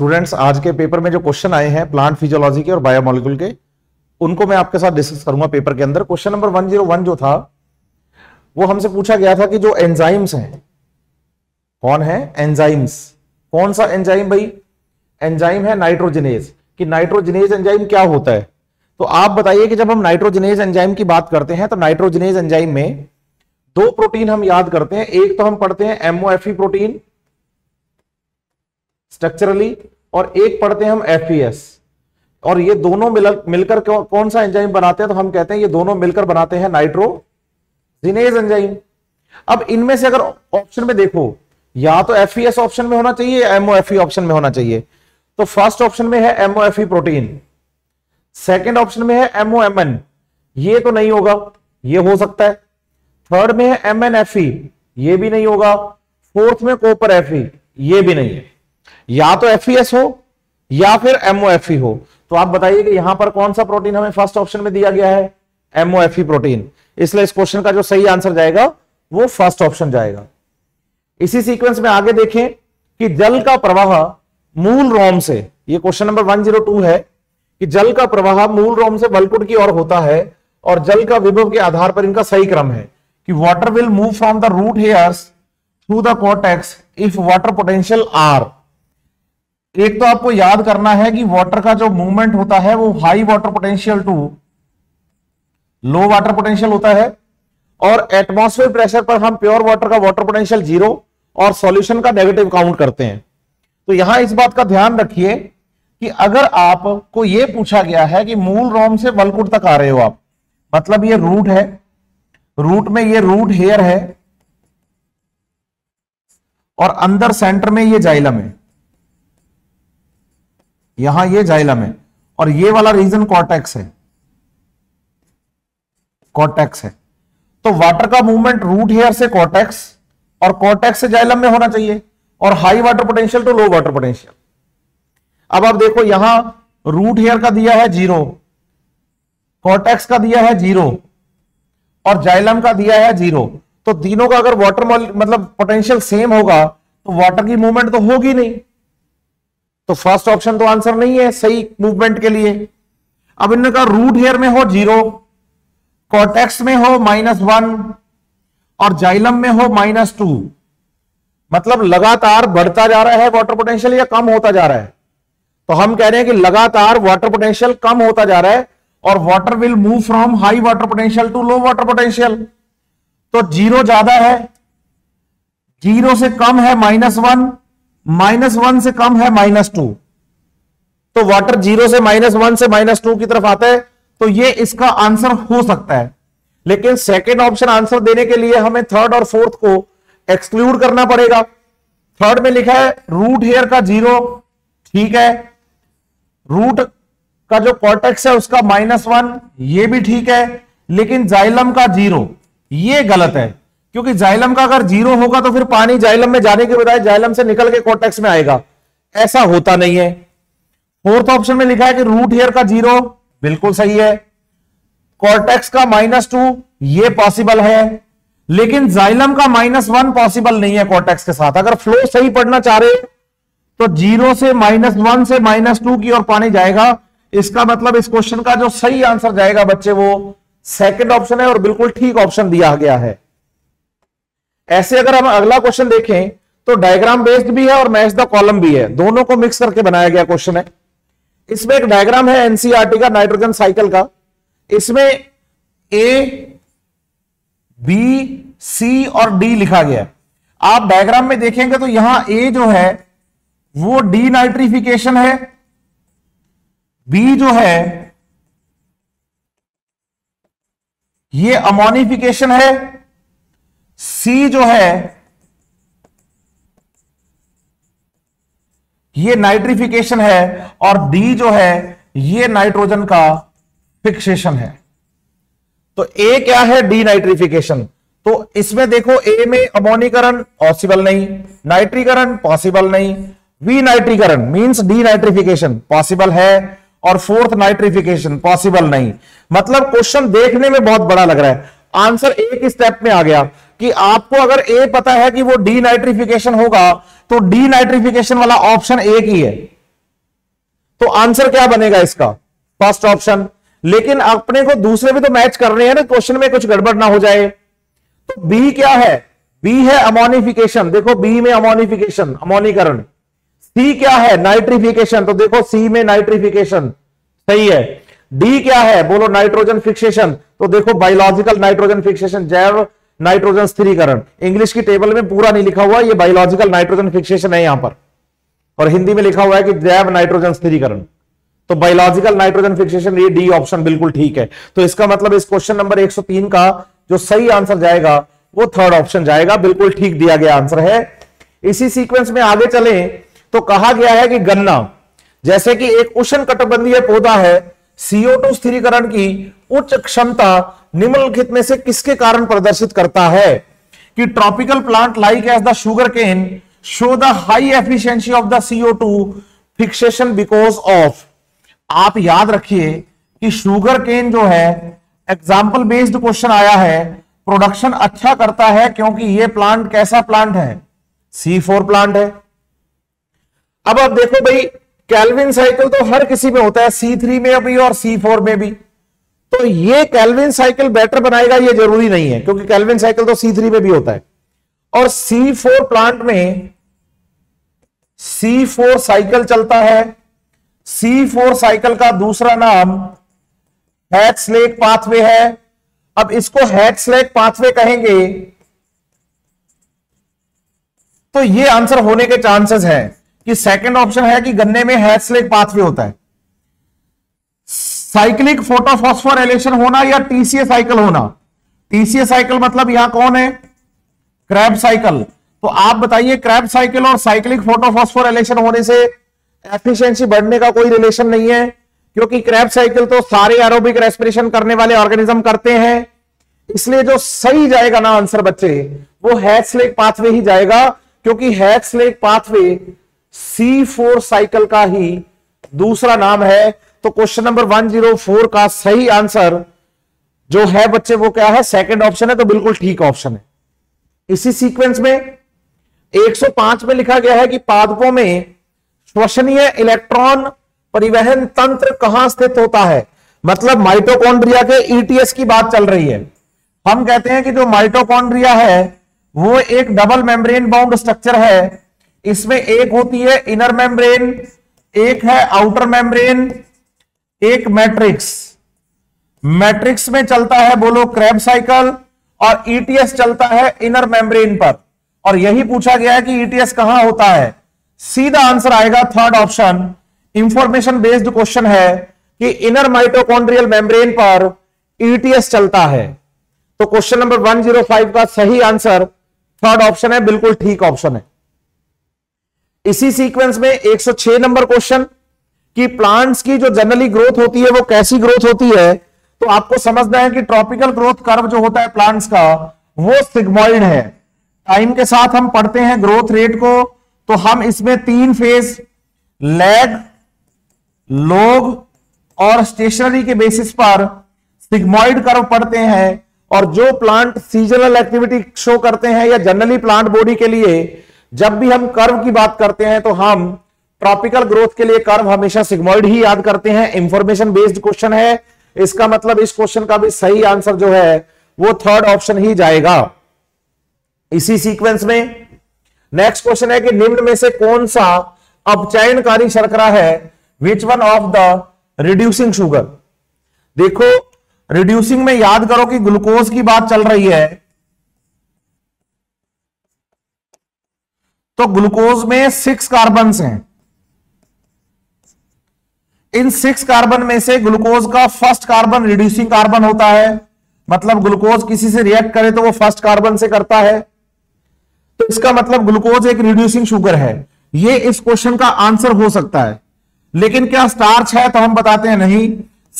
Students आज के paper में जो क्वेश्चन आए हैं प्लांट फिजियोलॉजी के और बायोमोलिकुल के उनको मैं आपके साथ डिस्कस करूंगा पेपर के अंदर क्वेश्चन नंबर 101 जो था वो हमसे पूछा गया था कि जो एंजाइम्स हैं कौन है एंजाइम्स कौन सा एंजाइम भाई एंजाइम है नाइट्रोजिनेज कि नाइट्रोजिनेज एंजाइम क्या होता है तो आप बताइए कि जब हम नाइट्रोजिनेज एंजाइम की बात करते हैं तो नाइट्रोजिनेज एंजाइम में दो प्रोटीन हम याद करते हैं एक तो हम पढ़ते हैं एमओएफई प्रोटीन स्ट्रक्चरली और एक पढ़ते हैं हम एफ और ये दोनों मिलकर मिलकर कौन सा एंजाइम बनाते हैं तो हम कहते हैं ये दोनों मिलकर बनाते हैं जिनेज एंजाइम अब इनमें से अगर ऑप्शन में देखो या तो एफ ऑप्शन में होना चाहिए एमओएफई ऑप्शन e में होना चाहिए तो फर्स्ट ऑप्शन में है एमओएफई प्रोटीन सेकेंड ऑप्शन में है एमओएमएन ये तो नहीं होगा ये हो सकता है थर्ड में है एम e, ये भी नहीं होगा फोर्थ में कोपर एफ e, ये भी नहीं है या तो एफ e हो या फिर एमओ e हो तो आप बताइए कि यहां पर कौन सा प्रोटीन हमें फर्स्ट ऑप्शन में दिया गया है एमओ e प्रोटीन इसलिए इस क्वेश्चन का जो सही आंसर जाएगा वो फर्स्ट ऑप्शन जाएगा इसी सीक्वेंस में आगे देखें कि जल का प्रवाह मूल रोम से ये क्वेश्चन नंबर 102 है कि जल का प्रवाह मूल रोम से बलकुट की ओर होता है और जल का विभव के आधार पर इनका सही क्रम है कि water will move from the root hairs through the cortex if water potential are एक तो आपको याद करना है कि वाटर का जो मूवमेंट होता है वो high water potential to low water potential होता है और एटमॉस्फेयर प्रेशर पर हम प्योर वाटर का वाटर पोटेंशियल जीरो और सॉल्यूशन का नेगेटिव काउंट करते हैं तो यहां इस बात का ध्यान रखिए कि अगर आपको यह पूछा गया है कि मूल रोम से वलकुट तक आ रहे हो आप मतलब ये रूट है रूट में ये रूट हेयर है और अंदर सेंटर में ये जाइलम है यहां ये जाइलम है और ये वाला रीजन कॉटेक्स है कॉटेक्स है तो वाटर का मूवमेंट रूट हेयर से कॉटेक्स और कॉटेक्स से जाइलम में होना चाहिए और high water potential to low water potential अब आप देखो यहां रूट हेयर का दिया है जीरो कॉटेक्स का दिया है जीरो और जाइलम का दिया है जीरो तो तीनों का अगर वाटर मतलब पोटेंशियल सेम होगा तो वाटर की मूवमेंट तो होगी नहीं तो फर्स्ट ऑप्शन तो आंसर नहीं है सही मूवमेंट के लिए अब इन्होंने कहा रूट हेयर में हो जीरो कॉटेक्स में हो माइनस वन और जाइलम में हो माइनस टू मतलब लगातार बढ़ता जा रहा है वाटर पोटेंशियल या कम होता जा रहा है तो हम कह रहे हैं कि लगातार वाटर पोटेंशियल कम होता जा रहा है और water will move from high water potential to low water potential तो जीरो ज्यादा है जीरो से कम है माइनस वन माइनस वन से कम है माइनस टू तो वाटर जीरो से माइनस वन से माइनस टू की तरफ आता है तो ये इसका आंसर हो सकता है लेकिन सेकेंड ऑप्शन आंसर देने के लिए हमें थर्ड और फोर्थ को एक्सक्लूड करना पड़ेगा थर्ड में लिखा है रूट हेयर का जीरो ठीक है रूट का जो कॉर्टेक्स है उसका माइनस वन ये भी ठीक है लेकिन जाइलम का जीरो ये गलत है क्योंकि जाइलम का अगर जीरो होगा तो फिर पानी जाइलम में जाने के बजाय जाइलम से निकल के कोटेक्स में आएगा ऐसा होता नहीं है फोर्थ ऑप्शन में लिखा है कि रूट हेयर का जीरो बिल्कुल सही है कॉर्टेक्स का माइनस टू ये पॉसिबल है लेकिन जाइलम का माइनस वन पॉसिबल नहीं है कॉर्टेक्स के साथ अगर फ्लो सही पढ़ना चाह रहे तो जीरो से माइनस वन से माइनस टू की ओर पानी जाएगा इसका मतलब इस क्वेश्चन का जो सही आंसर जाएगा बच्चे वो सेकंड ऑप्शन है और बिल्कुल ठीक ऑप्शन दिया गया है ऐसे अगर हम अगला क्वेश्चन देखें तो डायग्राम बेस्ड भी है और मैच द कॉलम भी है दोनों को मिक्स करके बनाया गया क्वेश्चन है इसमें एक डायग्राम है एनसीआरटी e का नाइट्रोजन साइकिल का इसमें ए बी सी और डी लिखा गया आप डायग्राम में देखेंगे तो यहां ए जो है वो डी नाइट्रिफिकेशन है बी जो है ये अमोनिफिकेशन है सी जो है ये नाइट्रिफिकेशन है और डी जो है ये नाइट्रोजन का फिक्सेशन है तो ए क्या है डी नाइट्रिफिकेशन तो इसमें देखो ए में अमोनीकरण पॉसिबल नहीं नाइट्रीकरण पॉसिबल नहीं वी नाइट्रीकरण मींस डी नाइट्रिफिकेशन पॉसिबल है और फोर्थ नाइट्रिफिकेशन पॉसिबल नहीं मतलब क्वेश्चन देखने में बहुत बड़ा लग रहा है आंसर एक स्टेप में आ गया कि आपको अगर ए पता है कि वो डी नाइट्रिफिकेशन होगा तो डी वाला ऑप्शन एक ही है तो आंसर क्या बनेगा इसका फर्स्ट ऑप्शन लेकिन अपने को दूसरे भी तो मैच कर रहे हैं ना क्वेश्चन में कुछ गड़बड़ ना हो जाए तो बी क्या है बी है अमोनिफिकेशन देखो बी में अमोनिफिकेशन अमोनीकरण सी क्या है नाइट्रिफिकेशन तो देखो सी में नाइट्रिफिकेशन सही है डी क्या है बोलो नाइट्रोजन फिक्सेशन तो देखो बायोलॉजिकल नाइट्रोजन फिक्सेशन जैव नाइट्रोजन स्थिरीकरण इंग्लिश की टेबल में पूरा नहीं लिखा हुआ ये बायोलॉजिकल नाइट्रोजन फिक्सेशन है यहां पर और हिंदी में लिखा हुआ है कि जैव नाइट्रोजन स्थिरीकरण तो बायोलॉजिकल नाइट्रोजन फिक्सेशन ये डी ऑप्शन बिल्कुल ठीक है तो इसका मतलब इस क्वेश्चन नंबर 103 का जो सही आंसर जाएगा वो थर्ड ऑप्शन जाएगा बिल्कुल ठीक दिया गया आंसर है इसी सीक्वेंस में आगे चले तो कहा गया है कि गन्ना जैसे कि एक उष्ण कटबंधीय पौधा है सीओ टू स्थिरीकरण की उच्च क्षमता निम्नलिखित में से किसके कारण प्रदर्शित करता है कि tropical plant like as the sugar cane show the high efficiency of the two fixation because of आप याद रखिए कि शुगर केन जो है एग्जाम्पल बेस्ड क्वेश्चन आया है प्रोडक्शन अच्छा करता है क्योंकि यह प्लांट कैसा प्लांट है सी फोर प्लांट है अब आप देखो भाई कैलविन साइकिल तो हर किसी में होता है सी थ्री में भी और सी फोर में भी तो ये कैलविन साइकिल बेटर बनाएगा ये जरूरी नहीं है क्योंकि कैलविन साइकिल तो सी थ्री में भी होता है और सी फोर प्लांट में सी फोर साइकिल चलता है सी फोर साइकिल का दूसरा नाम हैक्स लेक पाथवे है अब इसको हैक्स लेक पाथवे कहेंगे तो ये आंसर होने के चांसेस हैं कि सेकंड ऑप्शन है कि गन्ने में हैसलेक पाथवे होता है साइक्लिक फोटोफॉस्फोरेलेशन होना या टीसीए साइकिल होना टीसीए साइकिल मतलब यहां कौन है क्रैप साइकिल तो आप बताइए क्रैप साइकिल और साइक्लिक फोटोफॉस्फोरेलेशन होने से एफिशिएंसी बढ़ने का कोई रिलेशन नहीं है क्योंकि क्रैप साइकिल तो सारे एरोबिक रेस्पिरेशन करने वाले ऑर्गेनिज्म करते हैं इसलिए जो सही जाएगा ना आंसर बच्चे वो हैथ्सलेक पाथवे ही जाएगा क्योंकि Hatch Slack pathway C four cycle का ही दूसरा नाम है तो क्वेश्चन नंबर 104 का सही आंसर जो है बच्चे वो क्या है सेकंड ऑप्शन है तो बिल्कुल ठीक ऑप्शन है इसी सीक्वेंस में 105 में लिखा गया है कि पादपों में श्वसनीय इलेक्ट्रॉन परिवहन तंत्र कहां स्थित होता है मतलब माइटोकॉन्ड्रिया के ईटीएस e की बात चल रही है हम कहते हैं कि जो माइटोकॉन्ड्रिया है वो एक डबल मेम्ब्रेन बाउंड स्ट्रक्चर है इसमें एक होती है इनर मेम्ब्रेन एक है आउटर मेम्ब्रेन एक मैट्रिक्स मैट्रिक्स में चलता है बोलो क्रैब साइकिल और ईटीएस e चलता है इनर मेम्ब्रेन पर और यही पूछा गया है कि ईटीएस e कहां होता है सीधा आंसर आएगा third option information based question है कि इनर माइटोकॉन्ड्रियल मेम्ब्रेन पर ईटीएस e चलता है तो क्वेश्चन नंबर 105 का सही आंसर थर्ड ऑप्शन है बिल्कुल ठीक ऑप्शन है इसी सीक्वेंस में 106 नंबर क्वेश्चन कि प्लांट्स की जो जनरली ग्रोथ होती है वो कैसी ग्रोथ होती है तो आपको समझना है कि ट्रॉपिकल ग्रोथ कर्व जो होता है प्लांट्स का वो सिग्मोइड है टाइम के साथ हम पढ़ते हैं ग्रोथ रेट को तो हम इसमें तीन फेज लैग लोग और स्टेशनरी के बेसिस पर सिग्मोइड कर्व पढ़ते हैं और जो प्लांट सीजनल एक्टिविटी शो करते हैं या जनरली प्लांट बॉडी के लिए जब भी हम कर्व की बात करते हैं तो हम ट्रॉपिकल ग्रोथ के लिए कर्व हमेशा सिग्मोइड ही याद करते हैं इंफॉर्मेशन बेस्ड क्वेश्चन है इसका मतलब इस क्वेश्चन का भी सही आंसर जो है वो थर्ड ऑप्शन ही जाएगा इसी सीक्वेंस में नेक्स्ट क्वेश्चन है कि निम्न में से कौन सा अपचयनकारी शर्करा है which one of the reducing sugar देखो रिड्यूसिंग में याद करो कि ग्लूकोज की बात चल रही है तो ग्लूकोज में सिक्स कार्बन हैं इन सिक्स कार्बन में से ग्लूकोज का फर्स्ट कार्बन रिड्यूसिंग कार्बन होता है मतलब ग्लूकोज किसी से रिएक्ट करे तो वो फर्स्ट कार्बन से करता है तो इसका मतलब ग्लूकोज एक रिड्यूसिंग शुगर है ये इस क्वेश्चन का आंसर हो सकता है लेकिन क्या स्टार्च है तो हम बताते हैं नहीं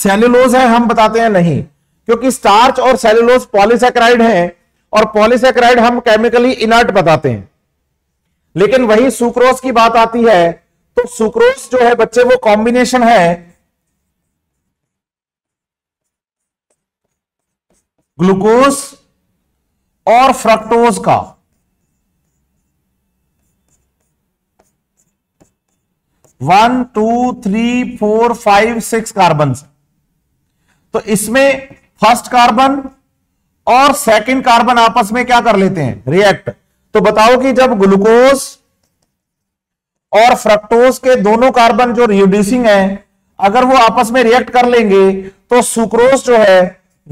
सेल्यूलोज है हम बताते हैं नहीं क्योंकि स्टार्च और सेल्यूलोज पॉलिसेक्राइड है और पॉलिसेक्राइड हम केमिकली इनर्ट बताते हैं लेकिन वही सुक्रोज की बात आती है तो सुक्रोज जो है बच्चे वो कॉम्बिनेशन है ग्लूकोज और फ्रक्टोज का one two three four five six carbon तो इसमें फर्स्ट कार्बन और सेकंड कार्बन आपस में क्या कर लेते हैं रिएक्ट तो बताओ कि जब ग्लूकोज और फ्रक्टोज के दोनों कार्बन जो रिड्यूसिंग है अगर वो आपस में रिएक्ट कर लेंगे तो सुक्रोज जो है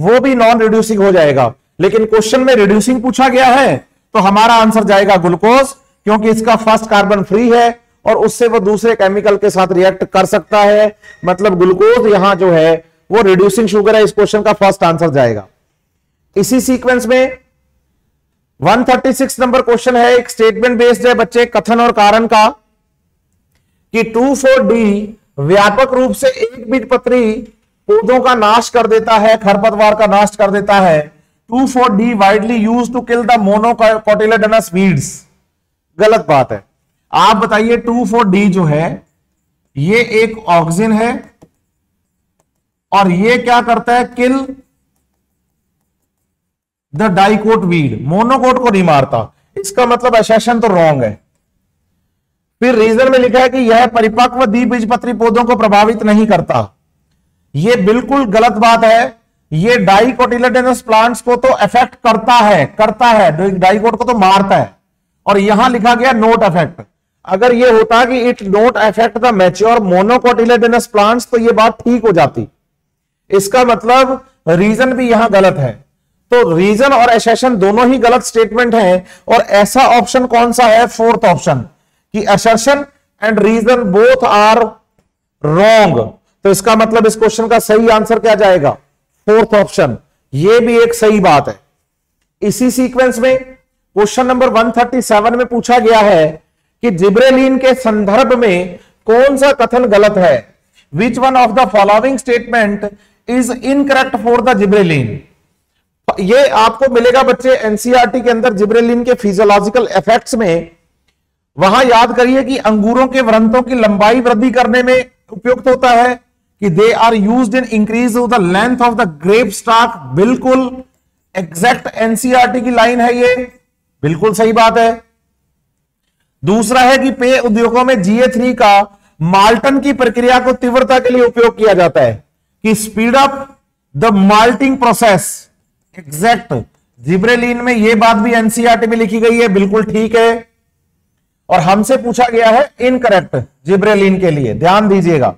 वो भी नॉन रिड्यूसिंग हो जाएगा लेकिन क्वेश्चन में रिड्यूसिंग पूछा गया है तो हमारा आंसर जाएगा ग्लूकोज क्योंकि इसका फर्स्ट कार्बन फ्री है और उससे वो दूसरे केमिकल के साथ रिएक्ट कर सकता है मतलब ग्लूकोज यहां जो है वो रिड्यूसिंग शुगर है इस क्वेश्चन का फर्स्ट आंसर जाएगा इसी सीक्वेंस में 136 नंबर क्वेश्चन है एक स्टेटमेंट बेस्ड है बच्चे कथन और कारण का कि टू फोर डी व्यापक रूप से एक बीजपत्री पौधों का नाश कर देता है खरपतवार का नाश कर देता है two four D widely use to kill the monocotyledonous weeds गलत बात है आप बताइए टू फोर डी जो है ये एक ऑक्सीजन है और ये क्या करता है kill the dicot weed monocot को नहीं मारता इसका मतलब एसेशन तो रॉन्ग है फिर रीजन में लिखा है कि यह परिपक्व द्विबीजपत्री पौधों को प्रभावित नहीं करता यह बिल्कुल गलत बात है यह डाइकोटिलेडेनस प्लांट्स को तो अफेक्ट करता है करता है डाइकोट को तो मारता है और यहां लिखा गया नोट अफेक्ट अगर यह होता कि it not affect the mature monocotyledonous plants तो यह बात ठीक हो जाती इसका मतलब रीजन भी यहां गलत है तो रीजन और एसेशन दोनों ही गलत स्टेटमेंट हैं और ऐसा ऑप्शन कौन सा है फोर्थ ऑप्शन कि assertion and reason both are wrong तो इसका मतलब इस क्वेश्चन का सही आंसर क्या जाएगा फोर्थ ऑप्शन ये भी एक सही बात है इसी सीक्वेंस में क्वेश्चन नंबर 137 में पूछा गया है कि जिब्रेलिन के संदर्भ में कौन सा कथन गलत है which one of the following statement is incorrect for the gibberellin ये आपको मिलेगा बच्चे एनसीईआरटी e के अंदर जिब्रेलिन के फिजियोलॉजिकल इफेक्ट्स में वहां याद करिए कि अंगूरों के वृंतों की लंबाई वृद्धि करने में उपयुक्त होता है कि they are use in increase the length of the grape stalk बिल्कुल एग्जैक्ट एनसीआरटी e की लाइन है ये बिल्कुल सही बात है दूसरा है कि पेय उद्योगों में जीए थ्री का माल्टन की प्रक्रिया को तीव्रता के लिए उपयोग किया जाता है कि speed up the malting process exact gibberellin में यह बात भी एनसीआरटी e में लिखी गई है बिल्कुल ठीक है और हमसे पूछा गया है इनकरेक्ट जिब्रेलिन के लिए ध्यान दीजिएगा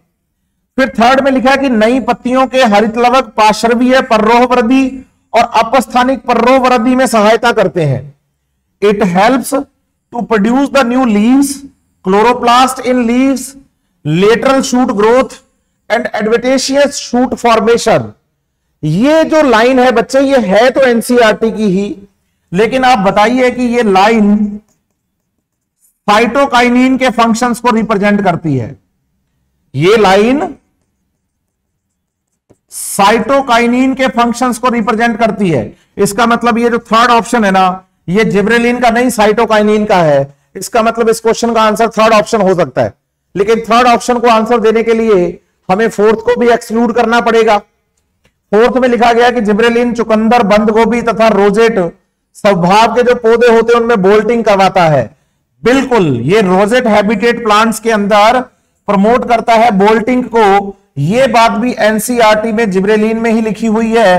फिर थर्ड में लिखा है कि नई पत्तियों के हरित लवक पार्श्वीय परोह वृद्धि और अपस्थानिक पररोह वृद्धि में सहायता करते हैं it helps to produce the new leaves chloroplast in leaves lateral shoot growth and adventitious shoot formation ये जो लाइन है बच्चे ये है तो एनसीआरटी e की ही लेकिन आप बताइए कि ये लाइन साइटोकाइनिन के फंक्शंस को रिप्रेजेंट करती है ये लाइन साइटोकाइनिन के फंक्शंस को रिप्रेजेंट करती है इसका मतलब ये जो थर्ड ऑप्शन है ना ये जिब्रेलिन का नहीं साइटोकाइनिन का है इसका मतलब इस क्वेश्चन का आंसर थर्ड ऑप्शन हो सकता है लेकिन थर्ड ऑप्शन को आंसर देने के लिए हमें फोर्थ को भी एक्सक्लूड करना पड़ेगा फोर्थ में लिखा गया कि जिब्रेलिन चुकंदर बंद गोभी तथा रोजेट स्वभाव के जो पौधे होते हैं उनमें बोल्टिंग करवाता है बिल्कुल ये रोजेट हैबिटेट प्लांट्स के अंदर प्रमोट करता है बोल्टिंग को ये बात भी एनसीआरटी में जिब्रेलिन में ही लिखी हुई है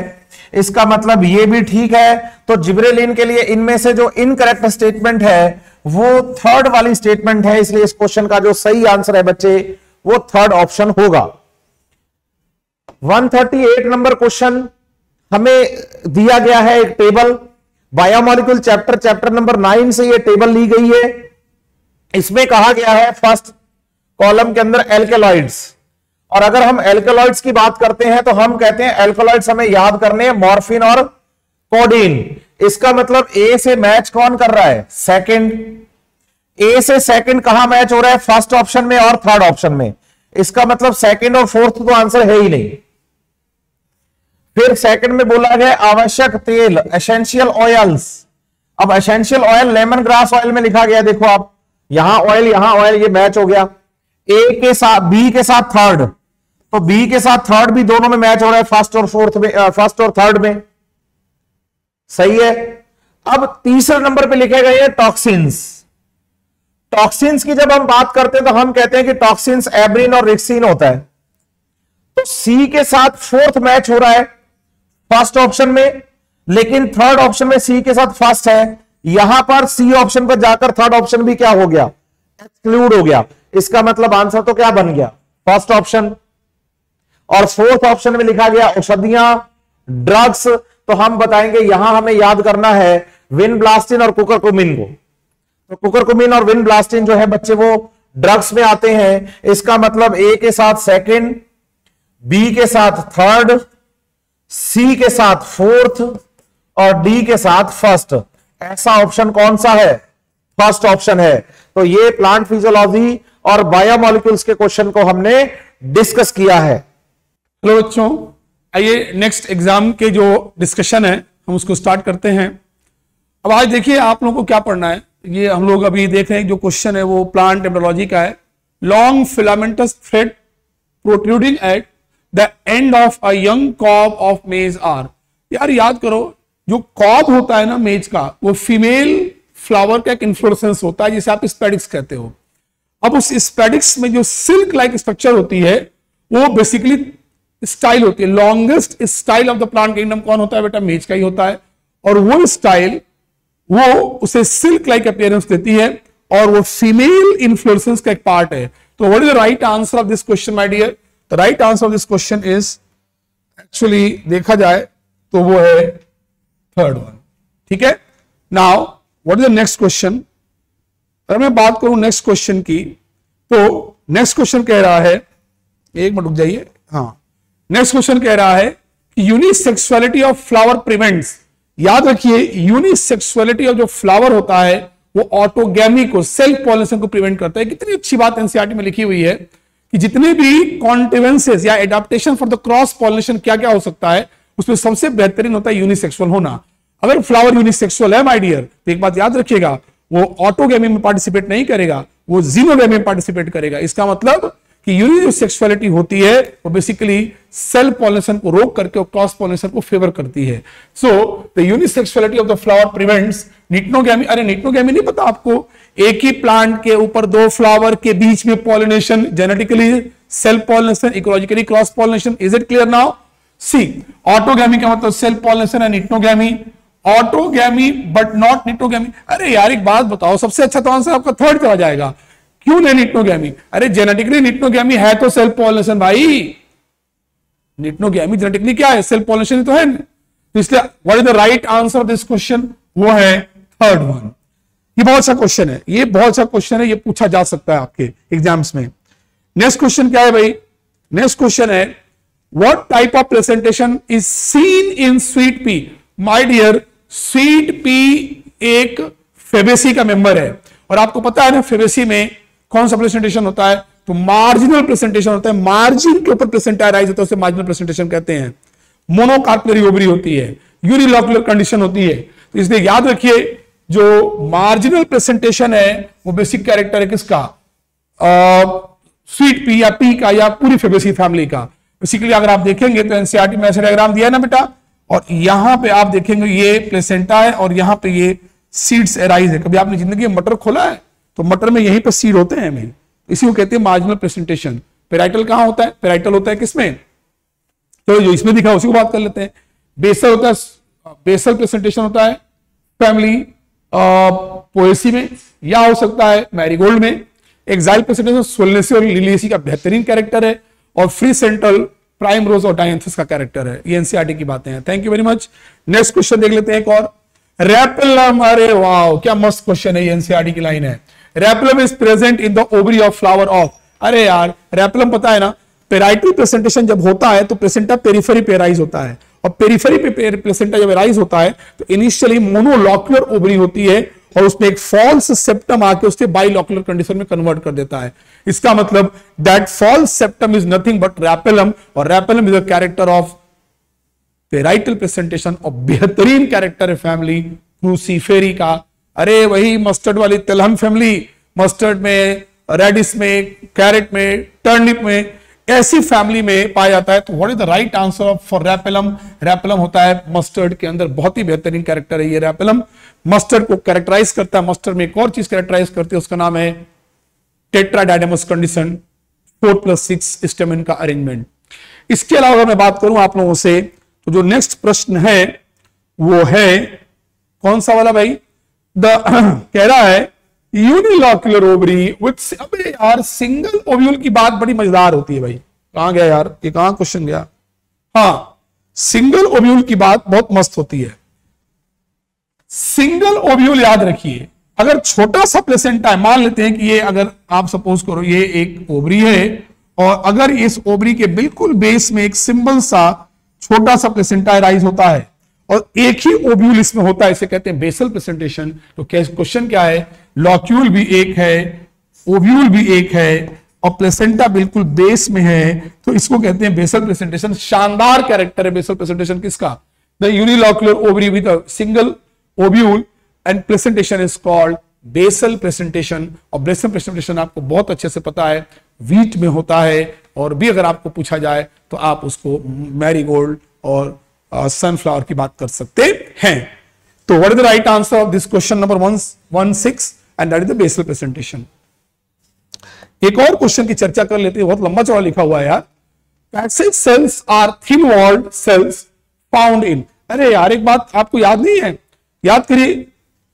इसका मतलब ये भी ठीक है तो जिब्रेलिन के लिए इनमें से जो इनकरेक्ट स्टेटमेंट है वो थर्ड वाली स्टेटमेंट है इसलिए इस क्वेश्चन का जो सही आंसर है बच्चे वो थर्ड ऑप्शन होगा 138 नंबर क्वेश्चन हमें दिया गया है एक table biomolecule chapter chapter number nine से ये टेबल ली गई है इसमें कहा गया है फर्स्ट कॉलम के अंदर एल्केलॉइड्स और अगर हम एल्केलॉइड्स की बात करते हैं तो हम कहते हैं एल्केलॉइड्स हमें याद करने हैं मॉर्फिन और कोडीन इसका मतलब ए से मैच कौन कर रहा है सेकंड ए से सेकंड कहां मैच हो रहा है फर्स्ट ऑप्शन में और थर्ड ऑप्शन में इसका मतलब सेकंड और फोर्थ तो आंसर है ही नहीं फिर सेकंड में बोला गया आवश्यक तेल एसेंशियल ऑयल्स अब essential oil lemon grass oil में लिखा गया देखो आप यहां ऑयल यहां ऑयल ये मैच हो गया ए के साथ बी के साथ थर्ड तो बी के साथ थर्ड भी दोनों में मैच हो रहा है फर्स्ट और फोर्थ में फर्स्ट और थर्ड में सही है अब तीसरे नंबर पे लिखे गए हैं टॉक्सिन्स टॉक्सिन्स की जब हम बात करते हैं तो हम कहते हैं कि टॉक्सिन्स एब्रिन और रिक्सिन होता है तो सी के साथ फोर्थ मैच हो रहा है फर्स्ट ऑप्शन में लेकिन थर्ड ऑप्शन में सी के साथ फर्स्ट है यहां पर सी ऑप्शन पर जाकर थर्ड ऑप्शन भी क्या हो गया एक्सक्लूड हो गया इसका मतलब आंसर तो क्या बन गया फर्स्ट ऑप्शन और फोर्थ ऑप्शन में लिखा गया औषधियां ड्रग्स तो हम बताएंगे यहां हमें याद करना है विन ब्लास्टिन और कुकर कुमिन को तो कुकर कुमिन और विन ब्लास्टिन जो है बच्चे वो ड्रग्स में आते हैं इसका मतलब ए के साथ सेकेंड बी के साथ थर्ड सी के साथ फोर्थ और डी के साथ फर्स्ट ऐसा ऑप्शन कौन सा है फर्स्ट ऑप्शन है तो ये प्लांट फिजियोलॉजी और बायोमोलिक्यूल्स के क्वेश्चन को हमने डिस्कस किया है हेलो बच्चों आइए नेक्स्ट एग्जाम के जो डिस्कशन है हम उसको स्टार्ट करते हैं अब आज देखिए आप लोगों को क्या पढ़ना है ये हम लोग अभी देख रहे हैं जो क्वेश्चन है वो प्लांट टेम्पोलॉजी का है long filamentous thread protruding at the end of a young cob of maize are यार याद करो जो कॉब होता है ना मेज का वो फीमेल फ्लावर का एक इन्फ्लोरेसेंस होता है जिसे आप स्पेडिक्स कहते हो अब उस स्पेडिक्स में जो सिल्क लाइक स्ट्रक्चर होती है वो बेसिकली स्टाइल होती है longest style of the plant kingdom कौन होता है बेटा मेज का ही होता है और वो स्टाइल वो उसे सिल्क लाइक अपियरेंस देती है और वो फीमेल इन्फ्लोरेसेंस का एक पार्ट है तो what is the right answer of this question my dear the right answer of this question is actually देखा जाए तो वो है थर्ड वन ठीक है now what is the next question अगर मैं बात करूं नेक्स्ट क्वेश्चन की तो नेक्स्ट क्वेश्चन कह रहा है एक मिनट रुक जाइए हाँ नेक्स्ट क्वेश्चन कह रहा है कि यूनिसेक्सुअलिटी ऑफ फ्लावर प्रिवेंट्स याद रखिए यूनिसेक्सुअलिटी और जो फ्लावर होता है वो ऑटोगेमी को सेल्फ पॉलिसन को प्रिवेंट करता है कितनी अच्छी बात एनसीआरटी e में लिखी हुई है कि जितने भी कॉन्टिवेंसेस या adaptation for the cross pollination क्या क्या हो सकता है उसमें सबसे बेहतरीन होता है यूनिसेक्सुअल होना अगर फ्लावर यूनिसेक्सुअल है माय डियर तो एक बात याद रखिएगा वो ऑटोगेमी में पार्टिसिपेट नहीं करेगा वो जीनोगेमी में पार्टिसिपेट करेगा इसका मतलब कि यूनिसेक्सुअलिटी होती है वो बेसिकली सेल पॉलिनेशन को रोक करके और क्रॉस पॉलिनेशन को फेवर करती है so the unisexuality of the flower prevents geitonogamy अरे निटनोगैमी नहीं पता आपको एक ही प्लांट के ऊपर दो फ्लावर के बीच में pollination genetically self pollination ecologically cross pollination is it clear now see autogamy का मतलब self pollination and geitonogamy autogamy but not geitonogamy अरे यार एक बात बताओ सबसे अच्छा तो आंसर आपका थर्ड चला जाएगा क्यों नहीं निटनोगैमी अरे जेनेटिकली निटनोगैमी है तो सेल्फ पॉलिनेशन भाई नेटनोगी जेनेटिकली क्या है सेल पॉलिशन तो है ना तो इसलिए what is the right answer this question वो है थर्ड वन ये बहुत अच्छा क्वेश्चन है ये बहुत अच्छा क्वेश्चन है ये पूछा जा सकता है आपके एग्जाम्स में नेक्स्ट क्वेश्चन क्या है भाई नेक्स्ट क्वेश्चन है what type of presentation is seen in sweet pea my dear sweet pea एक फेबेसी का मेंबर है और आपको पता है ना फेबेसी में कौन सा प्रेजेंटेशन होता है तो मार्जिनल प्रेजेंटेशन होता है मार्जिन के ऊपर प्रेसेंटाइज होता है उसे मार्जिनल प्रेजेंटेशन कहते हैं मोनोकार्पलरी ओवरी होती है यूरिलॉकुलर कंडीशन होती है तो इसलिए याद रखिए जो मार्जिनल प्रेजेंटेशन है वो बेसिक कैरेक्टर है किसका स्वीट पी या पी का या पूरी फेबेसी फैमिली का बेसिकली अगर आप देखेंगे तो एनसीआरटी e में ऐसा डायग्राम दिया है ना बेटा और यहां पे आप देखेंगे ये प्लेसेंटा है और यहां पे ये सीड्स एराइज है कभी आपने जिंदगी में मटर खोला है तो मटर में यहीं पर सीड होते हैं मेन इसी को कहते हैं मार्जिनल प्रेजेंटेशन पेराइटल कहां होता है पेराइटल होता है किसमें तो जो इसमें दिखा उसी को बात कर लेते हैं बेसल होता है बेसल प्रेजेंटेशन होता है फैमिली पोएसी में या हो सकता है मैरीगोल्ड में एक्साइल प्रेजेंटेशन सोलनेसी और लिलियसी का बेहतरीन कैरेक्टर है और फ्री सेंट्रल प्राइम रोज और डायंथस का कैरेक्टर है ये एनसीआरटी e की बातें हैं thank you very much next question देख लेते हैं एक और रैपल अरे वाह क्या मस्त क्वेश्चन है ये एनसीआरटी e की लाइन है replum is present in the ovary of flower of अरे यार रेपलम पता है ना पेराइटरी प्रेजेंटेशन जब होता है तो प्रेसेंटा पेरीफरी पेराइज होता है और पेरीफरी प्लेसेंटा जब एराइज होता है तो इनिशियली मोनोलॉक्युलर ओवरी होती है और उसमें एक फॉल्स सेप्टम आके उससे बाइलॉक्युलर कंडीशन में कन्वर्ट कर देता है इसका मतलब that false septum is nothing but replum और replum is a character of parietal placentation और बेहतरीन कैरेक्टर है फैमिली क्रूसीफेरी का अरे वही मस्टर्ड वाली तेलहन फैमिली मस्टर्ड में रेडिस में कैरेट में टर्निप में ऐसी फैमिली में पाया जाता है तो what is the right answer of for replum replum होता है मस्टर्ड के अंदर बहुत ही बेहतरीन कैरेक्टर है ये रैपेलम मस्टर्ड को कैरेक्टराइज करता है मस्टर्ड में एक और चीज कैरेक्टराइज करती है उसका नाम है didynamous condition four plus six stamen का अरेंजमेंट इसके अलावा मैं बात करूं आप लोगों से तो जो नेक्स्ट प्रश्न है वो है कौन सा वाला भाई द कह रहा है यूनिलॉक्यूलर ओवरी विथ अबे यार सिंगल ओव्यूल की बात बड़ी मजेदार होती है भाई कहां गया यार ये कहाँ क्वेश्चन गया हाँ सिंगल ओव्यूल की बात बहुत मस्त होती है सिंगल ओव्यूल याद रखिए अगर छोटा सा प्लेसेंटा है मान लेते हैं कि ये अगर आप सपोज करो ये एक ओबरी है और अगर इस ओबरी के बिल्कुल बेस में एक सिंबल सा छोटा सा प्लेसेंटा राइज होता है और एक ही ओब्यूल इसमें होता है इसे कहते हैं बेसल प्रेजेंटेशन तो क्वेश्चन क्या है लॉक्यूल भी एक है ओब्यूल भी एक है और प्लेसेंटा बिल्कुल बेस में है तो इसको कहते हैं बेसल प्रेजेंटेशन शानदार कैरेक्टर है बेसल प्रेजेंटेशन किसका the unilocular ovary with single ovule and placentation is called basal placentation और बेसल प्रेजेंटेशन आपको बहुत अच्छे से पता है वीट में होता है और भी अगर आपको पूछा जाए तो आप उसको मैरीगोल्ड और सनफ्लावर uh, की बात कर सकते हैं तो what is the right answer of this question number one one six and that is the basal placentation एक और क्वेश्चन की चर्चा कर लेते हैं बहुत लंबा चौड़ा लिखा हुआ है यार passage cells are thin walled cells found in अरे यार एक बात आपको याद नहीं है याद करिए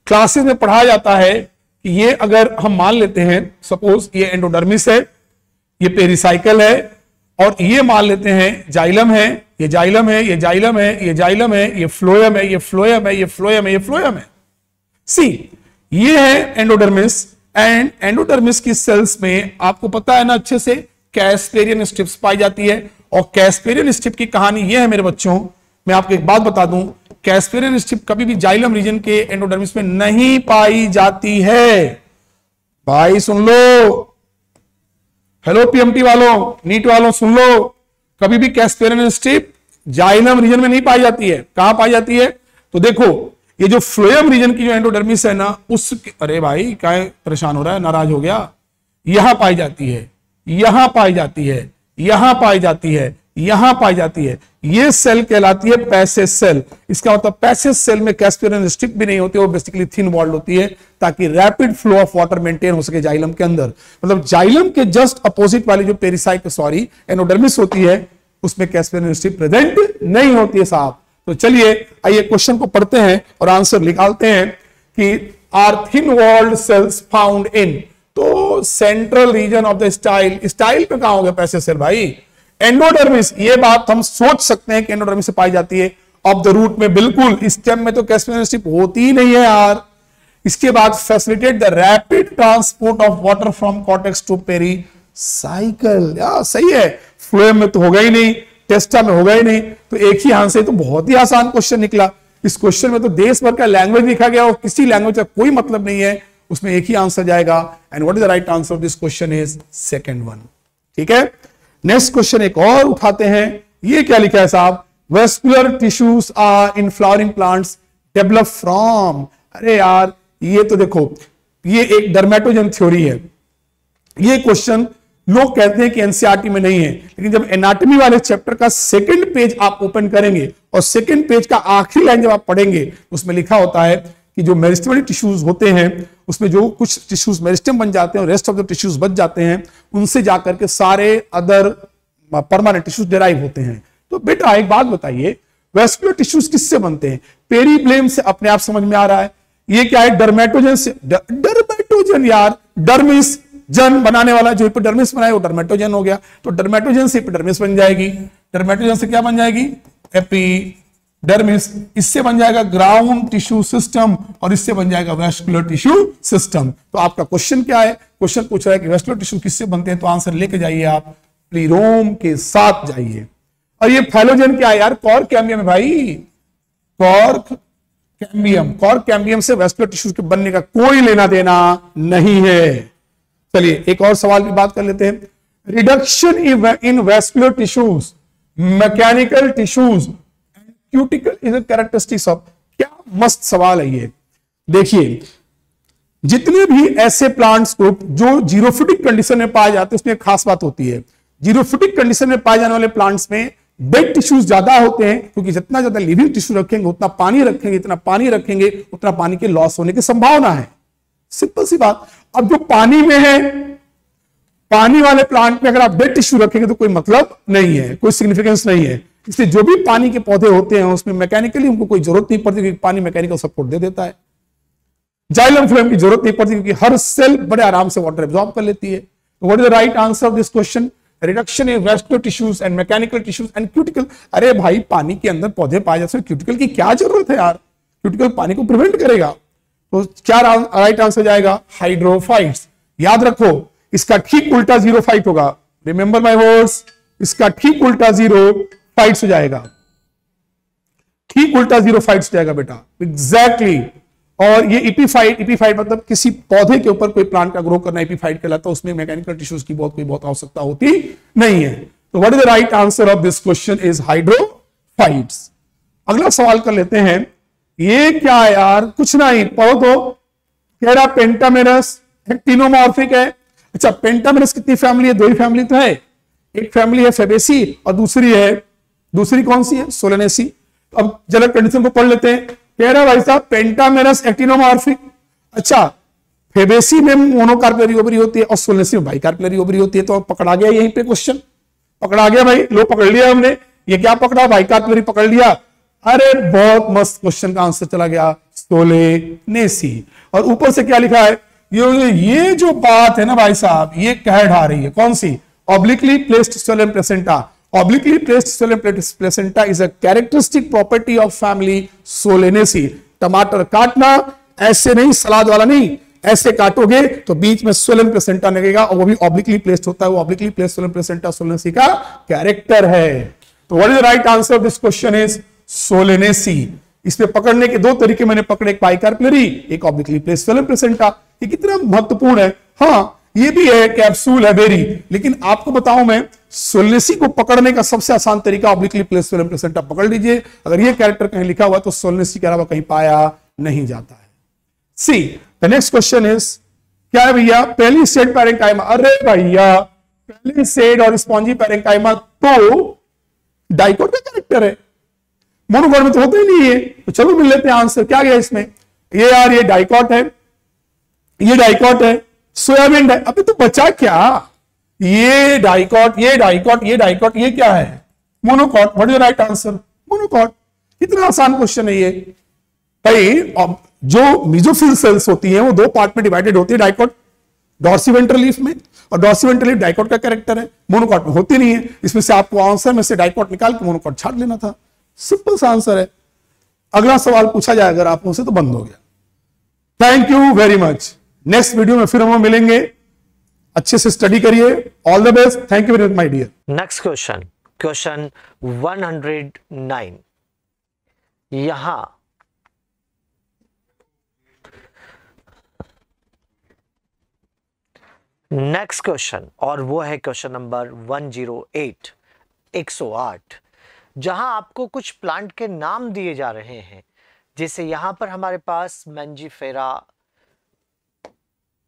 क्लासेस में पढ़ाया जाता है कि ये अगर हम मान लेते हैं सपोज ये एंडोडर्मिस है ये पेरिसाइकल है और ये मान लेते हैं जाइलम है ये जाइलम है ये जाइलम है ये जाइलम है ये फ्लोयम है ये फ्लोयम है ये फ्लोयम है ये फ्लोयम है सी ये है एंडोडर्मिस एंड एंडोडर्मिस की सेल्स में आपको पता है ना अच्छे से कैस्पेरियन स्ट्रिप्स पाई जाती है और कैस्पेरियन स्ट्रिप की कहानी यह है मेरे बच्चों मैं आपको एक बात बता दूं कैस्पेरियन स्ट्रिप कभी भी जाइलम रीजन के एंडोडर्मिस में नहीं पाई जाती है भाई सुन लो हेलो पीएमटी वालों नीट वालों सुन लो कभी भी कैस्पेरन स्ट्रीप जाइनम रीजन में नहीं पाई जाती है कहां पाई जाती है तो देखो ये जो फ्लोयम रीजन की जो एंडोडर्मिस है ना उस अरे भाई क्या परेशान हो रहा है नाराज हो गया यहां पाई जाती है यहां पाई जाती है यहां पाई जाती है यहां पाई जाती है ये सेल कहलाती है पैसे सेल इसका मतलब पैसे सेल में कैस्पियन स्टिक भी नहीं होती वो बेसिकली थिन वॉल्ड होती है ताकि rapid flow of water maintain हो सके जाइलम के अंदर मतलब जाइलम के जस्ट अपोजिट वाली जो पेरिसाइक सॉरी एनोडर्मिस होती है उसमें कैस्पियन स्टिक प्रेजेंट नहीं होती है साहब तो चलिए आइए क्वेश्चन को पढ़ते हैं और आंसर निकालते हैं कि are thin walled cells found in तो central region of the style style पे कहा होगा पैसे सेल भाई एंडोडर्मिस ये बात हम सोच सकते हैं कि एंडोडर्मिस से पाई जाती है ऑफ द रूट में बिल्कुल स्टेम में तो कैसमेनशिप होती ही नहीं है यार इसके बाद facilitate the rapid transport of water from cortex to pericycle सही है फ्लोएम में तो होगा ही नहीं टेस्टा में होगा ही नहीं तो एक ही आंसर तो बहुत ही आसान क्वेश्चन निकला इस क्वेश्चन में तो देश भर का लैंग्वेज लिखा गया और किसी लैंग्वेज का कोई मतलब नहीं है उसमें एक ही आंसर जाएगा and what is the right answer of this question is second one ठीक है नेक्स्ट क्वेश्चन एक और उठाते हैं ये क्या लिखा है साहब vascular tissues are in flowering plants develop from अरे यार ये तो देखो ये एक डर्मेटोजन थ्योरी है ये क्वेश्चन लोग कहते हैं कि एनसीआरटी e में नहीं है लेकिन जब एनाटॉमी वाले चैप्टर का सेकंड पेज आप ओपन करेंगे और सेकंड पेज का आखिरी लाइन जब आप पढ़ेंगे उसमें लिखा होता है कि जो मेरिस्टमेटिक टिश्यूज होते हैं उसमें जो कुछ टिश्यूज मेरिस्टम बन जाते हैं और रेस्ट ऑफ द टिश्यूज बच जाते हैं उनसे जाकर के सारे अदर परमानेंट टिश्यूज डिराइव होते हैं तो बेटा एक बात बताइए वेस्कुलर टिश्यूज किससे बनते हैं पेरीब्लेम से अपने आप समझ में आ रहा है ये क्या है डरमेटोजन से डरमेटोजन यार डरमिस जन बनाने वाला जो इपिडर्मिस बनाया वो डर्मेटोजन हो गया तो डर्मेटोजन से इपिडर्मिस बन जाएगी डर्मेटोजन से क्या बन जाएगी एपी डर इससे बन जाएगा ग्राउंड टिश्यू सिस्टम और इससे बन जाएगा वेस्कुलर टिश्यू सिस्टम तो आपका क्वेश्चन क्या है क्वेश्चन पूछ रहा है कि वेस्कुलर टिश्यू किससे बनते हैं तो आंसर लेके जाइए आप प्लीरोम के साथ जाइए और ये फैलोजन क्या है यार कॉर्क कैम्बियम है भाई कॉर्क कैम्बियम कॉर्क कैम्बियम से वेस्कुलर टिश्यू के बनने का कोई लेना देना नहीं है चलिए एक और सवाल की बात कर लेते हैं reduction in vascular tissues mechanical tissues cuticle characteristics of क्या मस्त सवाल है ये देखिए जितने भी ऐसे प्लांट्स को जो जीरोफिटिक कंडीशन में पाए जाते हैं उसमें खास बात होती है जीरोफिटिक कंडीशन में पाए जाने वाले प्लांट्स में डेड टिश्यूज ज्यादा होते हैं क्योंकि जितना ज्यादा लिविंग टिश्यू रखेंगे उतना पानी रखेंगे जितना पानी रखेंगे उतना पानी के लॉस होने की संभावना है सिंपल सी बात अब जो पानी में है पानी वाले प्लांट में अगर आप डेड टिश्यू रखेंगे तो कोई मतलब नहीं है कोई सिग्निफिकेंस नहीं है इसलिए जो भी पानी के पौधे होते हैं उसमें मैकेनिकली उनको कोई जरूरत नहीं पड़ती क्योंकि पानी मैकेनिकल सपोर्ट दे देता है जाइलम फ्लेम की जरूरत नहीं पड़ती क्योंकि हर सेल बड़े आराम से वाटर एब्जॉर्ब कर लेती है what is the right answer of this question reduction in vascular tissues and mechanical tissues and cuticle अरे भाई पानी के अंदर पौधे पाए जाते हैं क्यूटिकल की क्या जरूरत है यार क्यूटिकल पानी को प्रिवेंट करेगा तो क्या राइट आंसर जाएगा हाइड्रोफाइट्स याद रखो इसका ठीक उल्टा जीरो फाइट होगा रिमेंबर माई वर्ड्स इसका ठीक उल्टा जीरो फाइट से जाएगा ठीक उल्टा जीरो फाइट से जाएगा बेटा एग्जैक्टली exactly. और ये इपीफाइट e इपीफाइट e मतलब किसी पौधे के ऊपर कोई प्लांट का ग्रो करना इपीफाइट e कहलाता है उसमें मैकेनिकल टिश्यूज की बहुत कोई बहुत आवश्यकता होती नहीं है तो what is the right answer of this question is hydrophyte अगला सवाल कर लेते हैं ये क्या यार कुछ नहीं तो कह रहा पेंटामेरस एक्टिनोमॉर्फिक है अच्छा पेंटामेरस कितनी फैमिली है दो ही फैमिली तो है एक फैमिली है फेबेसी और दूसरी है दूसरी कौन सी है सोलनेसी अब जलक कंडीशन को पढ़ लेते हैं कह रहा है भाई साहब पेंटामेरस एक्टिनोमॉर्फिक अच्छा फेबेसी में मोनोकार्पलरी ओवरी होती है और सोलनेसी में बाइकार्पलरी ओवरी होती है तो पकड़ा गया यहीं पे क्वेश्चन पकड़ा गया भाई लो पकड़ लिया हमने ये क्या पकड़ा बाइकार्पलरी पकड़ लिया अरे बहुत मस्त क्वेश्चन का आंसर चला गया सोले नेसी और ऊपर से क्या लिखा है ये ये जो बात है ना भाई साहब ये कह ढा रही है कौन सी obliquely placed swollen placenta Obliquely placed solen placenta is a characteristic property of family Solanaceae टमाटर काटना ऐसे नहीं सलाद वाला नहीं ऐसे काटोगे तो बीच में सोलन प्लेसेंटा लगेगा और वो भी ऑब्लिकली प्लेस्ड होता है वो obliquely placed swollen placenta Solanaceae का कैरेक्टर है तो what is the right answer of this question is Solanaceae इसमें पकड़ने के दो तरीके मैंने पकड़े एक पाइकार एक ऑब्लिकली प्लेस प्लेसेंटा ये कितना महत्वपूर्ण है हाँ ये भी है कैप्सूल है बेरी लेकिन आपको बताऊं मैं सोलनेसी को पकड़ने का सबसे आसान तरीका ऑब्लिकली प्लेस फिल्म प्लेसेंट आप पकड़ लीजिए अगर ये कैरेक्टर कहीं लिखा हुआ तो सोलनेसी के अलावा कहीं पाया नहीं जाता है see the next question is क्या है भैया पहली सेड पैरेंकाइमा अरे भैया पहली सेड और स्पॉन्जी पैरेंकाइमा तो डाइकोट का कैरेक्टर है मोनोकोट में तो होते ही नहीं है तो चलो मिल लेते हैं आंसर क्या गया इसमें ये यार ये डाइकॉट है ये डाइकॉट है सोयाबीन अबे तो बचा क्या ये डाइकॉट ये डाइकॉट ये डाइकॉट ये क्या है monocot what is right answer monocot इतना आसान क्वेश्चन है ये भाई अब जो मिजोफिल सेल्स होती है वो दो पार्ट में डिवाइडेड होती है डाइकॉट डॉर्सी वेंट्रल लीफ में और डॉर्सी वेंट्रल लीफ डाइकॉट का कैरेक्टर है मोनोकॉट में होती नहीं है इसमें से आपको आंसर में से डाइकॉट निकाल के मोनोकॉट छाट लेना था सिंपल सा आंसर है अगला सवाल पूछा जाए अगर आप मुझसे तो बंद हो गया thank you very much next video में फिर हम मिलेंगे अच्छे से स्टडी करिए all the best thank you very much my dear next question question 109 यहां नेक्स्ट क्वेश्चन और वो है क्वेश्चन नंबर 108 108 जहां आपको कुछ प्लांट के नाम दिए जा रहे हैं जैसे यहां पर हमारे पास Mangifera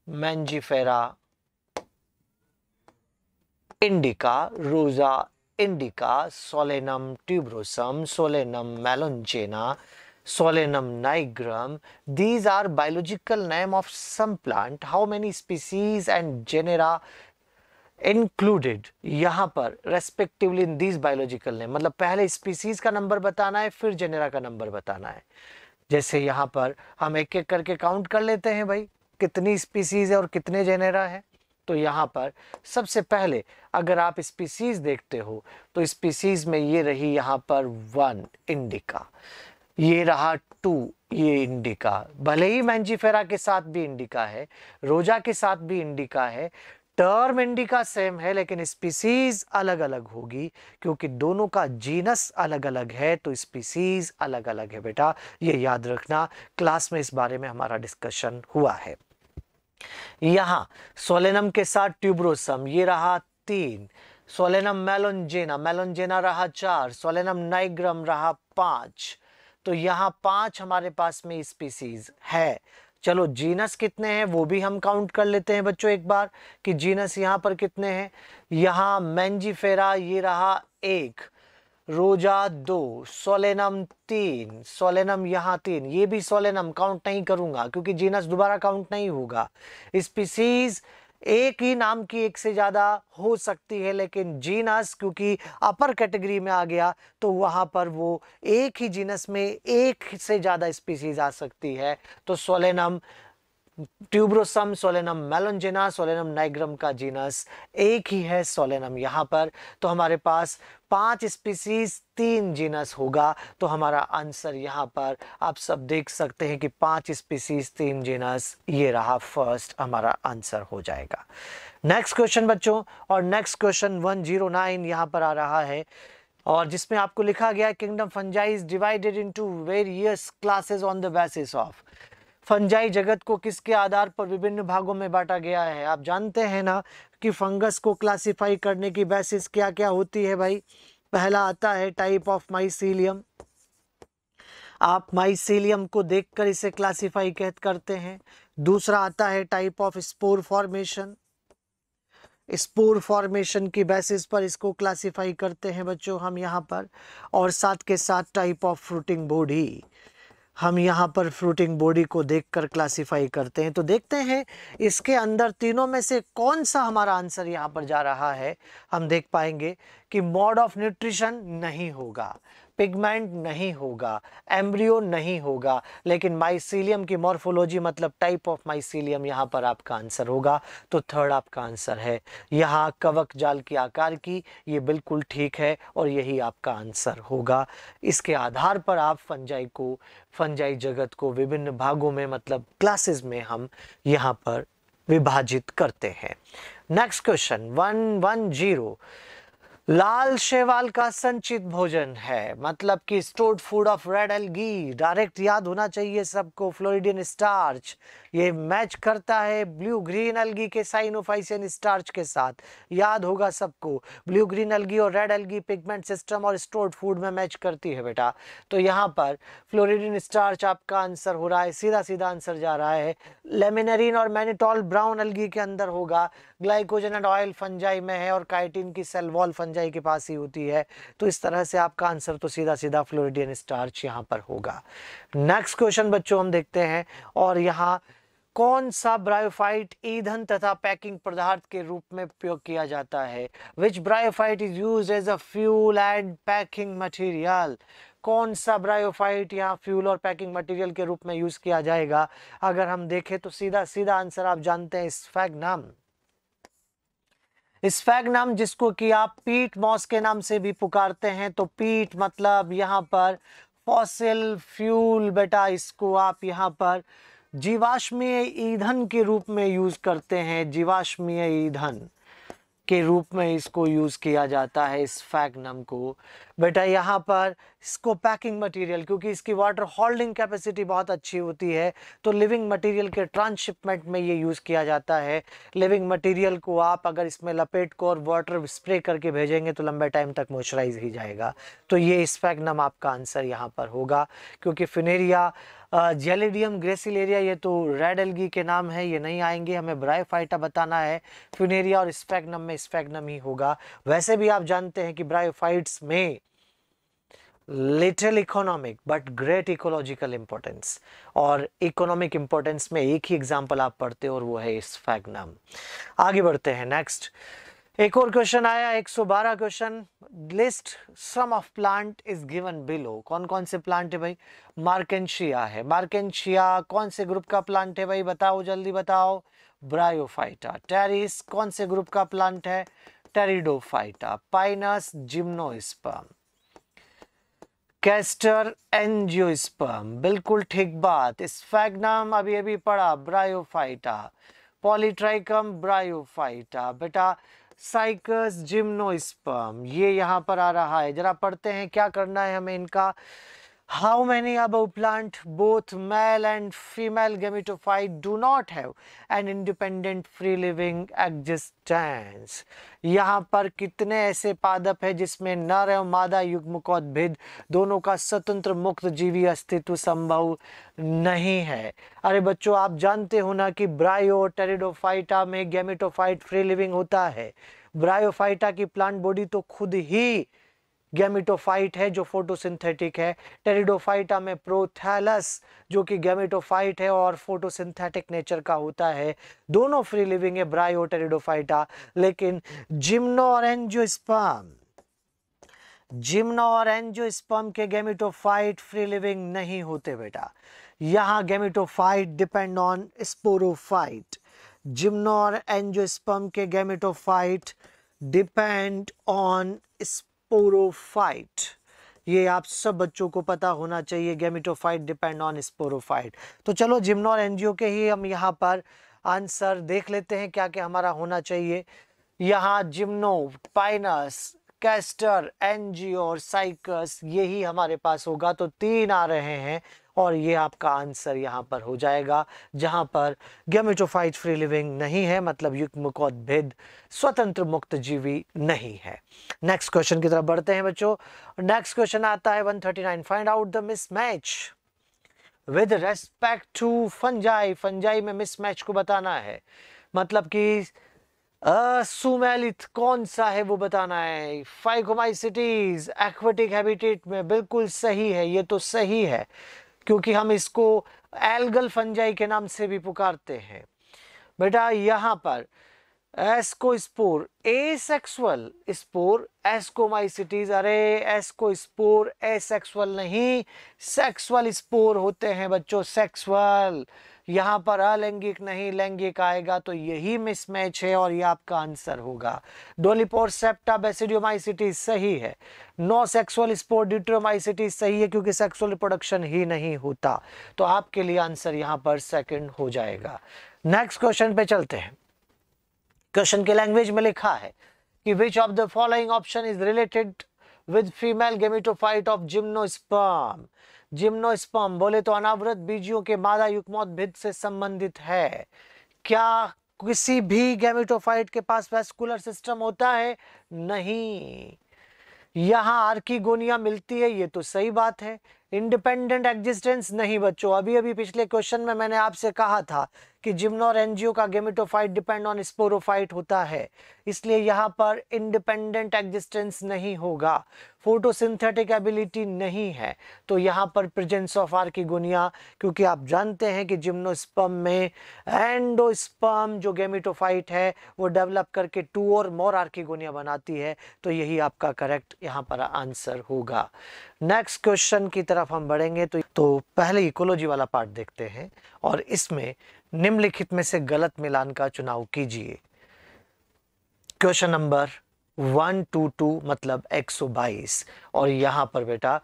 Mangifera indica Rosa indica Solanum tuberosum Solanum melongena, Solanum nigrum these are biological name of some plant how many species and genera included यहाँ पर respectively in these biological name मतलब पहले स्पीसीज का नंबर बताना है फिर genera का number बताना है जैसे यहाँ पर हम एक एक करके काउंट कर लेते हैं भाई कितनी स्पीसीज़ है और कितने जेनेरा है तो यहाँ पर सबसे पहले अगर आप स्पीसीज़ देखते हो तो स्पीसीज़ में ये रही यहाँ पर वन इंडिका ये रहा टू ये इंडिका भले ही मैंजीफेरा के साथ भी इंडिका है रोजा के साथ भी इंडिका है टर्म इंडिका सेम है लेकिन स्पीसीज अलग अलग होगी क्योंकि दोनों का जीनस अलग अलग है तो स्पीसीज अलग अलग है बेटा ये याद रखना क्लास में इस बारे में हमारा डिस्कशन हुआ है यहाँ सोलेनम के साथ ट्यूब्रोसम ये रहा तीन सोलेनम मेलोनजेना मेलोनजेना रहा चार सोलेनम नाइग्रम रहा पांच तो यहाँ पांच हमारे पास में स्पीसीज है चलो जीनस कितने हैं वो भी हम काउंट कर लेते हैं बच्चों एक बार कि जीनस यहाँ पर कितने हैं यहाँ मैंजीफेरा ये रहा एक रोजा दो सोलेनम तीन सोलेनम यहाँ तीन ये भी सोलेनम काउंट नहीं करूँगा क्योंकि जीनस दोबारा काउंट नहीं होगा स्पीसीज एक ही नाम की एक से ज़्यादा हो सकती है लेकिन जीनस क्योंकि अपर कैटेगरी में आ गया तो वहां पर वो एक ही जीनस में एक से ज़्यादा स्पीसीज आ सकती है तो Solanum tuberosum Solanum melongena Solanum nigrum का जीनस एक ही है सोलेनम यहाँ पर तो हमारे पास पांच स्पीसीज तीन जीनस होगा तो हमारा आंसर यहाँ पर आप सब देख सकते हैं कि पांच स्पीसीज तीन जीनस ये रहा फर्स्ट हमारा आंसर हो जाएगा नेक्स्ट क्वेश्चन बच्चों और next question one zero nine यहाँ पर आ रहा है और जिसमें आपको लिखा गया kingdom fungi is divided into various classes on the basis of fungi जगत को किसके आधार पर विभिन्न भागों में बांटा गया है आप जानते हैं ना कि फंगस को क्लासिफाई करने की बेसिस क्या क्या होती है भाई पहला आता है टाइप ऑफ माइसीलियम आप माइसीलियम को देखकर इसे क्लासिफाई कह करते हैं दूसरा आता है type of spore formation spore formation की बेसिस पर इसको क्लासिफाई करते हैं बच्चों हम यहाँ पर और साथ के साथ टाइप ऑफ फ्रूटिंग बॉडी हम यहाँ पर फ्रूटिंग बॉडी को देखकर क्लासिफाई करते हैं तो देखते हैं इसके अंदर तीनों में से कौन सा हमारा आंसर यहाँ पर जा रहा है हम देख पाएंगे कि मोड ऑफ न्यूट्रिशन नहीं होगा पिगमेंट नहीं होगा एम्ब्रियो नहीं होगा लेकिन माइसीलियम की मॉर्फोलॉजी मतलब टाइप ऑफ माइसीलियम यहाँ पर आपका आंसर होगा तो थर्ड आपका आंसर है यहाँ कवक जाल के आकार की ये बिल्कुल ठीक है और यही आपका आंसर होगा इसके आधार पर आप फंजाई को फंजाई जगत को विभिन्न भागों में मतलब क्लासेस में हम यहाँ पर विभाजित करते हैं next question one one zero लाल शेवाल का संचित भोजन है मतलब कि stored food of red algae direct याद होना चाहिए सबको फ्लोरिडियन स्टार्च ये मैच करता है ब्लू ग्रीन एलगी के साइनोफाइसियन स्टार्च के साथ याद होगा सबको ब्लू ग्रीन एलगी और रेड एलगी पिगमेंट सिस्टम और स्टोर्ड फूड में मैच करती है बेटा तो यहाँ पर फ्लोरिडियन स्टार्च आपका आंसर हो रहा है सीधा सीधा आंसर जा रहा है लेमिनरीन और मैनिटॉल ब्राउन एलगी के अंदर होगा ग्लाइकोजन एंड ऑयल फंजाई में है और काइटिन की सेलवॉल फंजाई फंजाई के पास ही होती है तो इस तरह से आपका आंसर तो सीधा सीधा फ्लोरिडियन स्टार्च यहाँ पर होगा नेक्स्ट क्वेश्चन बच्चों हम देखते हैं और यहाँ कौन सा ब्रायोफाइट ईंधन तथा पैकिंग पदार्थ के रूप में उपयोग किया जाता है which bryophyte is use as a fuel and packing material कौन सा ब्रायोफाइट यहाँ फ्यूल और पैकिंग मटेरियल के रूप में यूज किया जाएगा अगर हम देखें तो सीधा सीधा आंसर आप जानते हैं नाम स्फैगनम जिसको कि आप पीट मॉस के नाम से भी पुकारते हैं तो पीट मतलब यहाँ पर फॉसिल फ्यूल बेटा इसको आप यहाँ पर जीवाश्मीय ईंधन के रूप में यूज़ करते हैं जीवाश्मीय ईंधन के रूप में इसको यूज़ किया जाता है इस फैगनम को बेटा यहाँ पर इसको पैकिंग मटेरियल क्योंकि इसकी वाटर होल्डिंग कैपेसिटी बहुत अच्छी होती है तो लिविंग मटेरियल के ट्रांसशिपमेंट में ये यूज़ किया जाता है लिविंग मटेरियल को आप अगर इसमें लपेट को और वाटर स्प्रे करके भेजेंगे तो लंबे टाइम तक मॉइस्चराइज ही जाएगा तो ये स्पैगनम आपका आंसर यहाँ पर होगा क्योंकि फिनेरिया जेलिडियम ग्रेसिलेरिया ये तो रेड एलगी के नाम है ये नहीं आएंगे हमें ब्रायोफाइटा बताना है फिनेरिया और स्पैगनम में स्पैगनम ही होगा वैसे भी आप जानते हैं कि ब्रायोफाइट्स में little economic but great ecological importance और इकोनॉमिक इंपॉर्टेंस में एक ही एग्जाम्पल आप पढ़ते हो और वो है फैगनम आगे बढ़ते हैं नेक्स्ट एक और क्वेश्चन आया 112 question list some of plant is given below कौन कौन से प्लांट है भाई मार्केंशिया है मार्केंशिया कौन से ग्रुप का प्लांट है भाई बताओ जल्दी बताओ ब्रायोफाइटा टेरिस कौन से ग्रुप का प्लांट है pteridophyta Pinus gymnosperm castor angiosperm बिल्कुल ठीक बात स्फैगनम अभी अभी पढ़ा ब्रायोफाइटा पॉलीट्राइकम ब्रायोफाइटा बेटा साइकस जिम्नोस्पर्म ये यहाँ पर आ रहा है जरा पढ़ते हैं क्या करना है हमें इनका how many above plant both male and female gametophyte do not have an independent free living existence यहाँ पर कितने ऐसे पादप है जिसमें नर एवं मादा युग्म भेद दोनों का स्वतंत्र मुक्त जीवी अस्तित्व संभव नहीं है अरे बच्चों आप जानते हो ना कि ब्रायो टेरिडोफाइटा में गेमिटोफाइट फ्री लिविंग होता है ब्रायोफाइटा की प्लांट बॉडी तो खुद ही गैमिटोफाइट है जो फोटोसिंथेटिक है टेरिडोफाइटा में प्रोथैलस जो कि गैमिटोफाइट है और फोटोसिंथेटिक नेचर का होता है दोनों फ्री लिविंग है ब्रायो टेरिडोफाइटा लेकिन जिम्नो और एंजियोस्पर्म जिम्नो और एंजियोस्पर्म के गैमिटोफाइट फ्री लिविंग नहीं होते बेटा यहाँ gametophyte depend on sporophyte gymno और एंजियोस्पर्म के गैमिटोफाइट डिपेंड ऑन स्पोरोफाइट ये आप सब बच्चों को पता होना चाहिए गेमिटोफाइट डिपेंड ऑन स्पोरोफाइट तो चलो जिम्नोर एनजीओ के ही हम यहाँ पर आंसर देख लेते हैं क्या क्या हमारा होना चाहिए यहाँ जिम्नो पाइनस कैस्टर एनजीओ और साइकस यही हमारे पास होगा तो तीन आ रहे हैं और ये आपका आंसर यहाँ पर हो जाएगा जहाँ पर गेमेटोफाइट फ्री लिविंग नहीं है मतलब युग्मकोद स्वतंत्र मुक्त जीवी नहीं है नेक्स्ट क्वेश्चन की तरफ बढ़ते हैं बच्चों नेक्स्ट क्वेश्चन आता है 139 find out the mismatch with respect to fungi fungi में मिसमैच को बताना है मतलब कि सुमेलित कौन सा है वो बताना है फाइकोमाइसिटीज एक्वेटिक हैबिटेट में बिल्कुल सही है ये तो सही है क्योंकि हम इसको एल्गल फंजाई के नाम से भी पुकारते हैं बेटा यहां पर ascospore asexual spore ascomycetes अरे एस्को स्पोर एसेक्सुअल नहीं सेक्सुअल स्पोर होते हैं बच्चों सेक्सुअल यहाँ पर अलैंगिक नहीं लैंगिक आएगा तो यही मिसमैच है और ये आपका आंसर होगा डोलीपोर सेप्टा बेसिडियोमाइसिटी सही है नो सेक्सुअल स्पोर ड्यूट्रोमाइसिटी सही है क्योंकि सेक्सुअल रिप्रोडक्शन ही नहीं होता तो आपके लिए आंसर यहाँ पर सेकेंड हो जाएगा नेक्स्ट क्वेश्चन पे चलते हैं क्वेश्चन के लैंग्वेज में लिखा है कि which of the following option is related with female gametophyte of gymnosperm gymnosperm बोले तो अनावृत बीजियों के मादा युग्मोद्भिद से संबंधित है क्या किसी भी गैमेटोफाइट के पास वेस्कुलर सिस्टम होता है नहीं यहाँ आर्कीगोनिया मिलती है ये तो सही बात है इंडिपेंडेंट एग्जिस्टेंस नहीं बच्चों अभी अभी पिछले क्वेश्चन में मैंने आपसे कहा था कि जिम्नोर एनजीओ का गेमिटोफाइट डिपेंड ऑन स्पोरोफाइट होता है इसलिए यहाँ पर इंडिपेंडेंट एग्जिस्टेंस नहीं होगा फोटोसिंथेटिक एबिलिटी नहीं है तो यहाँ पर प्रेजेंस ऑफ आर की गुनिया क्योंकि आप जानते हैं कि जिम्नोस्पम में एंडोस्पम जो गेमिटोफाइट है वो डेवलप करके टू और मोर आर की गुनिया बनाती है तो यही आपका करेक्ट यहाँ पर आंसर होगा नेक्स्ट क्वेश्चन की तरफ हम बढ़ेंगे तो, तो पहले इकोलॉजी वाला पार्ट देखते हैं और इसमें निम्नलिखित में से गलत मिलान का चुनाव कीजिए question number one two two मतलब एक सौ बाईस और यहां पर बेटा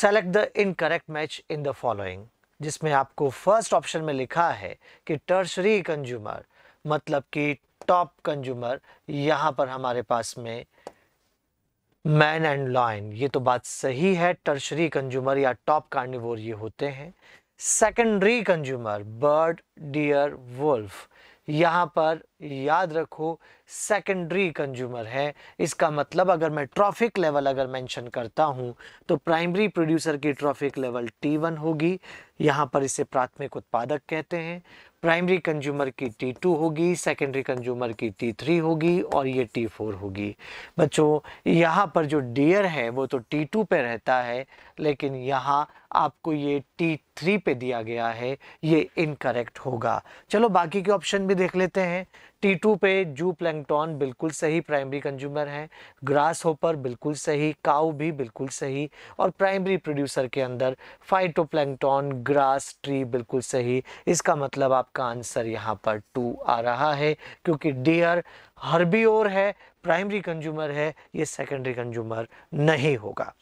select the incorrect match in the following जिसमें आपको फर्स्ट ऑप्शन में लिखा है कि टर्शरी कंज्यूमर मतलब कि टॉप कंज्यूमर यहां पर हमारे पास में मैन एंड लॉइन ये तो बात सही है टर्शरी कंज्यूमर या टॉप कार्निवोर ये होते हैं secondary consumer bird deer wolf यहाँ पर याद रखो सेकेंडरी कंज्यूमर है इसका मतलब अगर मैं ट्रॉफिक लेवल अगर मेंशन करता हूँ तो प्राइमरी प्रोड्यूसर की ट्रॉफिक लेवल T1 होगी यहाँ पर इसे प्राथमिक उत्पादक कहते हैं प्राइमरी कंज्यूमर की T2 होगी सेकेंडरी कंज्यूमर की T3 होगी और ये T4 होगी बच्चों यहाँ पर जो डियर है वो तो T2 पे रहता है लेकिन यहाँ आपको ये टी थ्री पे दिया गया है ये इनकरेक्ट होगा चलो बाकी के ऑप्शन भी देख लेते हैं टी टू पे जू प्लैंगटॉन बिल्कुल सही प्राइमरी कंज्यूमर हैं ग्रास होपर बिल्कुल सही काउ भी बिल्कुल सही और प्राइमरी प्रोड्यूसर के अंदर फाइटो प्लैंगटॉन ग्रास ट्री बिल्कुल सही इसका मतलब आपका आंसर यहाँ पर टू आ रहा है क्योंकि डियर और है प्राइमरी कंज्यूमर है ये सेकेंडरी कंज्यूमर नहीं होगा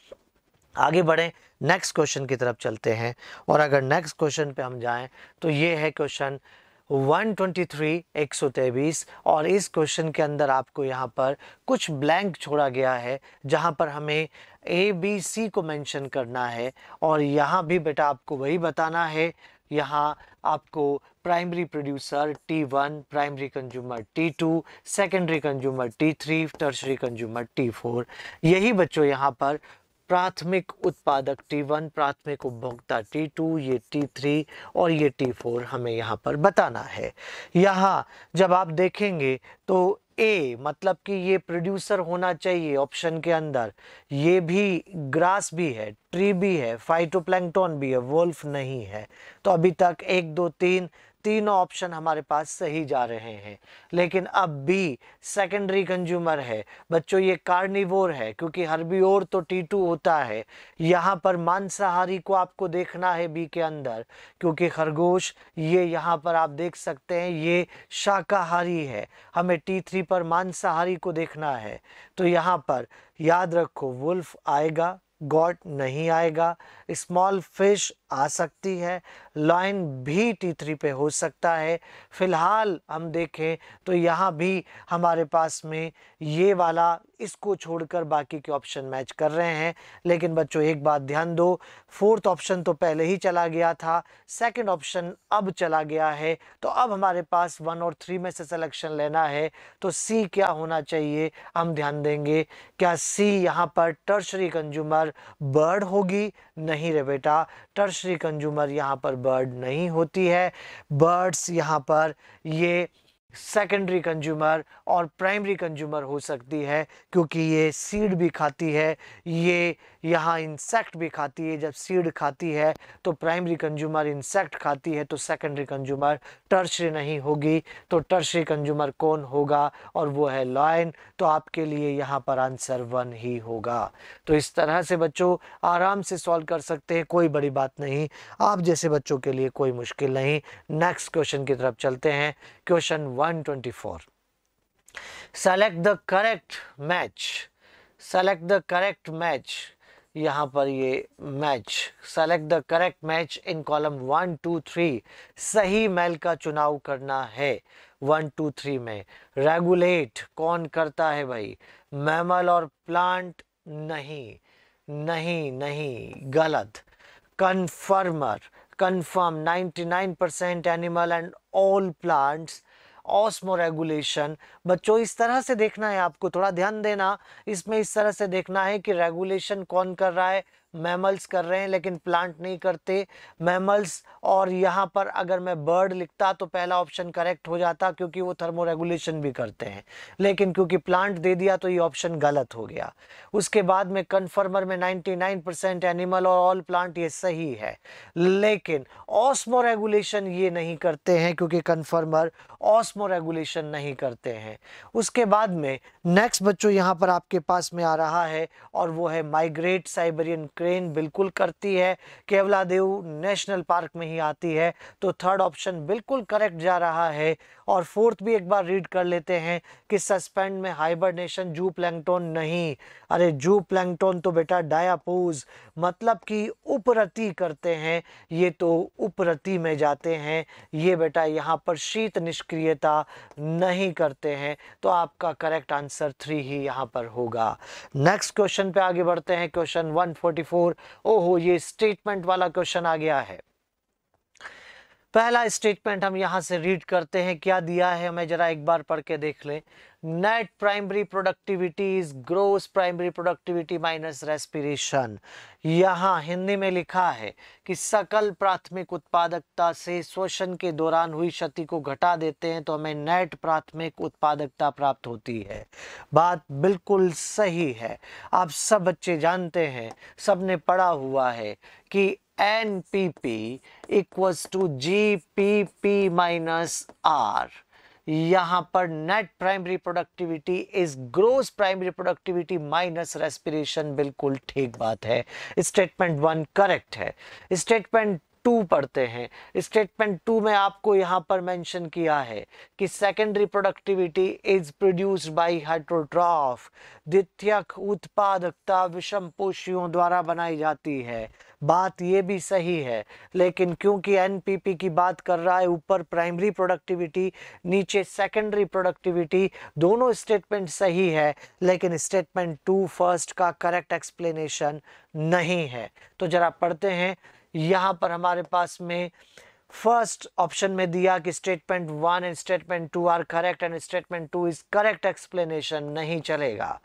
आगे बढ़ें नेक्स्ट क्वेश्चन की तरफ चलते हैं और अगर नेक्स्ट क्वेश्चन पे हम जाएं तो ये है क्वेश्चन 123 123 और इस क्वेश्चन के अंदर आपको यहाँ पर कुछ ब्लैंक छोड़ा गया है जहाँ पर हमें ए बी सी को मेंशन करना है और यहाँ भी बेटा आपको वही बताना है यहाँ आपको primary producer T1, primary consumer T2, secondary consumer T3, tertiary consumer T4 यही बच्चों यहाँ पर प्राथमिक उत्पादक T1 प्राथमिक उपभोक्ता T2 ये T3 और ये T4 हमें यहाँ पर बताना है यहाँ जब आप देखेंगे तो ए मतलब कि ये प्रोड्यूसर होना चाहिए ऑप्शन के अंदर ये भी ग्रास भी है ट्री भी है फाइटोप्लैंक्टॉन भी है वोल्फ नहीं है तो अभी तक एक दो तीन तीनों ऑप्शन हमारे पास सही जा रहे हैं लेकिन अब बी सेकेंडरी कंज्यूमर है बच्चों ये कार्निवोर है क्योंकि और तो टी टू होता है यहाँ पर मांसाहारी को आपको देखना है बी के अंदर क्योंकि खरगोश ये यहाँ पर आप देख सकते हैं ये शाकाहारी है हमें टी थ्री पर मांसाहारी को देखना है तो यहाँ पर याद रखो वुल्फ आएगा गॉड नहीं आएगा स्मॉल फिश आ सकती है लाइन भी टी थ्री पे हो सकता है फिलहाल हम देखें तो यहाँ भी हमारे पास में ये वाला इसको छोड़कर बाकी के ऑप्शन मैच कर रहे हैं लेकिन बच्चों एक बात ध्यान दो फोर्थ ऑप्शन तो पहले ही चला गया था सेकंड ऑप्शन अब चला गया है तो अब हमारे पास वन और थ्री में से सिलेक्शन लेना है तो सी क्या होना चाहिए हम ध्यान देंगे क्या सी यहाँ पर टर्शरी कंज्यूमर पर बर्ड होगी नहीं रे बेटा टर्शरी कंज्यूमर यहाँ पर बर्ड नहीं होती है बर्ड्स यहाँ पर ये सेकेंडरी कंज्यूमर और प्राइमरी कंज्यूमर हो सकती है क्योंकि ये सीड भी खाती है ये यहाँ इंसेक्ट भी खाती है जब सीड खाती है तो प्राइमरी कंज्यूमर इंसेक्ट खाती है तो सेकेंडरी कंज्यूमर टर्शरी नहीं होगी तो टर्शरी कंज्यूमर कौन होगा और वो है लॉयन तो आपके लिए यहाँ पर आंसर वन ही होगा तो इस तरह से बच्चों आराम से सॉल्व कर सकते हैं कोई बड़ी बात नहीं आप जैसे बच्चों के लिए कोई मुश्किल नहीं नेक्स्ट क्वेश्चन की तरफ चलते हैं question one select the correct match select the correct match यहाँ पर ये match select the correct match in column one two three सही मैल का चुनाव करना है वन टू थ्री में रेगुलेट कौन करता है भाई मैमल और प्लांट नहीं नहीं नहीं गलत conformer conform 99% animal and all plants osmoregulation बच्चों इस तरह से देखना है आपको थोड़ा ध्यान देना इसमें इस तरह से देखना है कि रेगुलेशन कौन कर रहा है मैमल्स कर रहे हैं लेकिन प्लांट नहीं करते मैमल्स और यहाँ पर अगर मैं बर्ड लिखता तो पहला ऑप्शन करेक्ट हो जाता क्योंकि वो थर्मोरेगुलेशन भी करते हैं लेकिन क्योंकि प्लांट दे दिया तो ये ऑप्शन गलत हो गया उसके बाद में कन्फर्मर में 99 परसेंट एनिमल और ऑल प्लांट ये सही है लेकिन ऑस्मोरेगुलेशन ये नहीं करते हैं क्योंकि कन्फर्मर ऑस्मोरेगुलेशन नहीं करते हैं उसके बाद में नेक्स्ट बच्चों यहाँ पर आपके पास में आ रहा है और वो है माइग्रेट साइबेरियन क्रे ट्रेन बिल्कुल करती है केवलादेव नेशनल पार्क में ही आती है तो थर्ड ऑप्शन बिल्कुल करेक्ट जा रहा है और फोर्थ भी एक बार रीड कर लेते हैं कि सस्पेंड में हाइबरनेशन जू प्लैंगटोन नहीं अरे जू प्लैंगटोन तो बेटा डायापूज मतलब कि उपरति करते हैं ये तो उपरति में जाते हैं ये बेटा यहाँ पर शीत निष्क्रियता नहीं करते हैं तो आपका करेक्ट आंसर थ्री ही यहाँ पर होगा नेक्स्ट क्वेश्चन पे आगे बढ़ते हैं क्वेश्चन 144 ओहो ये स्टेटमेंट वाला क्वेश्चन आ गया है पहला स्टेटमेंट हम यहां से रीड करते हैं क्या दिया है हमें ज़रा एक बार पढ़ के देख लें net primary productivity is gross primary productivity minus respiration यहाँ हिंदी में लिखा है कि सकल प्राथमिक उत्पादकता से शोषण के दौरान हुई क्षति को घटा देते हैं तो हमें नेट प्राथमिक उत्पादकता प्राप्त होती है बात बिल्कुल सही है आप सब बच्चे जानते हैं सबने पढ़ा हुआ है कि N P P equals to G P P minus R यहां पर net primary productivity is gross primary productivity minus respiration बिल्कुल ठीक बात है स्टेटमेंट वन करेक्ट है स्टेटमेंट टू पढ़ते हैं स्टेटमेंट टू में आपको यहाँ पर मेंशन किया है कि secondary productivity is produced by heterotroph द्वितीयक उत्पादकता विषम पोषियों द्वारा बनाई जाती है बात ये भी सही है लेकिन क्योंकि एनपीपी की बात कर रहा है ऊपर प्राइमरी प्रोडक्टिविटी नीचे सेकेंडरी प्रोडक्टिविटी दोनों स्टेटमेंट सही है लेकिन स्टेटमेंट टू फर्स्ट का करेक्ट एक्सप्लेनेशन नहीं है तो ज़रा पढ़ते हैं यहाँ पर हमारे पास में फर्स्ट ऑप्शन में दिया कि statement one and statement two are correct and statement two is correct explanation नहीं चलेगा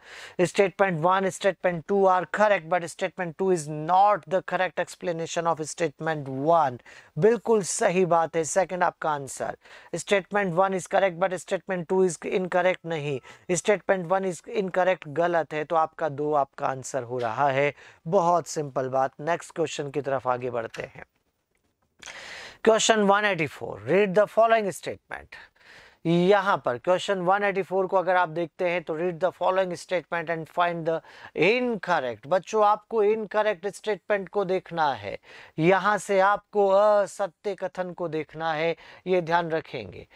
statement one statement two are correct but statement two is not the correct explanation of statement one बिल्कुल सही बात है second आपका answer statement one is correct but statement two is incorrect नहीं statement one is incorrect गलत है तो आपका दो आपका आंसर हो रहा है बहुत सिंपल बात नेक्स्ट क्वेश्चन की तरफ आगे बढ़ते हैं question 184 read the following statement यहां पर क्वेश्चन 184 को अगर आप देखते हैं तो read the following statement and find the incorrect बच्चों आपको इनकरेक्ट स्टेटमेंट को देखना है यहां से आपको असत्य कथन को देखना है ये ध्यान रखेंगे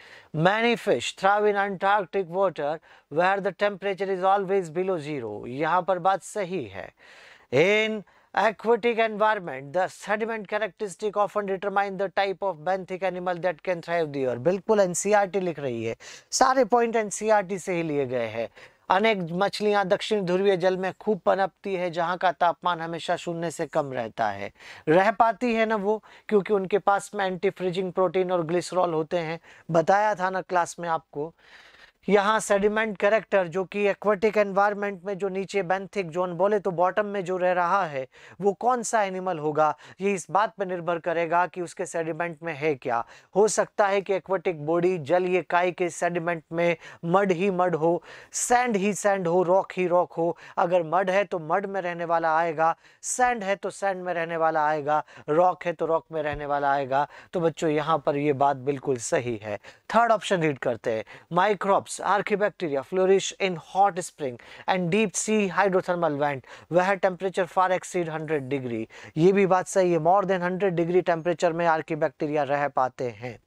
many fish thrive in Antarctic water where the temperature is always below zero यहां पर बात सही है इन Aquatic environment, the sediment characteristic often determine the type of benthic animal that can thrive there. bilkul ncrt likh rahi hai sare point ncrt se hi liye gaye hai अनेक मछलियां दक्षिण ध्रुवीय जल में खूब पनपती है जहां का तापमान हमेशा शून्य से कम रहता है रह पाती है ना वो क्योंकि उनके पास में एंटी फ्रिजिंग प्रोटीन और ग्लिसरॉल होते हैं बताया था ना क्लास में आपको यहाँ सेडिमेंट करेक्टर जो कि एक्वेटिक एनवायरनमेंट में जो नीचे बेंथिक जोन बोले तो बॉटम में जो रह रहा है वो कौन सा एनिमल होगा ये इस बात पर निर्भर करेगा कि उसके सेडिमेंट में है क्या हो सकता है कि एक्वेटिक बॉडी जलीय काय के सेडिमेंट में मड ही मड हो सैंड ही सैंड हो रॉक ही रॉक हो अगर मड है तो मड में रहने वाला आएगा सैंड है तो सैंड में रहने वाला आएगा रॉक है तो रॉक में रहने वाला आएगा तो बच्चों यहाँ पर ये बात बिल्कुल सही है थर्ड ऑप्शन रीड करते हैं माइक्रोप्स archibacteria flourish in hot spring and deep sea hydrothermal vent where temperature far exceed 100 degree ये भी बात सही है more than 100 degree temperature में आर्की बैक्टीरिया रह पाते हैं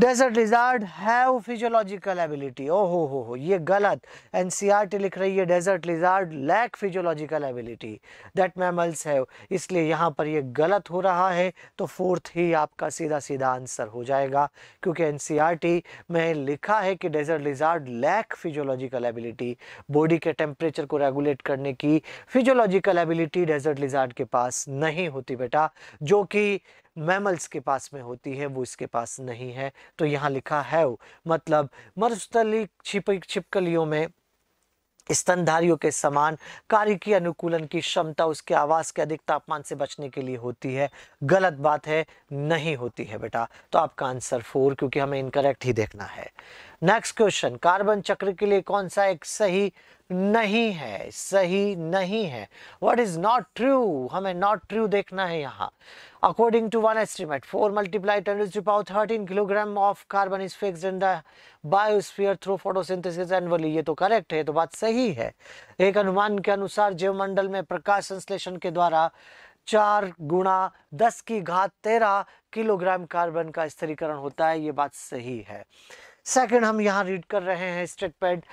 desert lizard have physiological ability ओ हो हो हो ये गलत एन सी आर टी लिख रही है desert lizard lack physiological ability that mammals have इसलिए यहाँ पर ये गलत हो रहा है तो फोर्थ ही आपका सीधा सीधा आंसर हो जाएगा क्योंकि एन सी आर टी में लिखा है कि desert lizard lack physiological ability body के टेम्परेचर को रेगुलेट करने की फिजियोलॉजिकल एबिलिटी डेजर्ट लिजार्ड के पास नहीं होती बेटा जो कि मैमल्स के पास में होती है वो इसके पास नहीं है तो यहाँ लिखा है मतलब मरुस्थली छिप छिपकलियों में स्तनधारियों के समान कार्य की अनुकूलन की क्षमता उसके आवास के अधिक तापमान से बचने के लिए होती है गलत बात है नहीं होती है बेटा तो आपका आंसर फोर क्योंकि हमें इनकरेक्ट ही देखना है नेक्स्ट क्वेश्चन कार्बन चक्र के लिए कौन सा एक सही नहीं है सही नहीं है व्हाट इज नॉट ट्रू हमें नॉट ट्रू देखना है यहाँ according to one estimate four multiply ten to power thirteen kilogram of carbon is fix in the biosphere through photosynthesis annually ये तो करेक्ट है तो बात सही है एक अनुमान के अनुसार जीवमंडल में प्रकाश संश्लेषण के द्वारा चार गुणा दस की घात तेरह किलोग्राम कार्बन का स्थिरीकरण होता है ये बात सही है सेकंड हम यहाँ रीड कर रहे हैं straight pad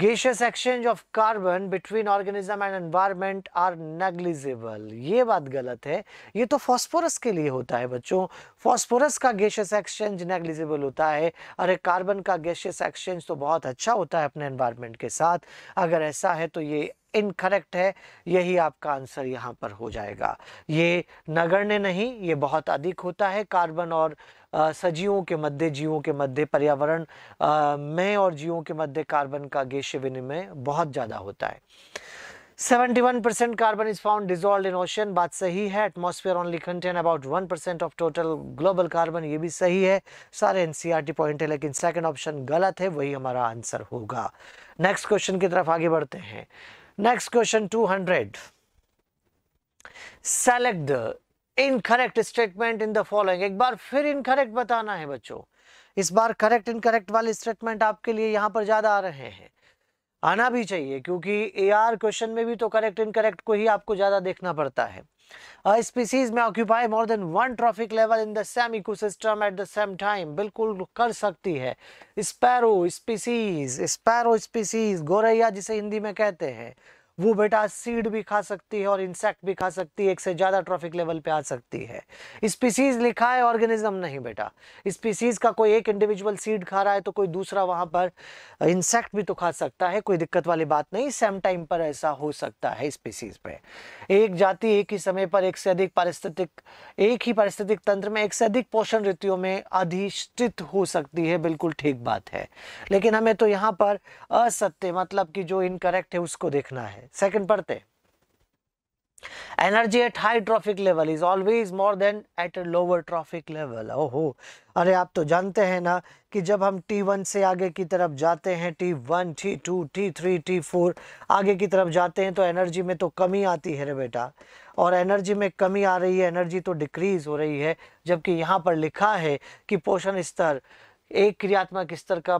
gaseous exchange of carbon between organism and environment are negligible ये बात गलत है ये तो फॉस्फोरस के लिए होता है बच्चों फॉस्फोरस का गेशियस एक्सचेंज नेग्लिजिबल होता है अरे कार्बन का गेशियस एक्सचेंज तो बहुत अच्छा होता है अपने एनवायरमेंट के साथ अगर ऐसा है तो ये इनकरेक्ट है यही आपका आंसर यहाँ पर हो जाएगा ये नगण्य नहीं ये बहुत अधिक होता है कार्बन और सजीवों के मध्य जीवों के मध्य पर्यावरण में और जीवों के मध्य कार्बन का गैसीय विनिमय बहुत ज़्यादा होता है 71 percent carbon is found dissolve in ocean बात सही है atmosphere only contain about 1 percent of total global carbon ये भी सही है सारे एन पॉइंट e है लेकिन सेकंड ऑप्शन गलत है वही हमारा आंसर होगा नेक्स्ट क्वेश्चन की तरफ आगे बढ़ते हैं Next question 200. Select the correct statement in the following एक बार फिर करेक्ट बताना है बच्चों इस बार करेक्ट इनकरेक्ट वाले स्टेटमेंट आपके लिए यहां पर ज़्यादा आ रहे हैं आना भी चाहिए क्योंकि ए आर क्वेश्चन में भी तो करेक्ट इनकरेक्ट को ही आपको ज़्यादा देखना पड़ता है A species may occupy more than one trophic level in the same ecosystem at the same time. बिल्कुल कर सकती है Sparrow species, sparrow species, गोरैया जिसे हिंदी में कहते हैं वो बेटा सीड भी खा सकती है और इंसेक्ट भी खा सकती है एक से ज़्यादा ट्रॉफिक लेवल पे आ सकती है स्पीसीज लिखा है ऑर्गेनिज्म नहीं बेटा स्पीसीज का कोई एक इंडिविजुअल सीड खा रहा है तो कोई दूसरा वहां पर इंसेक्ट भी तो खा सकता है कोई दिक्कत वाली बात नहीं सेम टाइम पर ऐसा हो सकता है स्पीसीज पे एक जाति एक ही समय पर एक से अधिक पारिस्थितिक एक ही पारिस्थितिक तंत्र में एक से अधिक पोषण ऋतुओं में अधिष्ठित हो सकती है बिल्कुल ठीक बात है लेकिन हमें तो यहाँ पर असत्य मतलब कि जो इनकरेक्ट है उसको देखना है सेकंड पढ़ते energy at high trophic level is always more than at a lower trophic level Oh हो अरे आप तो जानते हैं ना कि जब हम T1 से आगे की तरफ जाते हैं T1, T2, T3, T4 आगे की तरफ जाते हैं तो एनर्जी में तो कमी आती है रे बेटा और एनर्जी में कमी आ रही है एनर्जी तो डिक्रीज हो रही है जबकि यहाँ पर लिखा है कि पोषण स्तर एक क्रियात्मक स्तर का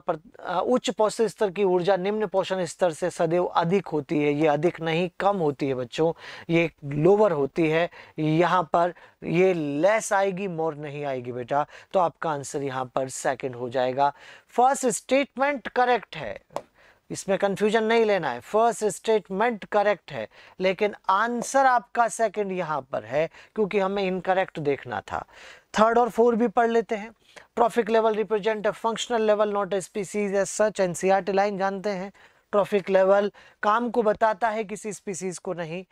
उच्च पोषण स्तर की ऊर्जा निम्न पोषण स्तर से सदैव अधिक होती है ये अधिक नहीं कम होती है बच्चों ये लोअर होती है यहाँ पर ये लेस आएगी मोर नहीं आएगी बेटा तो आपका आंसर यहाँ पर सेकंड हो जाएगा फर्स्ट स्टेटमेंट करेक्ट है इसमें कंफ्यूजन नहीं लेना है फर्स्ट स्टेटमेंट करेक्ट है लेकिन आंसर आपका सेकंड यहाँ पर है क्योंकि हमें इनकरेक्ट देखना था थर्ड और फोर भी पढ़ लेते हैं trophic level represent a functional level not a species as such an C line जानते हैं ट्रॉफिक लेवल काम को बताता है किसी स्पीसीज को नहीं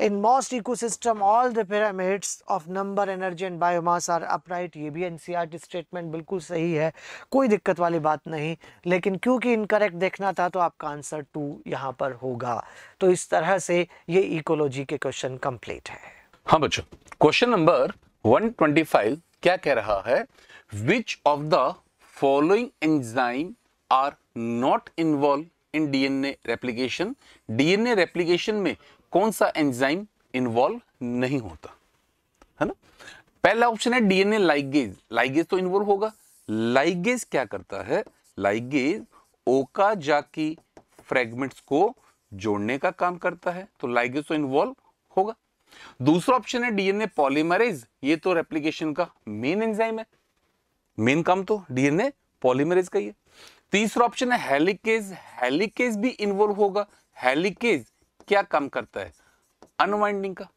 in most ecosystem all the pyramids of number energy and biomass are upright ये भी एन स्टेटमेंट बिल्कुल सही है कोई दिक्कत वाली बात नहीं लेकिन क्योंकि इनकरेक्ट देखना था तो आपका आंसर टू यहाँ पर होगा तो इस तरह से ये इकोलॉजी के क्वेश्चन कंप्लीट है हाँ बच्चों क्वेश्चन नंबर 125 क्या कह रहा है which of the following enzyme are not involve in DNA replication DNA replication में कौन सा एंजाइम इन्वॉल्व नहीं होता है ना पहला ऑप्शन है डीएनए लाइगेज लाइगेज तो इन्वॉल्व होगा लाइगेज क्या करता है लाइगेज ओका जाकी फ्रेगमेंट्स को जोड़ने का काम करता है तो लाइगेज तो इन्वॉल्व होगा दूसरा ऑप्शन है डीएनए पॉलीमरेज ये तो रेप्लीकेशन का मेन एंजाइम है मेन काम तो डीएनए पॉलीमरेज का ही है तीसरा ऑप्शन है हेलिकेज हेलिकेज भी इन्वॉल्व होगा हेलिकेज क्या काम करता है अनवाइंडिंग का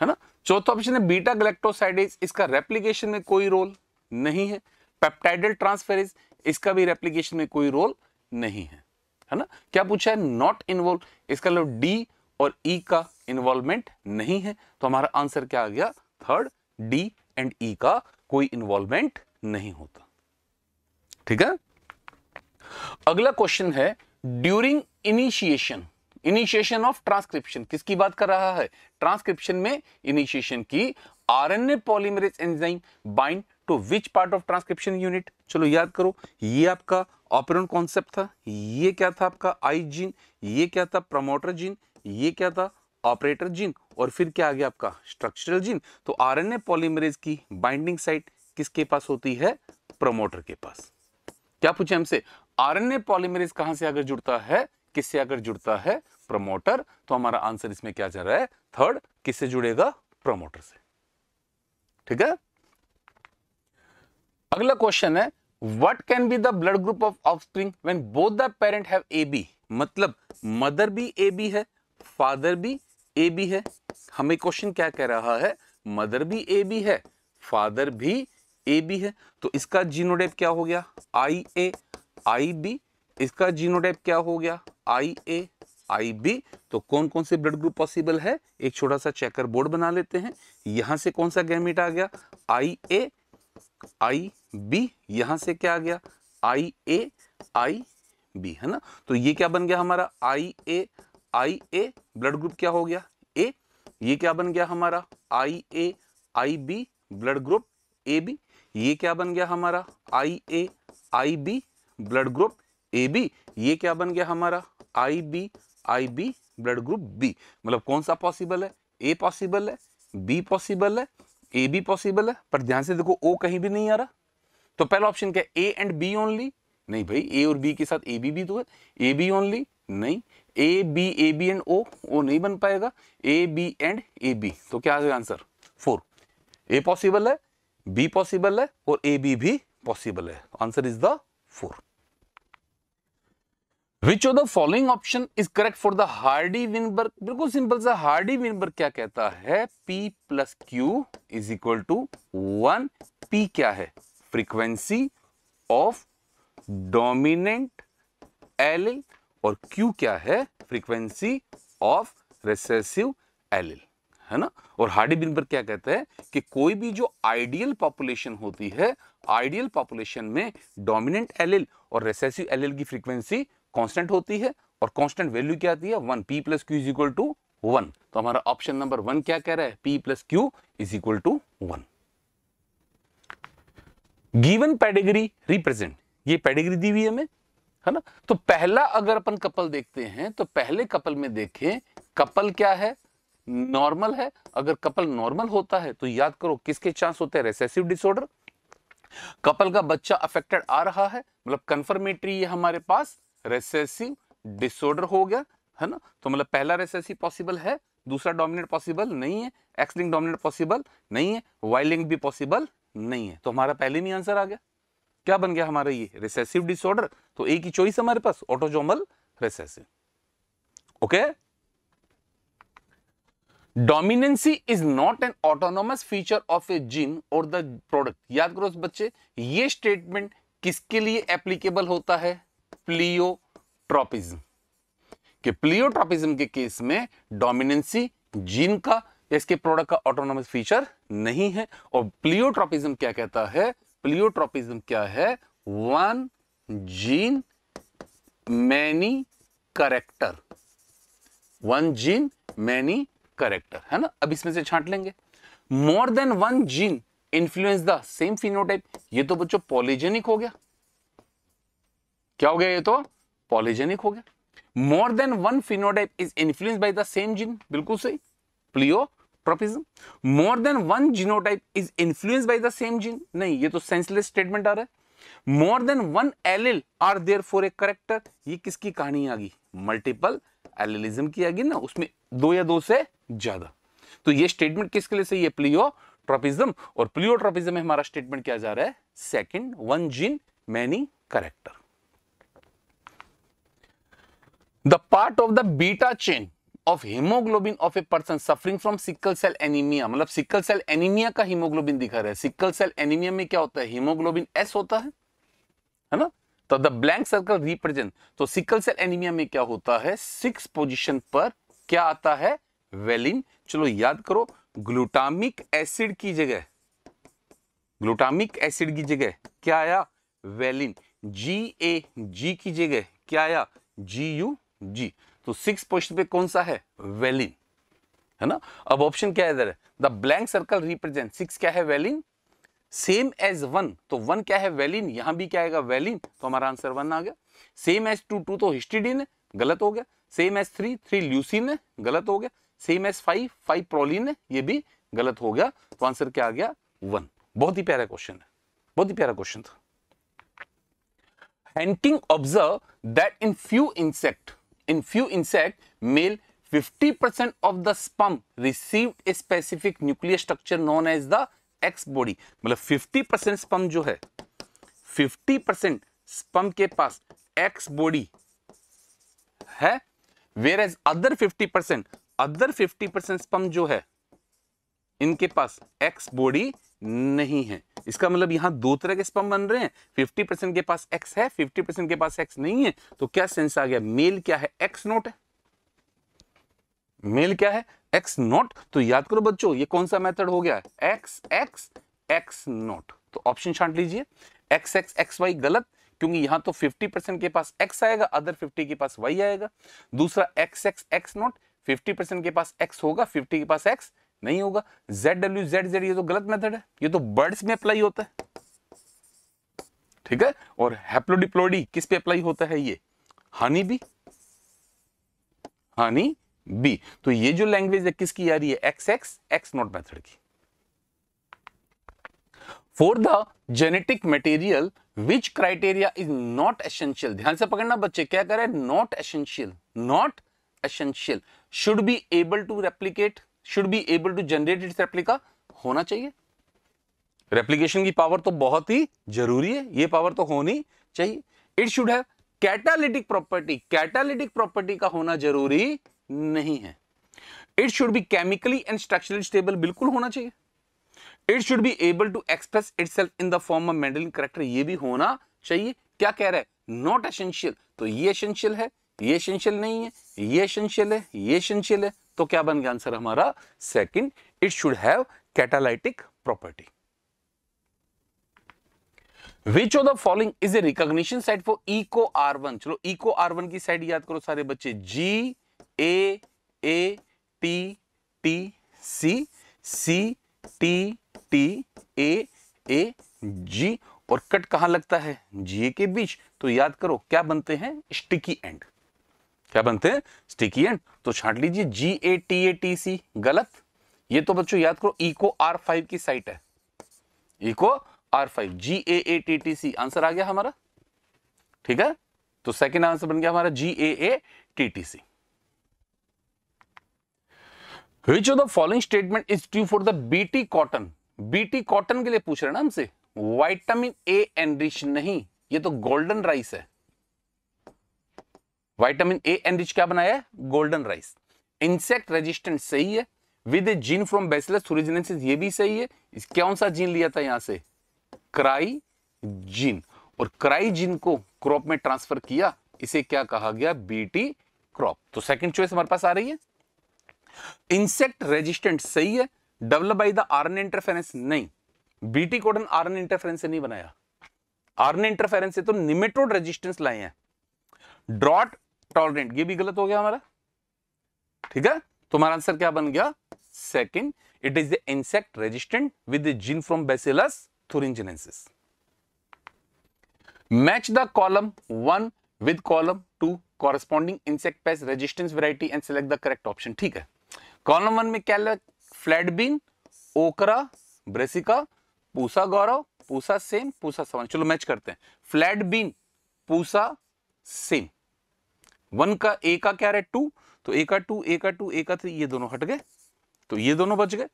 है ना चौथा ऑप्शन है बीटा गलेक्टोसाइडेज इसका रेप्लीकेशन में कोई रोल नहीं है पेप्टाइडल ट्रांसफेरेज इसका भी रेप्लीकेशन में कोई रोल नहीं है है ना क्या पूछा है नॉट इन्वॉल्व इसका लो मतलब डी और ई e का इन्वॉल्वमेंट नहीं है तो हमारा आंसर क्या आ गया थर्ड डी एंड ई का कोई इन्वॉल्वमेंट नहीं होता ठीक है अगला क्वेश्चन है during initiation initiation of transcription किसकी बात कर रहा है ट्रांसक्रिप्शन में इनिशिएशन की RNA polymerase enzyme bind to which part of transcription unit चलो याद करो ये आपका ऑपरेंट कॉन्सेप्ट था ये क्या था आपका आई जीन ये क्या था प्रमोटर जीन ये क्या था ऑपरेटर जीन और फिर क्या आ गया आपका स्ट्रक्चरल जीन तो आरएनए पॉलीमरेज की बाइंडिंग साइट किसके पास होती है प्रमोटर के पास क्या पूछे हमसे आरएनए पॉलीमरेज कहां से अगर जुड़ता है किससे अगर जुड़ता है प्रमोटर तो हमारा आंसर इसमें क्या जा रहा है थर्ड किससे जुड़ेगा प्रमोटर से ठीक है अगला क्वेश्चन है what can be the blood group of offspring when both the parent have A B मतलब मदर भी ए बी है फादर भी ए बी है हमें क्वेश्चन क्या कह रहा है मदर भी ए बी है फादर भी ए बी है तो इसका जीनोडेप क्या हो गया आई ए आई बी इसका जीनोडेप क्या हो गया आई ए आई बी तो कौन कौन से ब्लड ग्रुप पॉसिबल है एक छोटा सा चेकर बोर्ड बना लेते हैं यहां से कौन सा गैमेट आ गया आई ए आई बी यहां से क्या आ गया आई ए आई बी है ना तो ये क्या बन गया हमारा I A I A blood group क्या हो गया ए ये क्या बन गया हमारा I A I B blood group A B ये क्या बन गया हमारा I A I B blood group A B ये क्या बन गया हमारा I B I B blood group B मतलब कौन सा पॉसिबल है ए पॉसिबल है बी पॉसिबल है ए बी पॉसिबल है पर ध्यान से देखो ओ कहीं भी नहीं आ रहा तो पहला ऑप्शन क्या ए एंड बी ओनली नहीं भाई ए और बी के साथ ए बी भी तो है ए बी ओनली नहीं A B A B and O O नहीं बन पाएगा A B and A B तो क्या गया आंसर फोर ए पॉसिबल है बी पॉसिबल है और ए बी भी पॉसिबल है answer is the four which of the following option is correct for the Hardy Weinberg बिल्कुल सिंपल सा हार्डी विनबर्ग क्या कहता है p plus q is equal to one p क्या है फ्रीक्वेंसी ऑफ डोमिनेंट एल और q क्या है फ्रीक्वेंसी ऑफ रेसेसिव एलिल है ना और हार्डीबिन पर क्या कहते हैं कि कोई भी जो आइडियल पॉपुलेशन होती है आइडियल पॉपुलेशन में डोमिनेंट एलिल और रेसेसिव एलिल की फ्रीक्वेंसी कांस्टेंट होती है और कांस्टेंट वैल्यू क्या आती है one p plus q is equal to one तो हमारा ऑप्शन नंबर वन क्या कह रहा है p plus q is equal to one given pedigree represent ये पेडिग्री दी हुई है हमें है ना तो पहला अगर अपन कपल देखते हैं तो पहले कपल में देखें कपल क्या है नॉर्मल है अगर कपल नॉर्मल होता है तो याद करो किसके चांस होते हैं रेसेसिव डिसऑर्डर कपल का बच्चा अफेक्टेड आ रहा है मतलब कंफर्मेटरी हमारे पास रेसेसिव डिसऑर्डर हो गया है ना तो मतलब पहला रेसेसिव पॉसिबल है दूसरा डोमिनेंट पॉसिबल नहीं है एक्सलिंग डोमिनेंट पॉसिबल नहीं है वाइलिंग भी पॉसिबल नहीं है तो हमारा पहले में आंसर आ गया क्या बन गया हमारा ये रिसेसिव डिसऑर्डर तो एक ही चॉइस हमारे पास autosomal recessive okay dominance is not an autonomous feature of a gene और द प्रोडक्ट याद करो बच्चे ये स्टेटमेंट किसके लिए एप्लीकेबल होता है प्लियोट्रोपिज्म के प्लियोट्रोपिज्म के केस में डोमिनेंसी जीन का इसके प्रोडक्ट का ऑटोनोमस फीचर नहीं है और प्लियोट्रोपिज्म क्या कहता है प्लियोट्रॉपिज्म क्या है one gene many character one gene many character है ना अब इसमें से छांट लेंगे more than one gene influence the same phenotype ये तो बच्चों पॉलीजेनिक हो गया क्या हो गया ये तो पॉलीजेनिक हो गया more than one phenotype is influence by the same gene बिल्कुल सही pleiotropism more than one genotype is influence by the same gene नहीं ये तो सेंसलेस स्टेटमेंट आ रहा है more than one allele are there for a character ये किसकी कहानी आ गई मल्टीपल एलिलिज्म की आ गई ना उसमें दो या दो से ज्यादा तो ये स्टेटमेंट किसके लिए सही है प्लियो प्लियोट्रॉपिज्म और प्लियो प्लियोट्रॉपिज्म में हमारा स्टेटमेंट क्या जा रहा है second one gene many character the part of the beta chain of haemoglobin of a person suffering from sickle cell anaemia मतलब सिकल सेल एनीमिया का हीमोग्लोबिन दिखा रहा है सिकल सेल एनीमिया में क्या होता है हीमोग्लोबिन एस होता है है ना तो द ब्लैंक सर्कल रिप्रेजेंट तो सिकल सेल एनीमिया में क्या होता है सिक्स पोजिशन पर क्या आता है वेलिन चलो याद करो ग्लूटामिक एसिड की जगह ग्लूटामिक एसिड की जगह क्या आया वेलिन जी ए जी की जगह क्या आया जी यू जी तो सिक्स पोस्ट पे कौन सा है वेलिन है ना अब ऑप्शन क्या है इधर the blank circle represent six क्या है वेलिन सेम एज वन तो वन क्या है वेलिन यहां भी क्या आएगा वेलिन तो हमारा आंसर वन आ गया सेम एज टू टू तो हिस्टीडीन है गलत हो गया same as three three leucine है गलत हो गया same as five five proline है ये भी गलत हो गया तो आंसर क्या आ गया वन बहुत ही प्यारा क्वेश्चन है बहुत ही प्यारा क्वेश्चन था Henking observe that in few insect In few insect, male 50% of the sperm received a specific nuclear structure known as the X body मतलब 50% स्पम जो है 50% स्पम के पास एक्स बॉडी है whereas other 50% other 50% sperm जो है इनके पास X body नहीं है इसका मतलब यहाँ दो तरह के स्पम बन रहे हैं फिफ्टी परसेंट के पास एक्स है फिफ्टी परसेंट के पास एक्स नहीं है तो क्या सेंस आ गया मेल क्या है एक्स नोट है मेल क्या है एक्स नोट तो याद करो बच्चों ये कौन सा मेथड हो गया एक्स एक्स एक्स नोट तो ऑप्शन छाट लीजिए एक्स एक्स एक्स वाई गलत क्योंकि यहां तो 50 परसेंट के पास x आएगा अदर 50 के पास y आएगा दूसरा X X X not fifty percent के पास x होगा 50 के पास x नहीं होगा जेड डब्ल्यू जेड जेड ये तो गलत मेथड है ये तो बर्ड्स में अप्लाई होता है ठीक है और हेप्लोडिप्लोडी किस पे अप्लाई होता है ये हानी भी हानी बी तो ये जो लैंग्वेज है किसकी आ रही है X X X not method की for the genetic material which criteria is not essential ध्यान से पकड़ना बच्चे क्या करें not essential not essential should be able to replicate should be able to generate its replica होना चाहिए रेप्लीकेशन की पावर तो बहुत ही जरूरी है ये पावर तो होनी चाहिए it should have catalytic property catalytic property का होना जरूरी नहीं है it should be chemically and structurally stable बिल्कुल होना चाहिए it should be able to express it in the form of Mendelian character ये भी होना चाहिए क्या कह रहा है नॉट एसेंशियल तो ये एसेंशियल है ये एसेंशियल नहीं है ये एसेंशियल है ये एसेंशियल है तो क्या बन गया आंसर हमारा second it should have catalytic property which of the following is a recognition site for Eco R one चलो इको आर वन की साइड याद करो सारे बच्चे G A A T T C C T T A A G और cut कहां लगता है जी के बीच तो याद करो क्या बनते हैं स्टिकी एंड क्या बनते हैं स्टिकी एंड तो छांट लीजिए जी A T A T C गलत ये तो बच्चों याद करो इको आर फाइव की साइट है Eco R five G A A T T C answer आ गया हमारा ठीक है तो सेकंड आंसर बन गया हमारा G A A T T C which of the following statement is true for the BT cotton BT cotton के लिए पूछ रहे ना हमसे वाइटामिन ए एनरिच नहीं ये तो गोल्डन राइस है विटामिन ए एनरिच क्या बनाया है गोल्डन राइस इंसेक्ट रेजिस्टेंट सही है with a gene from Bacillus thuringiensis ये भी सही है कौन सा जीन लिया था यहां से क्राई जीन और क्राई जीन को क्रॉप में ट्रांसफर किया इसे क्या कहा गया बीटी क्रॉप तो सेकंड चॉइस हमारे पास आ रही है इंसेक्ट रेजिस्टेंट सही है develop by the RNA interference नहीं बीटी कोडन आरएनए इंटरफेरेंस से नहीं बनाया आरएनए इंटरफेरेंस से तो निमेटोड रेजिस्टेंस लाए हैं ड्रॉट टॉलरेंट ये भी गलत हो गया हमारा ठीक है तुम्हारा तो आंसर क्या बन गया second it is the insect resistant with gene from Bacillus thuringiensis match the column one with column two corresponding insect pest resistance variety and select the correct option ठीक है कॉलम वन में क्या flat bean okra brassica Pusa Gaurav Pusa Sem Pusa Sawan चलो match करते हैं flat bean Pusa Sem one का A का क्या रेट टू तो ए का टू ए का टू ए का थ्री ये दोनों हट गए तो ये दोनों बच गए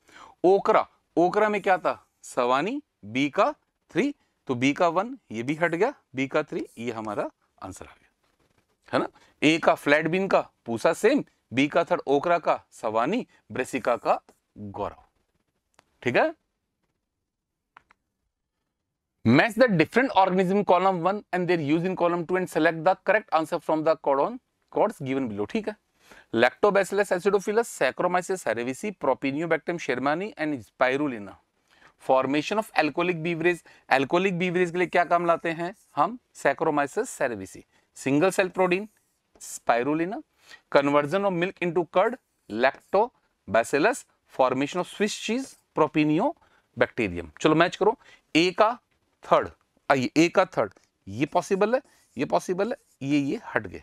ओकरा ओकरा में क्या था सवानी बी का थ्री तो बी का वन ये भी हट गया बी का थ्री ये हमारा आंसर आ गया है ना ए का फ्लैट बिन का पूसा सेम बी का थर्ड ओकरा का सवानी ब्रेसिका का गौरव ठीक है match the different organism column one and their use in column two and select the correct answer from the codon records given below ठीक है Lactobacillus acidophilus Saccharomyces cerevisiae Propionibacterium shermanii and spirulina formation of alcoholic beverage alcoholic beverage के लिए क्या काम लाते हैं हम Saccharomyces cerevisiae single cell protein spirulina conversion of milk into curd Lactobacillus formation of Swiss cheese प्रोपिनियो bacterium चलो match करो ए का थर्ड आइए ए का थर्ड ये पॉसिबल है ये पॉसिबल है ये ये हट गए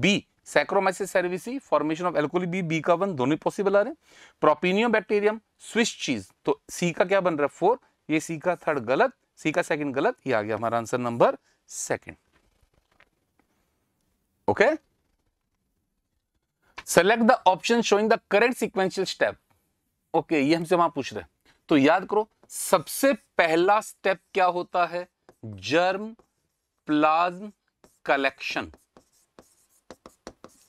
B Saccharomyces cerevisiae formation of alcohol B B का वन दोनों पॉसिबल आ रहे हैं प्रोपिनियम बैक्टीरियम स्विस चीज तो सी का क्या बन रहा है फोर ये सी का थर्ड गलत सी का सेकंड गलत ये आ गया हमारा answer number second okay select the option showing the correct sequential step okay ये हमसे वहां पूछ रहे हैं तो याद करो सबसे पहला स्टेप क्या होता है germplasm collection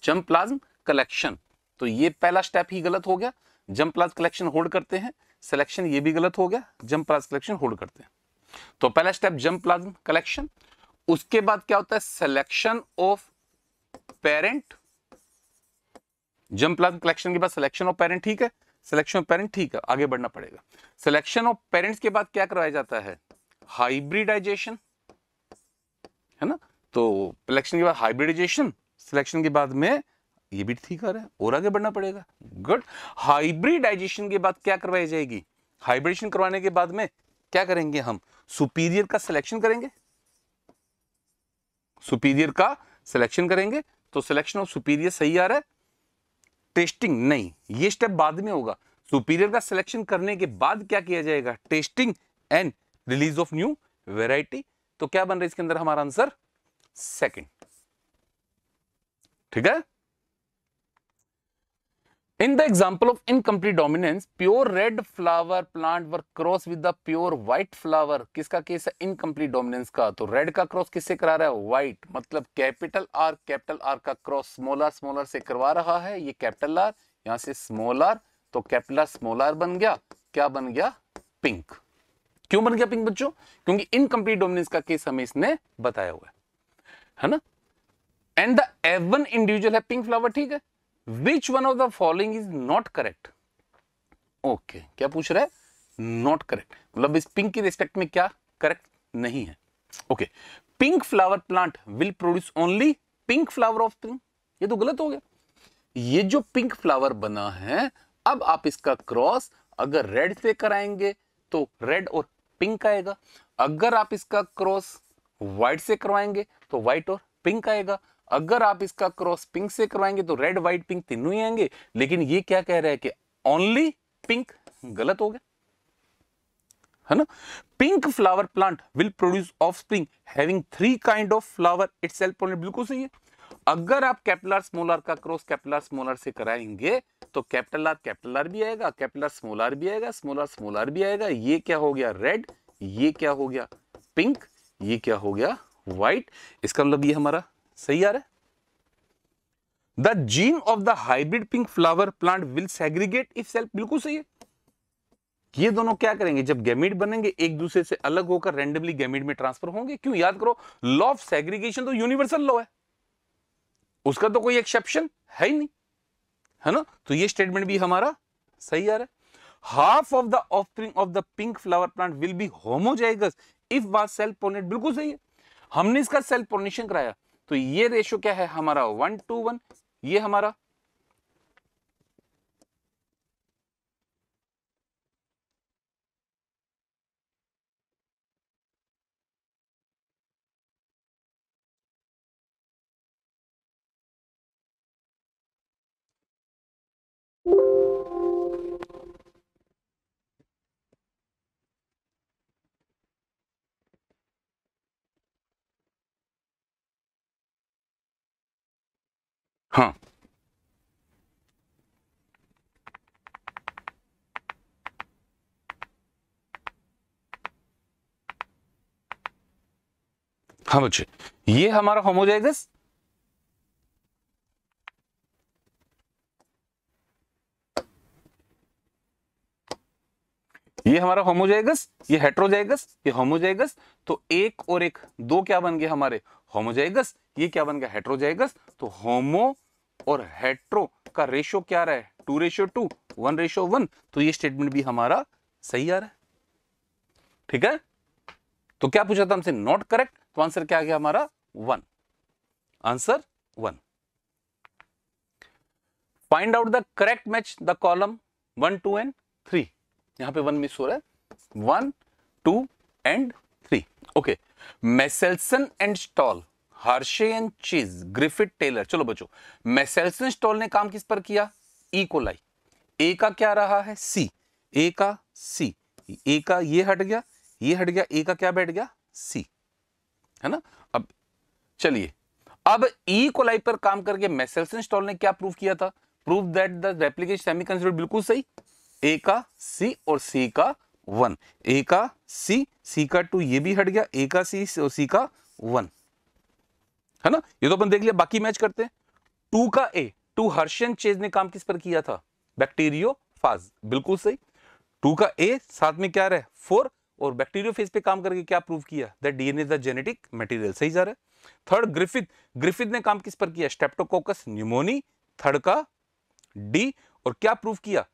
germplasm collection तो ये पहला स्टेप ही गलत हो गया जम प्लाज्म कलेक्शन होल्ड करते हैं सिलेक्शन ये भी गलत हो गया जम प्लाज कलेक्शन होल्ड करते हैं तो पहला स्टेप जम प्लाज्म कलेक्शन उसके बाद क्या होता है selection of parent germplasm collection के बाद सिलेक्शन ऑफ पेरेंट ठीक है सिलेक्शन ऑफ पेरेंट ठीक है आगे बढ़ना पड़ेगा सिलेक्शन ऑफ पेरेंट्स के बाद क्या करवाया जाता है हाइब्रिडाइजेशन है ना तो सिलेक्शन के बाद हाइब्रिडाइजेशन सिलेक्शन के बाद में ये भी ठीक है और आगे बढ़ना पड़ेगा गुड हाइब्रिडाइजेशन के बाद क्या करवाई जाएगी हाइब्रिडेशन करवाने के बाद में क्या करेंगे हम सुपीरियर का सिलेक्शन करेंगे सुपीरियर का सिलेक्शन करेंगे तो सिलेक्शन ऑफ सुपीरियर सही आ रहा है टेस्टिंग नहीं ये स्टेप बाद में होगा सुपीरियर का सिलेक्शन करने के बाद क्या किया जाएगा testing and release of new variety तो क्या बन रहा है इसके अंदर हमारा आंसर सेकेंड ठीक है in the example of incomplete dominance pure red flower plant were crossed with the pure white flower किसका केस है इनकम्प्लीट डोमिनेंस का तो रेड का क्रॉस किससे करा रहा है व्हाइट मतलब कैपिटल आर कैपिटल आर का क्रॉस स्मॉलर स्मोलर से करवा रहा है ये कैपिटल आर यहां से आर तो कैपिटल आर बन गया क्या बन गया पिंक क्यों बन गया पिंक बच्चों क्योंकि इनकम्प्लीट डोमिनेंस का केस हमें इसने बताया हुआ है ना एंड द एवन इंडिविजुअल है पिंक फ्लावर ठीक है which one of the following is not correct okay क्या पूछ रहा है नॉट करेक्ट मतलब इस पिंक की रिस्पेक्ट में क्या करेक्ट नहीं है okay pink flower plant will produce only pink flower of pink ये तो गलत हो गया ये जो पिंक फ्लावर बना है अब आप इसका क्रॉस अगर रेड से कराएंगे तो रेड और पिंक आएगा अगर आप इसका क्रॉस व्हाइट से करवाएंगे तो व्हाइट और पिंक आएगा अगर आप इसका क्रॉस पिंक से करवाएंगे तो रेड व्हाइट पिंक तीनों ही आएंगे लेकिन ये क्या कह रहा है कि ओनली पिंक गलत हो गया है ना pink flower plant will produce offspring having three kind of flower itself बिल्कुल सही है अगर आप कैपिलर स्मोलर का क्रॉस कैपिलर स्मोलर से कराएंगे तो कैपिटल आर कैपिटल आर भी आएगा कैपिटल आर स्मोलर भी आएगा स्मोलर स्मोलर भी आएगा ये क्या हो गया रेड ये क्या हो गया पिंक ये क्या हो गया व्हाइट इसका मतलब ये हमारा सही आ रहा है the gene of the hybrid pink flower plant will segregate if self बिल्कुल सही है ये दोनों क्या करेंगे जब गैमिट बनेंगे एक दूसरे से अलग होकर रैंडमली गैमिट में ट्रांसफर होंगे क्यों याद करो लॉ ऑफ सेग्रीगेशन तो यूनिवर्सल लॉ है उसका तो कोई एक्सेप्शन है ही नहीं है ना तो ये स्टेटमेंट भी हमारा सही आ रहा है half of the offspring of the pink flower plant will be homozygous if was self pollinated बिल्कुल सही है हमने इसका सेल्फ पोनेशन कराया तो ये रेशो क्या है हमारा वन टू वन ये हमारा हाँ हाँ बच्चे ये हमारा होमोजाइगस ये हमारा होमोजाइगस ये हेट्रोजाइगस ये होमोजाइगस तो एक और एक दो क्या बन गए हमारे होमोजाइगस ये क्या बन गया हेट्रोजाइगस तो होमो और हेट्रो का रेशो क्या रहा है two ratio two one ratio one तो ये स्टेटमेंट भी हमारा सही आ रहा है ठीक है तो क्या पूछा था हमसे नॉट करेक्ट तो आंसर क्या आ गया हमारा one answer one find out the correct match the column one two and three यहां पे वन मिस हो रहा है one two and three okay Meselson and Stahl Hershey and Chase Griffith Taylor चलो बच्चों मैसेल्सन स्टॉल ने काम किस पर किया ई e कोलाई ए का क्या रहा है सी ए का सी ए का ये हट गया ये हट गया ए का क्या बैठ गया सी है ना अब चलिए अब ई e कोलाई पर काम करके मैसेल्सन स्टॉल ने क्या प्रूव किया था prove that the replication semi conservative बिल्कुल सही ए का सी और सी का वन ए का सी सी का टू ये भी हट गया ए का सी और सी का वन है ना ये तो अपन देख लिया बाकी मैच करते हैं टू का ए टू हर्शियन चेज ने काम किस पर किया था बैक्टीरियो फाज बिल्कुल सही टू का ए साथ में क्या रहा फोर और बैक्टीरियो फेज पे काम करके क्या प्रूव किया that DNA the genetic material सही जा रहा है थर्ड ग्रिफिथ ग्रिफिथ ने काम किस पर किया स्टेप्टोकोकस न्यूमोनी थर्ड का डी और क्या प्रूव किया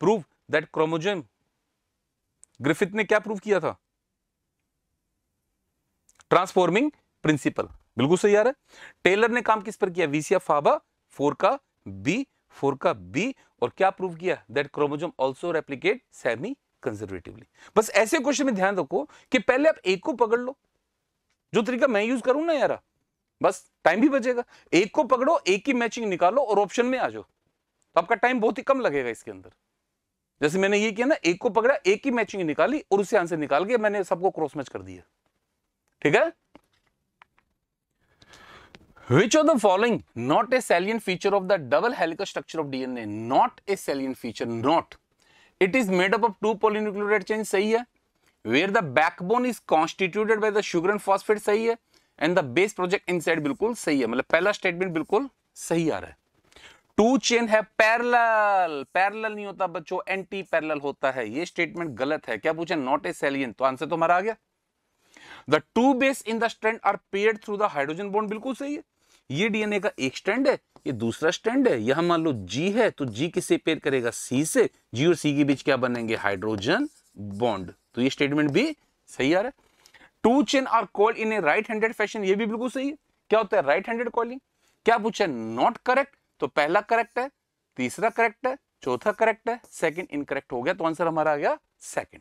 प्रूव दैट क्रोमोजोम ग्रिफिथ ने क्या प्रूव किया था ट्रांसफॉर्मिंग प्रिंसिपल बिल्कुल सही आ रहा है टेलर ने काम किस पर किया वीसी फाबा फोर का बी फोर का बी और क्या प्रूव किया that chromosome also replicate semi conservatively बस ऐसे क्वेश्चन में ध्यान रखो कि पहले आप एक को पकड़ लो जो तरीका मैं यूज करूं ना यार बस टाइम भी बचेगा एक को पकड़ो एक ही मैचिंग निकालो और ऑप्शन में आ जाओ तो आपका टाइम बहुत ही कम लगेगा इसके अंदर जैसे मैंने ये किया ना एक को पकड़ा एक ही मैचिंग निकाली और उसे आंसर निकाल के मैंने सबको क्रॉस मैच कर दिया ठीक है Which of the following not a salient feature of the double helical structure of DNA? Not a salient feature, not. It is made up of two polynucleotide chains, सही है. Where the backbone is constituted by the sugar and phosphate, सही है. And the base project inside बिल्कुल सही है. मतलब पहला statement बिल्कुल सही आ रहा है. टू चेन है पैरेलल पैरेलल नहीं होता बच्चों एंटी पैरेलल होता है ये स्टेटमेंट गलत है क्या पूछे नॉट ए सेलियन तो आंसर तो हमारा आ गया the two base in the strand are paired through the hydrogen bond बिल्कुल सही है ये डीएनए का एक स्टैंड है ये दूसरा स्टैंड है यह मान लो जी है तो जी किससे पेयर करेगा सी से जी और सी के बीच क्या बनेंगे हाइड्रोजन बॉन्ड तो ये स्टेटमेंट भी सही आ रहा है two chain are coiled in a right handed fashion ये भी बिल्कुल सही है क्या होता है राइट हैंडेड कॉलिंग क्या पूछा नॉट करेक्ट तो पहला करेक्ट है तीसरा करेक्ट है चौथा करेक्ट है सेकंड इनकरेक्ट हो गया तो आंसर हमारा आ गया second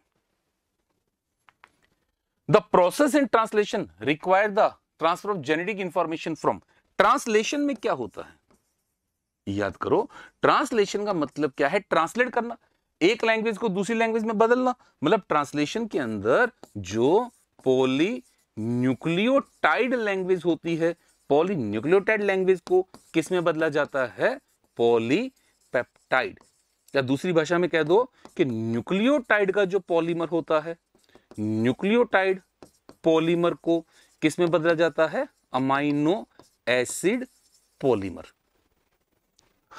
the process in translation require the transfer of genetic information from translation में क्या होता है याद करो ट्रांसलेशन का मतलब क्या है ट्रांसलेट करना एक लैंग्वेज को दूसरी लैंग्वेज में बदलना मतलब ट्रांसलेशन के अंदर जो पोली न्यूक्लियोटाइड लैंग्वेज होती है पॉली न्यूक्लियोटाइड लैंग्वेज को किस में बदला जाता है पेप्टाइड या दूसरी भाषा में कह दो कि न्यूक्लियोटाइड का जो पॉलीमर होता है न्यूक्लियोटाइड पॉलीमर को किस में बदला जाता है अमाइनो एसिड पॉलीमर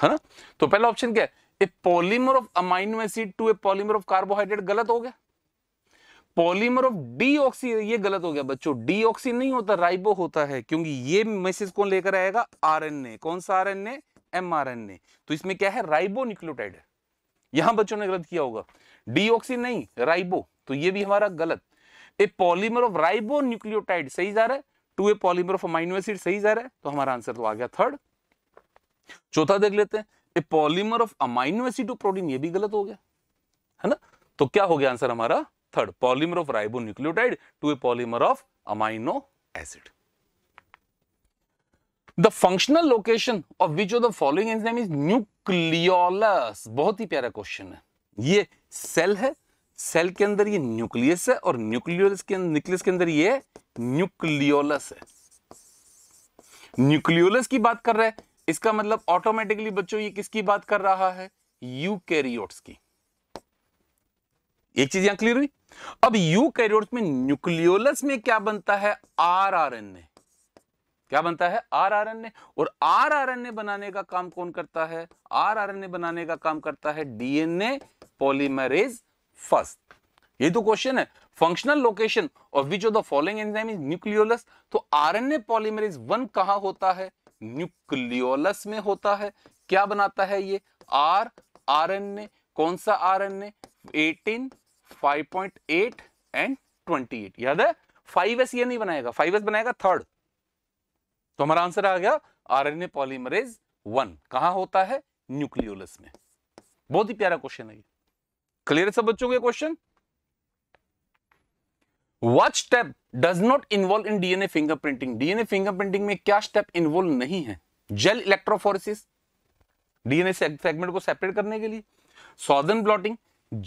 है ना तो पहला ऑप्शन क्या है polymer of amino acid to a polymer of carbohydrate गलत हो गया पॉलीमर ऑफ डीऑक्सी ये गलत हो गया बच्चों डीऑक्सी नहीं होता राइबो होता है क्योंकि ये मैसेज कौन लेकर आएगा आरएनए कौन सा आरएनए एमआरएनए तो इसमें क्या है राइबो न्यूक्लियोटाइड है यहां बच्चों ने गलत किया होगा डीऑक्सी नहीं राइबो तो ये भी हमारा गलत a polymer of ribonucleotide सही जा रहा है to a polymer of amino acid सही जा रहा है तो हमारा आंसर तो आ गया थर्ड चौथा देख लेते हैं a polymer of amino acid to protein ये भी गलत हो गया है ना तो क्या हो गया आंसर हमारा third polymer of ribonucleotide to a polymer of amino acid the functional location of which of the following enzyme is nucleolus बहुत ही प्यारा क्वेश्चन है ये सेल है सेल के अंदर ये न्यूक्लियस है और न्यूक्लियोलस के न्यूक्लियस के अंदर ये न्यूक्लियोलस है न्यूक्लियोलस की बात कर रहा है इसका मतलब ऑटोमेटिकली बच्चों ये किसकी बात कर रहा है यूकैरियोट्स की एक चीज यहां क्लियर हुई अब यूकैरियोट्स में न्यूक्लियोलस में क्या बनता है ए क्या बनता है ए और ए बनाने का काम कौन करता है ए बनाने का काम करता है डीएनए पॉलीमरेज फर्स्ट ये तो क्वेश्चन है functional location of which of the following enzyme is nucleolus तो आरएनए पॉलीमरेज वन कहा होता है न्यूक्लियोलस में होता है क्या बनाता है ये आर आरएनए कौन सा आरएनए 18 5.8 एंड 28 याद है फाइव एस ये नहीं बनाएगा फाइव एस बनाएगा थर्ड तो हमारा आंसर आ गया आरएनए पॉलीमरेज वन कहा होता है न्यूक्लियोलस में बहुत ही प्यारा क्वेश्चन है ये क्लियर सब बच्चों के question what step does not involve in DNA fingerprinting DNA fingerprinting में क्या स्टेप इन्वॉल्व नहीं है जेल इलेक्ट्रोफोरिस डीएनए सेगमेंट को सेपरेट करने के लिए सॉदर्न ब्लॉटिंग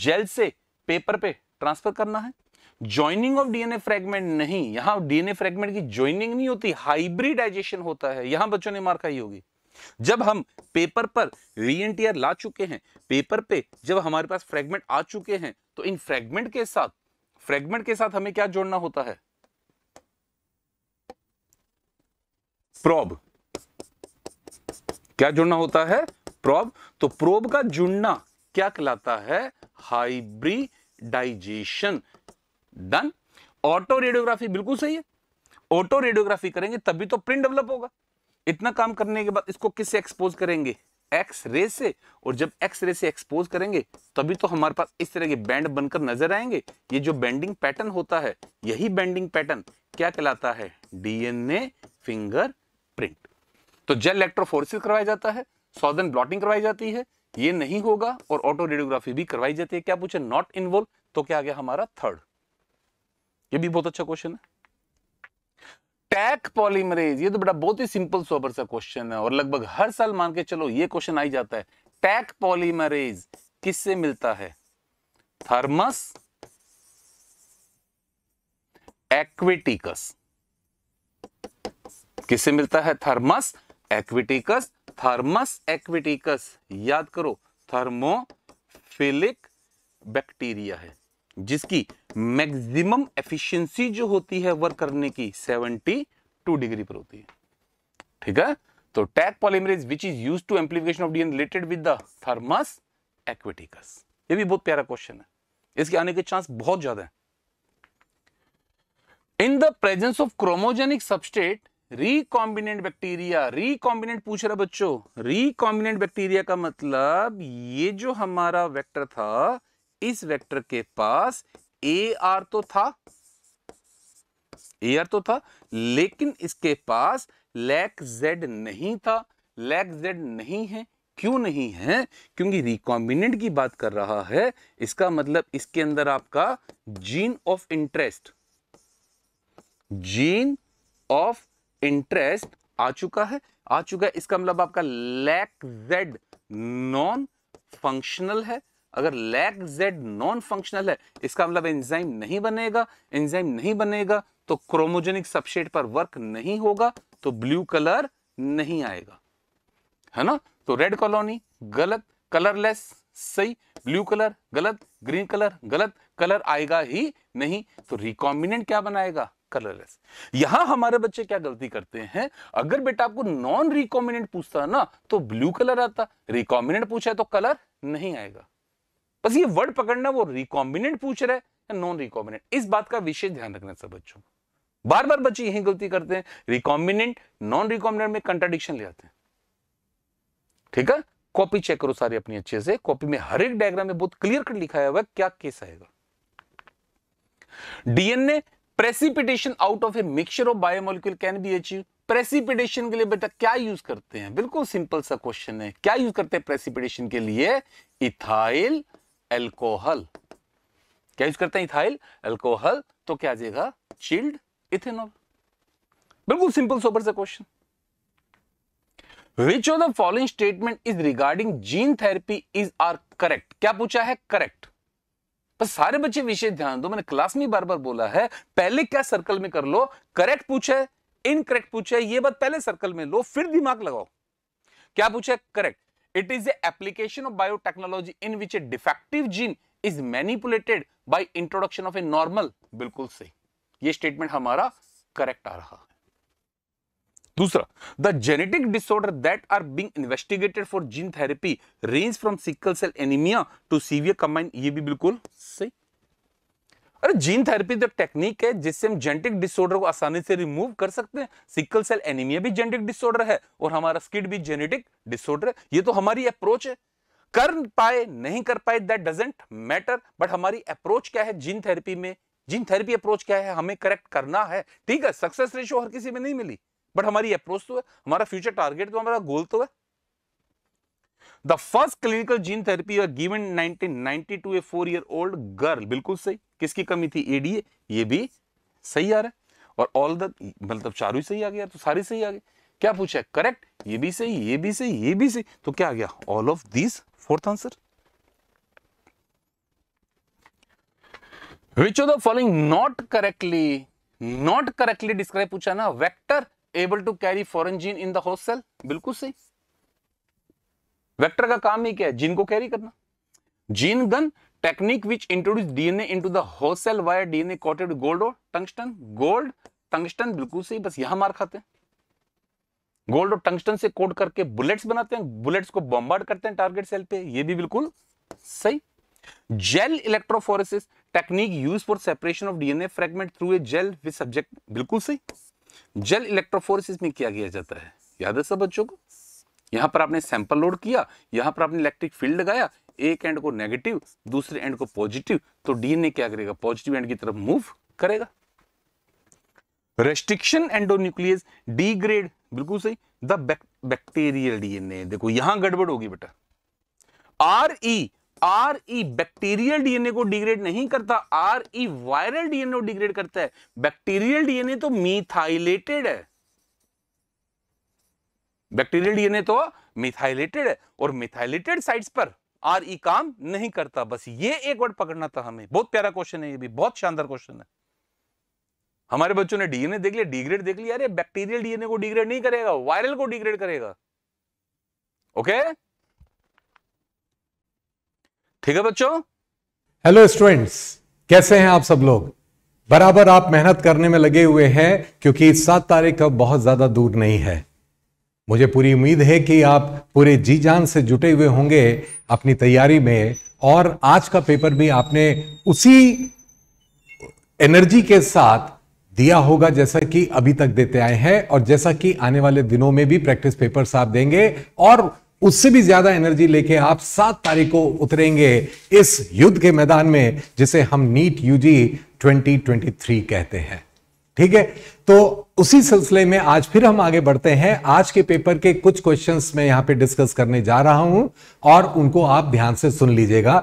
जेल से पेपर पे ट्रांसफर करना है ज्वाइनिंग ऑफ डीएनए फ्रेगमेंट नहीं यहां डीएनए फ्रेगमेंट की ज्वाइनिंग नहीं होती हाइब्रिडाइजेशन होता है यहां बच्चों ने मार खाई होगी जब हम पेपर पर री एन ला चुके हैं पेपर पे जब हमारे पास फ्रेगमेंट आ चुके हैं तो इन फ्रेगमेंट के साथ फ्रेगमेंट के साथ हमें क्या जोड़ना होता है प्रोब क्या जुड़ना होता है प्रोब तो प्रोब का जुड़ना क्या कहलाता है हाइब्रिडाइजेशन डन ऑटो रेडियोग्राफी बिल्कुल सही है ऑटो रेडियोग्राफी करेंगे तभी तो प्रिंट डेवलप होगा इतना काम करने के बाद इसको किससे एक्सपोज करेंगे एक्स रे से और जब एक्स रे से एक्सपोज करेंगे तभी तो हमारे पास इस तरह के बैंड बनकर नजर आएंगे ये जो बैंडिंग पैटर्न होता है यही बैंडिंग पैटर्न क्या कहलाता है डीएनए फिंगर प्रिंट तो जेल इलेक्ट्रोफोरसिस करवाया जाता है सौदन ब्लॉटिंग करवाई जाती है ये नहीं होगा और ऑटो रेडियोग्राफी भी करवाई जाती है क्या पूछे नॉट इन्वॉल्व तो क्या आ गया हमारा थर्ड ये भी बहुत अच्छा क्वेश्चन है टैक पॉलीमरेज ये तो बड़ा बहुत ही सिंपल सोबर सा क्वेश्चन है और लगभग हर साल मान के चलो ये क्वेश्चन आई जाता है टैक पॉलीमरेज किससे मिलता है थर्मस एक्विटिकस किससे मिलता है थर्मस एक्विटिकस थर्मस एक्विटिकस याद करो थर्मोफिलिक बैक्टीरिया है जिसकी मैक्सिमम एफिशिएंसी जो होती है वर्क करने की 72 डिग्री पर होती है ठीक है तो Taq polymerase which is use to amplification of DNA related with the Thermus aquaticus ये भी बहुत प्यारा क्वेश्चन है इसके आने के चांस बहुत ज्यादा है in the presence of chromogenic substrate recombinant bacteria recombinant पूछ रहा बच्चों रिकॉम्बिनेंट बैक्टीरिया का मतलब ये जो हमारा वेक्टर था इस वेक्टर के पास ए आर तो था ए आर तो था लेकिन इसके पास लैक जेड नहीं था लैक जेड नहीं है क्यों नहीं है क्योंकि रिकॉम्बिनेंट की बात कर रहा है इसका मतलब इसके अंदर आपका gene of interest gene of interest आ चुका है आ चुका है इसका मतलब आपका लैक जेड नॉन फंक्शनल है अगर लैक जेड नॉन फंक्शनल है इसका मतलब एंजाइम नहीं बनेगा एंजाइम नहीं बनेगा तो क्रोमोजेनिक सबस्टेट पर वर्क नहीं होगा तो ब्लू कलर नहीं आएगा है ना तो रेड कॉलोनी गलत कलरलेस सही ब्लू कलर गलत ग्रीन कलर गलत कलर आएगा ही नहीं तो रिकॉम्बिनेंट क्या बनाएगा कलरलेस यहां हमारे बच्चे क्या गलती करते हैं अगर बेटा आपको नॉन रिकॉम्बिनेंट पूछता ना तो ब्लू कलर आता रिकॉम्बिनेंट पूछा तो कलर नहीं आएगा बस ये वर्ड पकड़ना वो रिकॉम्बिनेंट पूछ रहा है या नॉन रिकॉम्बिनेंट इस बात का विशेष ध्यान रखना सब बच्चों बार बार बच्चे यही गलती करते हैं रिकॉम्बिनेंट नॉन रिकॉम्बिनेंट में कंट्राडिक्शन ले आते हैं ठीक है कॉपी चेक करो सारे अपनी अच्छे से कॉपी में हर एक डायग्राम में बहुत क्लियर कट लिखा हुआ है क्या केस आएगा DNA precipitation out of a mixture of biomolecule can be achieve precipitation के लिए बेटा क्या यूज करते हैं बिल्कुल सिंपल सा क्वेश्चन है क्या यूज करते हैं प्रेसिपिटेशन के लिए इथाइल एल्कोहल क्या यूज करते हैं इथाइल एल्कोहल तो क्या आ जाएगा चिल्ड इथेनॉल बिल्कुल सिंपल सोबर से question which of the following statement is regarding gene therapy is are correct क्या पूछा है करेक्ट पर सारे बच्चे विशेष ध्यान दो मैंने क्लास में बार बार बोला है पहले क्या सर्कल में कर लो करेक्ट पूछे इनकरेक्ट पूछे ये बात पहले सर्कल में लो फिर दिमाग लगाओ क्या पूछे correct It is the application of biotechnology in which a defective gene is manipulated by introduction of a बिल्कुल सही ये स्टेटमेंट हमारा करेक्ट आ रहा है दूसरा the genetic disorder that are being investigated for gene therapy range from sickle cell anaemia to severe combine ये भी बिल्कुल सही अरे जीन थेरेपी तो टेक्निक है जिससे हम जेनेटिक डिसऑर्डर को आसानी से रिमूव कर सकते हैं सिकल सेल एनीमिया भी जेनेटिक डिसऑर्डर है और हमारा स्किड भी जेनेटिक डिसऑर्डर है ये तो हमारी अप्रोच है कर पाए नहीं कर पाए दैट डजेंट मैटर बट हमारी अप्रोच क्या है जीन थेरेपी में जीन थेरेपी अप्रोच क्या है हमें करेक्ट करना है ठीक है सक्सेस रेशियो हर किसी में नहीं मिली बट हमारी अप्रोच तो है हमारा फ्यूचर टारगेट तो हमारा गोल तो है the first clinical gene therapy are given 1990 to a four year old girl बिल्कुल सही किसकी कमी थी एडीए ये भी सही आ रहा है और ऑल द मतलब चारों सही आ गया तो सारी सही आ गए क्या पूछा है करेक्ट ये भी सही ये भी सही ये भी सही तो क्या आ गया all of this fourth answer which of the following not correctly not correctly describe पूछा ना vector able to carry foreign gene in the host cell बिल्कुल सही वेक्टर का काम ही क्या है जीन को कैरी करना gene gun technique which introduce DNA into the whole cell via DNA coated gold और टंगस्टन गोल्ड टंगस्टन बिल्कुल सही बस यहां मार खाते हैं गोल्ड और टंगस्टन से कोट करके बुलेट्स बनाते हैं बुलेट्स को बॉम्बार्ड करते हैं टारगेट सेल पे ये भी बिल्कुल सही gel electrophoresis technique use for separation of DNA fragment through a gel with subject बिल्कुल सही जेल इलेक्ट्रोफोरेसिस में क्या किया जाता है याद है सब बच्चों को यहाँ पर आपने सैंपल लोड किया यहाँ पर आपने इलेक्ट्रिक फील्ड लगाया एक एंड को नेगेटिव दूसरे एंड को पॉजिटिव तो डीएनए क्या करेगा पॉजिटिव एंड की तरफ मूव करेगा रेस्ट्रिक्शन एंडोन्यूक्लियस डी बिल्कुल सही द बैक्टीरियल डीएनए देखो यहां गड़बड़ होगी बेटा R E R E bacterial DNA को डिग्रेड नहीं करता आर ई वायरल डीएनए को डिग्रेड करता है बैक्टीरियल डीएनए तो मिथाइलेटेड है बैक्टीरियल डीएनए तो मिथाइलेटेड है और मिथाइलेटेड साइट्स पर आर ई e काम नहीं करता बस ये एक वर्ड पकड़ना था हमें बहुत प्यारा क्वेश्चन है ये भी बहुत शानदार क्वेश्चन है हमारे बच्चों ने डीएनए देख लिया डिग्रेड देख लिया अरे बैक्टीरियल डीएनए को डिग्रेड नहीं करेगा वायरल को डिग्रेड करेगा ओके ठीक है बच्चों हेलो स्टूडेंट्स कैसे हैं आप सब लोग बराबर आप मेहनत करने में लगे हुए हैं क्योंकि सात तारीख अब बहुत ज्यादा दूर नहीं है मुझे पूरी उम्मीद है कि आप पूरे जी जान से जुटे हुए होंगे अपनी तैयारी में और आज का पेपर भी आपने उसी एनर्जी के साथ दिया होगा जैसा कि अभी तक देते आए हैं और जैसा कि आने वाले दिनों में भी प्रैक्टिस पेपर्स आप देंगे और उससे भी ज्यादा एनर्जी लेके आप सात तारीख को उतरेंगे इस युद्ध के मैदान में जिसे हम नीट यूजी 2023 कहते हैं ठीक है तो उसी सिलसिले में आज फिर हम आगे बढ़ते हैं आज के पेपर के कुछ क्वेश्चंस मैं यहां पे डिस्कस करने जा रहा हूं और उनको आप ध्यान से सुन लीजिएगा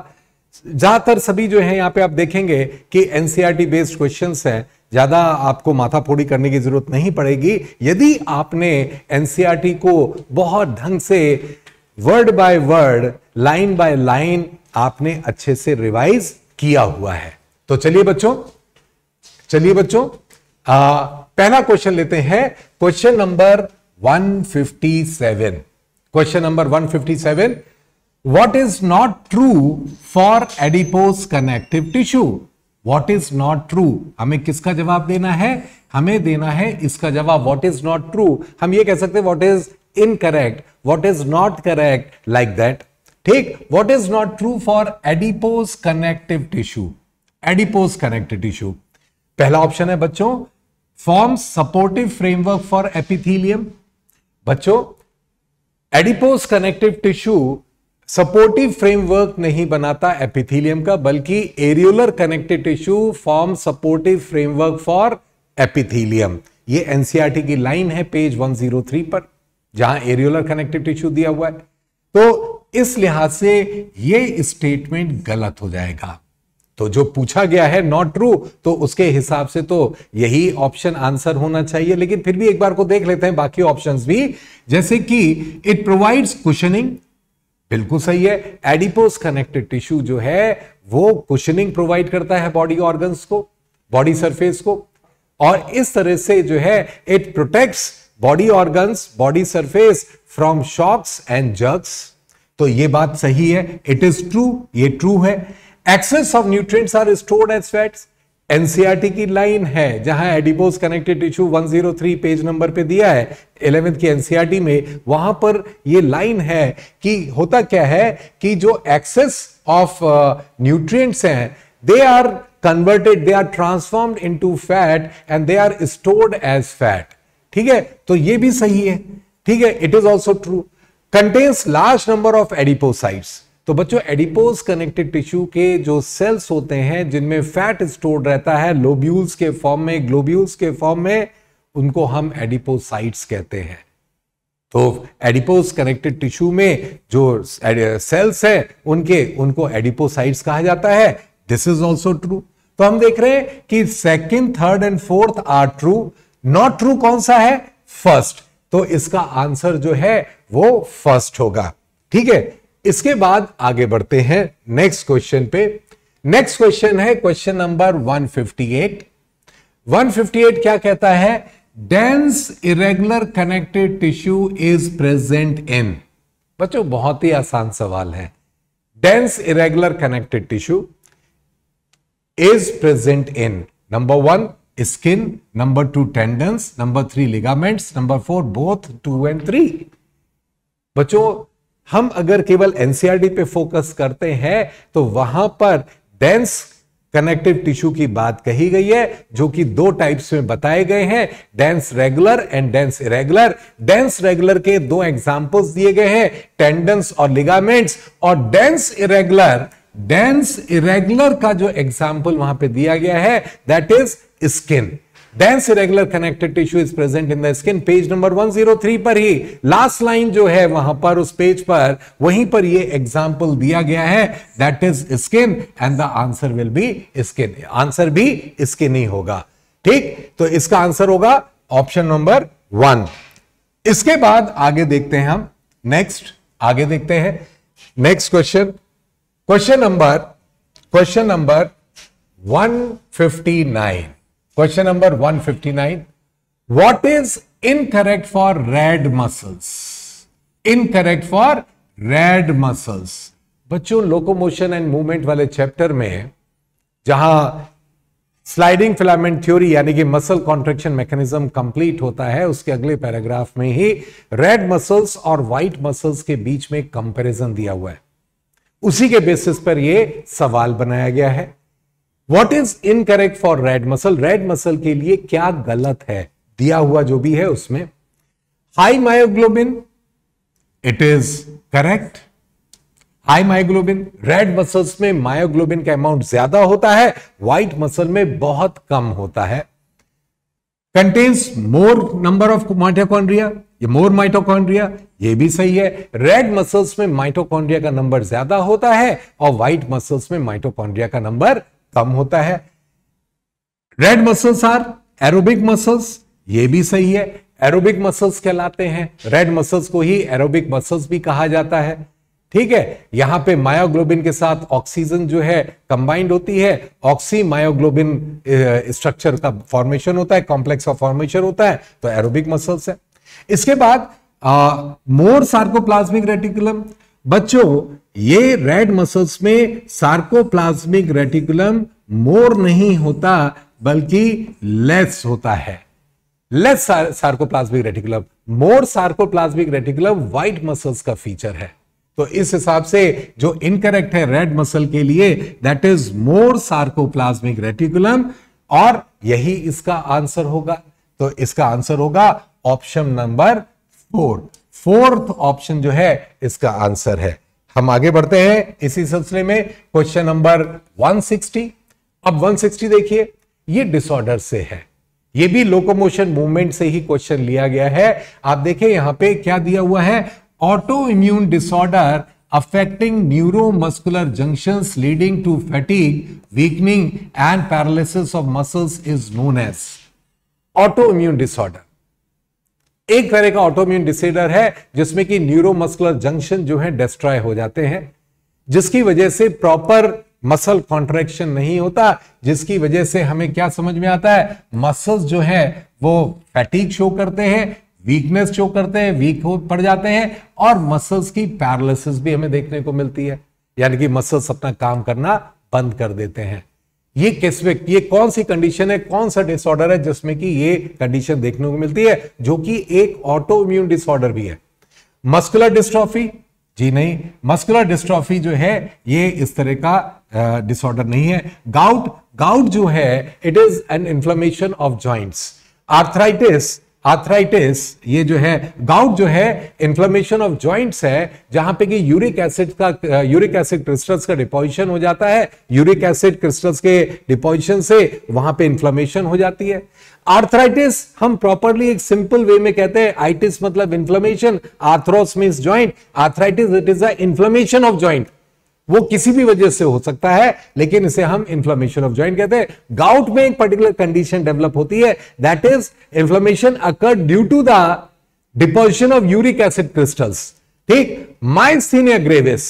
ज्यादातर सभी जो है यहां पे आप देखेंगे कि एनसीआरटी बेस्ड क्वेश्चंस है ज्यादा आपको माथापोड़ी करने की जरूरत नहीं पड़ेगी यदि आपने एनसीआरटी e को बहुत ढंग से word by word line by line आपने अच्छे से रिवाइज किया हुआ है तो चलिए बच्चों चलिए बच्चों आ, पहला क्वेश्चन लेते हैं question number 157 question number 157 what is not true for adipose connective tissue what is not true हमें किसका जवाब देना है हमें देना है इसका जवाब वॉट इज नॉट ट्रू हम ये कह सकते हैं what is incorrect what is not correct like that ठीक what is not true for adipose connective tissue adipose connective tissue पहला ऑप्शन है बच्चों form supportive framework for epithelium बच्चों adipose connective tissue supportive framework नहीं बनाता epithelium का बल्कि areolar connective tissue form supportive framework for epithelium ये NCERT e की लाइन है पेज 103 पर जहां एरियोलर कनेक्टिव टिश्यू दिया हुआ है तो इस लिहाज से ये स्टेटमेंट गलत हो जाएगा तो जो पूछा गया है नॉट ट्रू तो उसके हिसाब से तो यही ऑप्शन आंसर होना चाहिए लेकिन फिर भी एक बार को देख लेते हैं बाकी ऑप्शंस भी जैसे कि इट प्रोवाइड्स कुशनिंग बिल्कुल सही है एडिपोस कनेक्टेड टिश्यू जो है वो कुशनिंग प्रोवाइड करता है बॉडी ऑर्गन्स को बॉडी सरफेस को और इस तरह से जो है it protects body organs body surface from shocks and jerks तो ये बात सही है इट इज ट्रू ये ट्रू है excess of nutrients are stored as fats NCERT की लाइन है जहां adipose connected tissue 103 page number पे दिया है इलेवेंथ की एनसीईआरटी में वहां पर ये लाइन है कि होता क्या है कि जो एक्सेस ऑफ न्यूट्रिएंट्स हैं they are converted they are transformed into fat and they are stored as fat ठीक है तो ये भी सही है ठीक है it is also true contains large number of adipocytes तो बच्चों एडिपोज कनेक्टेड टिश्यू के जो सेल्स होते हैं जिनमें फैट स्टोर्ड रहता है लोब्यूल्स के फॉर्म में ग्लोब्यूल्स के फॉर्म में उनको हम एडिपोसाइट्स कहते हैं तो एडिपोज कनेक्टेड टिश्यू में जो सेल्स है उनके उनको एडिपोसाइट्स कहा जाता है दिस इज ऑल्सो ट्रू तो हम देख रहे हैं कि second third and fourth are true not true कौन सा है फर्स्ट तो इसका आंसर जो है वो फर्स्ट होगा ठीक है इसके बाद आगे बढ़ते हैं नेक्स्ट क्वेश्चन पे नेक्स्ट क्वेश्चन है क्वेश्चन नंबर 158 158 क्या कहता है dense irregular connected tissue is present in बच्चों बहुत ही आसान सवाल है dense irregular connected tissue is present in number one skin number two tendons number three ligaments number four both two and three बच्चों हम अगर केवल एनसीआरडी e पे फोकस करते हैं तो वहां पर डेंस कनेक्टिव टिश्यू की बात कही गई है जो कि दो टाइप्स में बताए गए हैं dense regular and dense irregular dense regular के दो एग्जांपल्स दिए गए हैं टेंडन्स और लिगामेंट्स और डेंस इरेगुलर डेंस इरेगुलर का जो एग्जांपल वहां पे दिया गया है that is skin dense irregular connected tissue is present in the skin page number 103 पर ही लास्ट लाइन जो है वहां पर उस पेज पर वहीं पर ये एग्जांपल दिया गया है that is skin and the answer will be skin answer भी स्किन ही होगा ठीक तो इसका आंसर होगा ऑप्शन नंबर वन इसके बाद आगे देखते हैं हम नेक्स्ट आगे देखते हैं next question question number question number 159 question number 159. What is incorrect for red muscles incorrect for red muscles बच्चों लोकोमोशन एंड मूवमेंट वाले चैप्टर में जहां स्लाइडिंग फिलामेंट थ्योरी यानी कि मसल कॉन्ट्रेक्शन मैकेनिज्म कंप्लीट होता है उसके अगले पैराग्राफ में ही रेड मसल्स और व्हाइट मसल्स के बीच में कंपैरिजन दिया हुआ है उसी के बेसिस पर यह सवाल बनाया गया है what is incorrect for red muscle red muscle के लिए क्या गलत है दिया हुआ जो भी है उसमें high myoglobin it is correct high myoglobin red muscles में मायोग्लोबिन का अमाउंट ज्यादा होता है व्हाइट मसल में बहुत कम होता है contains more number of mitochondria ये मोर माइटोकॉन्ड्रिया ये भी सही है रेड मसल्स में माइटोकॉन्ड्रिया का नंबर ज्यादा होता है और व्हाइट मसल्स में माइटोकॉन्ड्रिया का नंबर कम होता है red muscles are aerobic muscles ये भी सही है एरोबिक मसल्स कहलाते हैं रेड मसल्स को ही एरोबिक मसल्स भी कहा जाता है ठीक है यहां पे मायोग्लोबिन के साथ ऑक्सीजन जो है कंबाइंड होती है ऑक्सी मायोग्लोबिन स्ट्रक्चर का फॉर्मेशन होता है कॉम्प्लेक्स ऑफ फॉर्मेशन होता है तो एरोबिक मसल्स है इसके बाद मोर सार्कोप्लाज्मिक रेटिकुलम बच्चों ये रेड मसल्स में सार्कोप्लाज्मिक रेटिकुलम मोर नहीं होता बल्कि लेस होता है less sarcoplasmic reticulum more sarcoplasmic reticulum white muscles का फीचर है तो इस हिसाब से जो इनकरेक्ट है रेड मसल के लिए that is more sarcoplasmic reticulum और यही इसका आंसर होगा तो इसका आंसर होगा option number four fourth option जो है इसका आंसर है हम आगे बढ़ते हैं इसी सिलसिले में क्वेश्चन नंबर 160 अब 160 देखिए ये डिसऑर्डर से है ये भी लोकोमोशन मूवमेंट से ही क्वेश्चन लिया गया है आप देखिए यहां पे क्या दिया हुआ है autoimmune disorder affecting neuromuscular junction leading to fatigue weakening and paralysis of muscle is known as autoimmune disorder एक तरह का ऑटोम्यून डिसऑर्डर है जिसमें कि न्यूरोमस्कुलर जंक्शन जो है डिस्ट्रॉय हो जाते हैं जिसकी वजह से प्रॉपर मसल कॉन्ट्रेक्शन नहीं होता जिसकी वजह से हमें क्या समझ में आता है मसल्स जो है वो फैटिक शो करते हैं वीकनेस शो करते हैं वीक हो पड़ जाते हैं और मसल्स की पैरालिसिस भी हमें देखने को मिलती है यानी कि मसल्स अपना काम करना बंद कर देते हैं ये किस्विक ये कौन सी कंडीशन है कौन सा डिसऑर्डर है जिसमें कि ये कंडीशन देखने को मिलती है जो कि एक ऑटो इम्यून डिसऑर्डर भी है मस्कुलर डिस्ट्रॉफी जी नहीं मस्कुलर डिस्ट्रॉफी जो है ये इस तरह का डिसऑर्डर नहीं है गाउट गाउट जो है it is an inflammation of joints arthritis arthritis ये जो है गाउट जो है इन्फ्लेमेशन ऑफ जॉइंट्स है जहां पे कि यूरिक एसिड का यूरिक एसिड क्रिस्टल्स का डिपोजिशन हो जाता है यूरिक एसिड क्रिस्टल्स के डिपोजिशन से वहां पे इन्फ्लेमेशन हो जाती है आर्थराइटिस हम प्रॉपरली एक सिंपल वे में कहते हैं आइटिस मतलब inflammation arthros means joint arthritis it is a inflammation of joint वो किसी भी वजह से हो सकता है लेकिन इसे हम इंफ्लामेशन ऑफ ज्वाइंट कहते हैं गाउट में एक पर्टिकुलर कंडीशन डेवलप होती है that is inflammation occur due to the deposition of uric acid crystals ठीक सीनियर gravis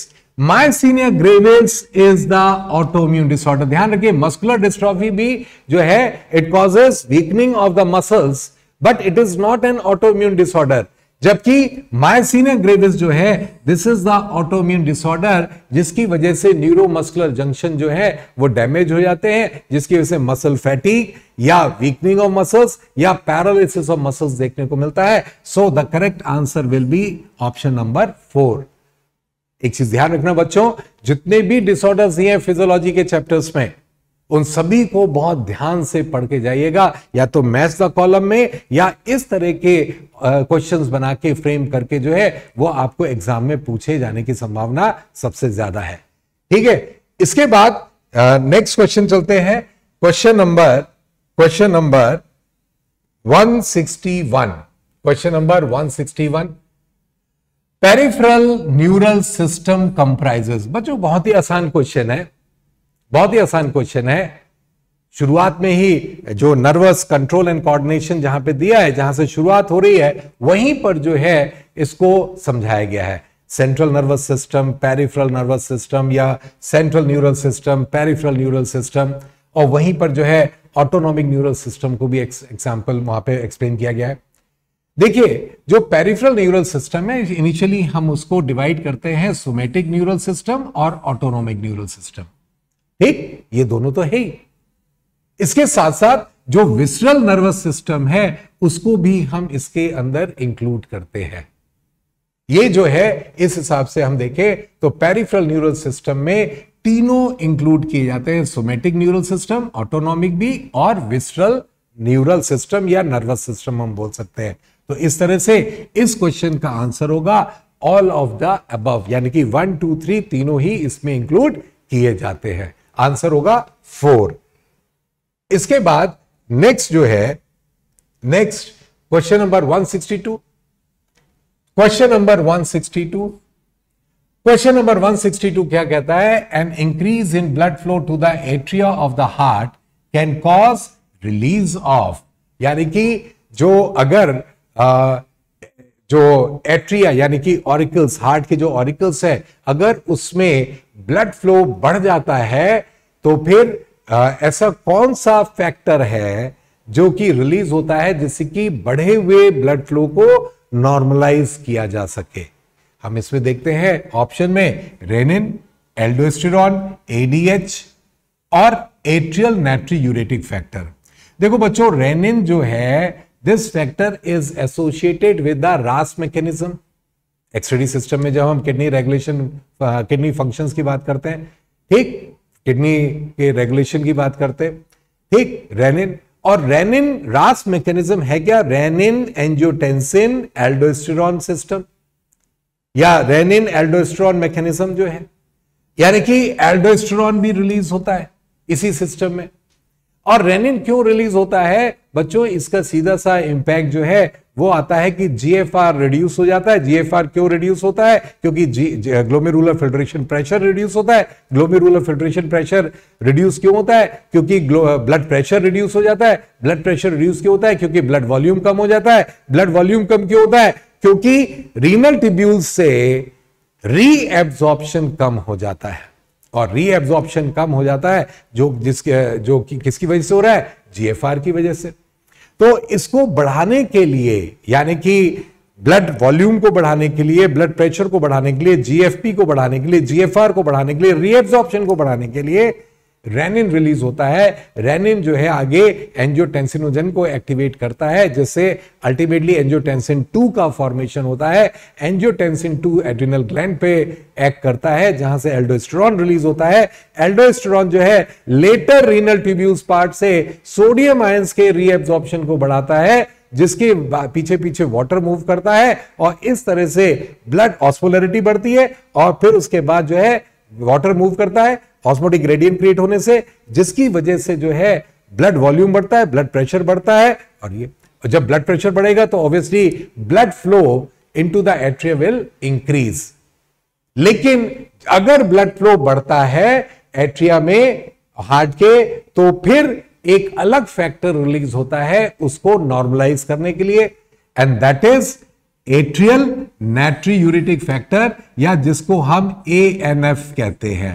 myasthenia gravis is the autoimmune disorder ध्यान रखिए मस्कुलर डिस्ट्रॉफी भी जो है it causes weakening of the muscles but it is not an autoimmune disorder जबकि myasthenia gravis जो है this is the autoimmune disorder जिसकी वजह से न्यूरोमस्कुलर जंक्शन जो है वो डैमेज हो जाते हैं जिसकी वजह से मसल फैटिक या वीकनिंग ऑफ मसल्स या पैरालिसिस ऑफ मसल्स देखने को मिलता है so the correct answer will be option number four एक चीज ध्यान रखना बच्चों जितने भी डिसऑर्डर्स हैं फिजियोलॉजी के चैप्टर्स में उन सभी को बहुत ध्यान से पढ़ के जाइएगा या तो मैथ्स का कॉलम में या इस तरह के क्वेश्चंस बना के फ्रेम करके जो है वो आपको एग्जाम में पूछे जाने की संभावना सबसे ज्यादा है ठीक है इसके बाद नेक्स्ट क्वेश्चन चलते हैं question number question number 161 question number 161 peripheral neural system comprises बच्चों बहुत ही आसान क्वेश्चन है बहुत ही आसान क्वेश्चन है शुरुआत में ही जो नर्वस कंट्रोल एंड कोऑर्डिनेशन जहां पे दिया है जहां से शुरुआत हो रही है वहीं पर जो है इसको समझाया गया है central nervous system peripheral nervous system या central neural system peripheral neural system और वहीं पर जो है ऑटोनॉमिक न्यूरल सिस्टम को भी एग्जाम्पल वहां पे एक्सप्लेन किया गया है देखिए जो पेरिफ्रल न्यूरल सिस्टम है इनिशियली हम उसको डिवाइड करते हैं सोमेटिक न्यूरल सिस्टम और ऑटोनॉमिक न्यूरल सिस्टम ठीक ये दोनों तो है ही इसके साथ साथ जो विसरल नर्वस सिस्टम है उसको भी हम इसके अंदर इंक्लूड करते हैं ये जो है इस हिसाब से हम देखें तो पेरिफेरल न्यूरल सिस्टम में तीनों इंक्लूड किए जाते हैं सोमेटिक न्यूरल सिस्टम ऑटोनॉमिक भी और विसरल न्यूरल सिस्टम या नर्वस सिस्टम हम बोल सकते हैं तो इस तरह से इस क्वेश्चन का आंसर होगा ऑल ऑफ द अबव यानी कि वन टू थ्री तीनों ही इसमें इंक्लूड किए जाते हैं आंसर होगा फोर इसके बाद नेक्स्ट जो है next question number 162 question number 162 question number 162 क्या कहता है an increase in blood flow to the atria of the heart can cause release of यानी कि जो अगर जो एट्रिया यानी कि ऑरिकल्स हार्ट के जो ऑरिकल्स है अगर उसमें ब्लड फ्लो बढ़ जाता है तो फिर आ, ऐसा कौन सा फैक्टर है जो कि रिलीज होता है जिससे कि बढ़े हुए ब्लड फ्लो को नॉर्मलाइज किया जा सके हम इसमें देखते हैं ऑप्शन में रेनिन एल्डोस्टेरॉन एडीएच और एट्रियल नेट्री यूरेटिक फैक्टर देखो बच्चों रेनिन जो है this factor is associated with the RAAS mechanism एक्सडी सिस्टम में जब हम किडनी रेगुलेशन किडनी फंक्शंस की बात करते हैं ठीक किडनी के रेगुलेशन की बात करते हैं ठीक रेनिन और रेनिन रास मैकेनिज्म है क्या रेनिन एंजियोटेंसिन एल्डोस्टेरॉन सिस्टम या रेनिन एल्डोस्टेरॉन मैकेनिज्म जो है यानी कि एल्डोस्टेरॉन भी रिलीज होता है इसी सिस्टम में और रेनिन क्यों रिलीज होता है बच्चों इसका सीधा सा इंपैक्ट जो है वो आता है कि जीएफआर रिड्यूस हो जाता है जीएफआर क्यों रिड्यूस होता है क्योंकि ग्लोमेरुलर फिल्ट्रेशन प्रेशर रिड्यूस होता है ग्लोमेरुलर फिल्ट्रेशन प्रेशर रिड्यूस क्यों होता है क्योंकि ब्लड प्रेशर रिड्यूस हो जाता है ब्लड प्रेशर रिड्यूस क्यों होता है क्योंकि ब्लड वॉल्यूम कम हो जाता है ब्लड वॉल्यूम कम क्यों होता है क्योंकि रीनल टिब्यूल से रीएब्जॉर्प्शन कम हो जाता है और रीएब्जॉर्प्शन कम हो जाता है जो जिसके जो कि, किसकी वजह से हो रहा है जीएफआर की वजह से तो इसको बढ़ाने के लिए यानी कि ब्लड वॉल्यूम को बढ़ाने के लिए ब्लड प्रेशर को बढ़ाने के लिए जीएफपी को बढ़ाने के लिए जीएफआर को बढ़ाने के लिए रीएब्जॉर्प्शन को बढ़ाने के लिए रेनिन रिलीज होता है रेनिन जो है आगे एंजियोटेंसिनोजन को एक्टिवेट करता है जिससे अल्टीमेटली एंजियोटेंसिन टू का फॉर्मेशन होता है एंजियोटेंसिन टू एड्रिनल ग्लैंड पे एक्ट करता है जहां से एल्डोस्टेरॉन रिलीज होता है एल्डोस्टेरॉन जो है लेटर रीनल ट्यूब्यूल्स पार्ट से सोडियम आयंस के रीएब्जॉर्प्शन को बढ़ाता है जिसके पीछे पीछे वाटर मूव करता है और इस तरह से ब्लड ऑस्पोलरिटी बढ़ती है और फिर उसके बाद जो है वाटर मूव करता है ऑस्मोटिक ग्रेडियंट क्रिएट होने से जिसकी वजह से जो है ब्लड वॉल्यूम बढ़ता है ब्लड प्रेशर बढ़ता है और ये और जब ब्लड प्रेशर बढ़ेगा तो obviously blood flow into the atria will increase लेकिन अगर ब्लड फ्लो बढ़ता है एट्रिया में हार्ट के तो फिर एक अलग फैक्टर रिलीज होता है उसको नॉर्मलाइज करने के लिए and that is atrial natriuretic factor या जिसको हम ए एन एफ कहते हैं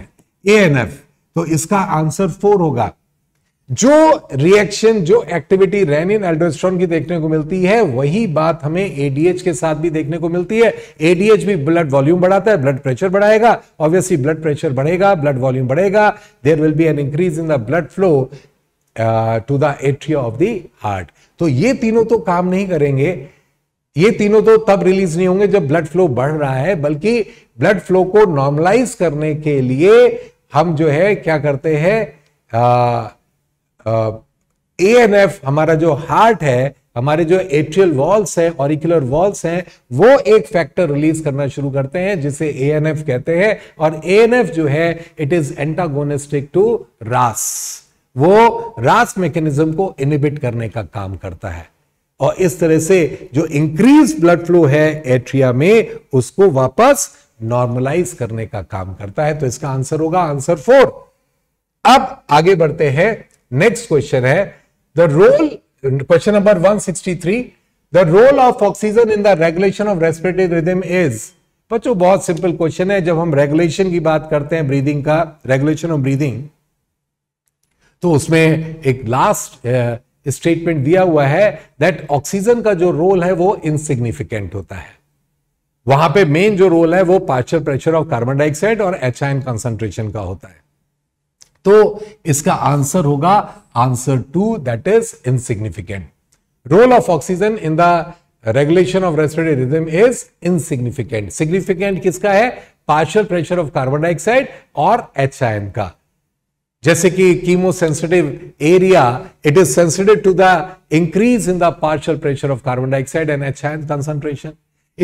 ए एन एफ तो इसका आंसर फोर होगा जो रिएक्शन जो एक्टिविटी रेनिन एल्ड्रोस्ट्रॉन की देखने को मिलती है वही बात हमें एडीएच के साथ भी देखने को मिलती है एडीएच भी ब्लड वॉल्यूम बढ़ाता है ब्लड प्रेशर बढ़ाएगा ऑब्वियसली ब्लड प्रेशर बढ़ेगा ब्लड वॉल्यूम बढ़ेगा there will be an increase in the blood flow to the atria of the heart तो ये तीनों तो काम नहीं करेंगे ये तीनों तो तब रिलीज नहीं होंगे जब ब्लड फ्लो बढ़ रहा है बल्कि ब्लड फ्लो को नॉर्मलाइज करने के लिए हम जो है क्या करते हैं ए एन एफ हमारा जो हार्ट है हमारे जो एट्रियल वॉल्स है ऑरिकुलर वॉल्स हैं वो एक फैक्टर रिलीज करना शुरू करते हैं जिसे ए एन एफ कहते हैं और ए एन एफ जो है इट इज एंटागोनिस्टिक टू रास वो रास मैकेनिज्म को इनिबिट करने का काम करता है और इस तरह से जो इंक्रीज ब्लड फ्लो है एट्रिया में उसको वापस नॉर्मलाइज करने का काम करता है तो इसका आंसर होगा आंसर फोर अब आगे बढ़ते हैं नेक्स्ट क्वेश्चन है the role question number 163 the role of oxygen in the regulation of respiratory rhythm is बच्चों बहुत सिंपल क्वेश्चन है जब हम रेगुलेशन की बात करते हैं ब्रीदिंग का रेगुलेशन ऑफ ब्रीदिंग तो उसमें एक लास्ट स्टेटमेंट दिया हुआ है दैट ऑक्सीजन का जो रोल है वो इनसिग्निफिकेंट होता है वहां पे मेन जो रोल है वो partial pressure of carbon dioxide और एच आई कंसंट्रेशन का होता है तो इसका आंसर होगा answer two that is insignificant role of oxygen in the regulation of respiratory rhythm is insignificant significant किसका है partial pressure of carbon dioxide और एच का जैसे कि chemosensitive area it is sensitive to the increase in the partial pressure of carbon dioxide and H concentration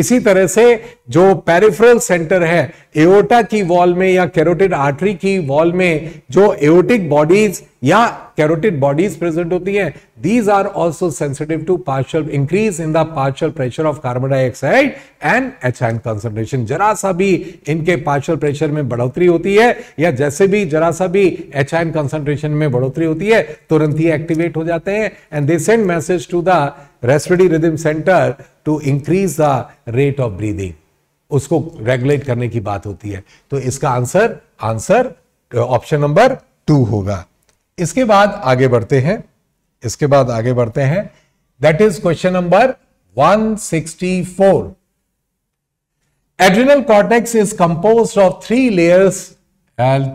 इसी तरह से जो पेरिफेरल सेंटर है एओटा की वॉल में या कैरोटिड आर्टरी की वॉल में जो एओटिक बॉडीज या कैरोटिड बॉडीज प्रेजेंट होती है these are also sensitive to partial increase in the partial pressure of carbon dioxide and H an concentration जरा सा भी इनके पार्शल प्रेशर में बढ़ोतरी होती है या जैसे भी जरा सा भी एच एन कॉन्सेंट्रेशन में बढ़ोतरी होती है तुरंत ही एक्टिवेट हो जाते हैं and they send message to the respiratory rhythm centre to increase the rate of breathing उसको रेगुलेट करने की बात होती है तो इसका answer answer option number two होगा इसके बाद आगे बढ़ते हैं इसके बाद आगे बढ़ते हैं that is question number 164 adrenal cortex is compose of three layers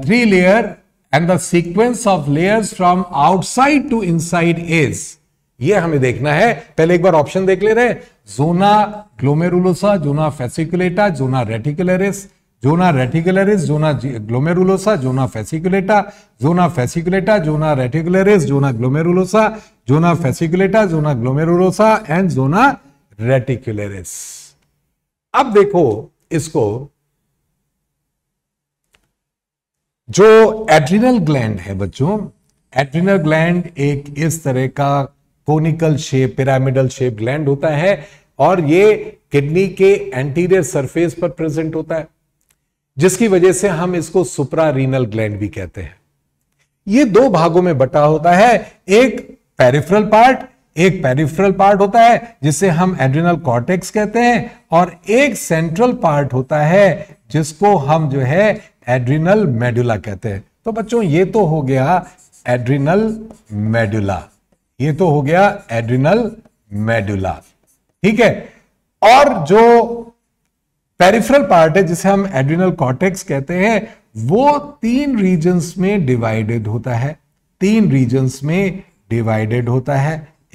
three layer and the sequence of layers from outside to inside is ये हमें देखना है पहले एक बार ऑप्शन देख ले रहे zona glomerulosa zona fasciculata zona reticularis zona reticularis, zona glomerulosa, zona fasciculata, zona fasciculata, zona reticularis, zona glomerulosa, zona fasciculata, zona glomerulosa and zona reticularis. अब देखो इसको जो एड्रिनल ग्लैंड है बच्चों एड्रिनल ग्लैंड एक इस तरह का conical shape pyramidal shape gland होता है और ये किडनी के एंटीरियर सरफेस पर प्रेजेंट होता है जिसकी वजह से हम इसको सुप्रा रीनल ग्लैंड भी कहते हैं ये दो भागों में बटा होता है एक पेरिफ्रल पार्ट एक पेरिफ्रल पार्ट होता है जिसे हम एड्रिनल कॉर्टेक्स कहते हैं और एक सेंट्रल पार्ट होता है जिसको हम जो है एड्रिनल मेडुला कहते हैं तो बच्चों ये तो हो गया एड्रिनल मेडुला ये तो हो गया एड्रिनल मेडुला ठीक है और जो पेरिफेरल पार्ट है जिसे हम एड्रिनल कॉर्टेक्स कहते हैं वो तीन रीजन्स में डिवाइडेड होता है तीन रीजन्स में डिवाइडेड होता है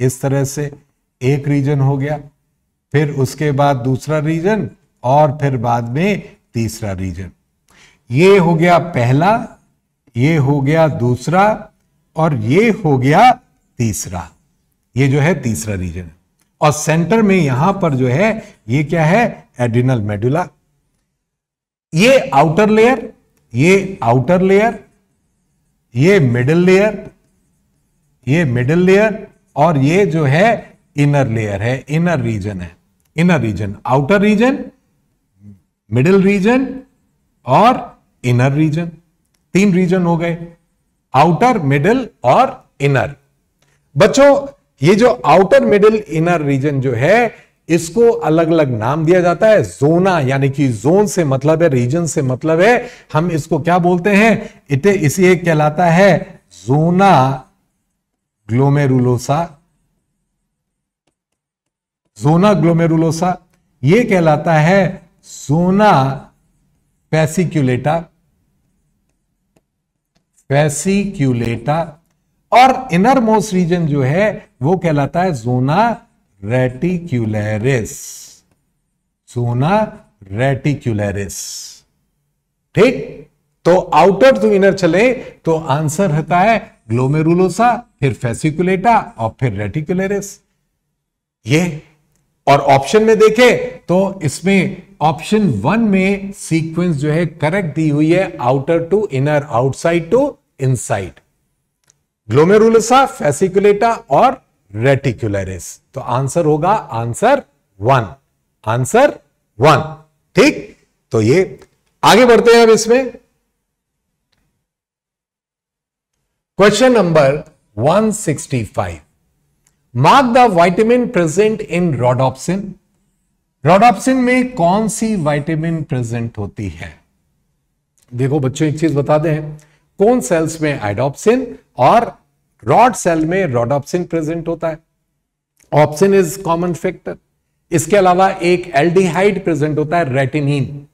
इस तरह से एक रीजन हो गया फिर उसके बाद दूसरा रीजन और फिर बाद में तीसरा रीजन ये हो गया पहला ये हो गया दूसरा और ये हो गया तीसरा ये जो है तीसरा रीजन और सेंटर में यहां पर जो है ये क्या है एड्रिनल मेडुला ये आउटर लेयर ये आउटर लेयर ये मिडिल लेयर ये मिडिल लेयर और ये जो है इनर लेयर है इनर रीजन है inner region outer region middle region और इनर रीजन तीन रीजन हो गए आउटर मिडिल और इनर बच्चों ये जो आउटर मिडिल इनर रीजन जो है इसको अलग अलग नाम दिया जाता है जोना यानी कि जोन से मतलब है रीजन से मतलब है हम इसको क्या बोलते हैं इटे इसी एक कहलाता है जोना ग्लोमेरुलोसा जोना ग्लोमेरुलोसा ये कहलाता है जोना पैसिक्यूलेटा पैसिक्यूलेटा और इनर मोस्ट रीजन जो है वो कहलाता है जोना रेटिक्यूलरिस सोना रेटिक्यूलरिस ठीक तो आउटर टू इनर चले तो आंसर रहता है ग्लोमेरुलोसा फिर फेसिकुलेटा और फिर रेटिकुलरिस ये और ऑप्शन में देखें तो इसमें ऑप्शन वन में सीक्वेंस जो है करेक्ट दी हुई है outer to inner outside to inside glomerulosa fasciculata और रेटिकुलरिस तो आंसर होगा आंसर वन आंसर वन ठीक तो ये आगे बढ़ते हैं अब इसमें question number 165 mark the vitamin present in rhodopsin rhodopsin में कौन सी विटामिन प्रेजेंट होती है देखो बच्चों एक चीज बता दें कौन सेल्स में आइडॉप्सिन और रॉड सेल में रॉड ऑप्सिन प्रेजेंट होता है ऑप्सिन इज कॉमन फैक्टर इसके अलावा एक एल्डिहाइड प्रेजेंट होता है रेटिनिन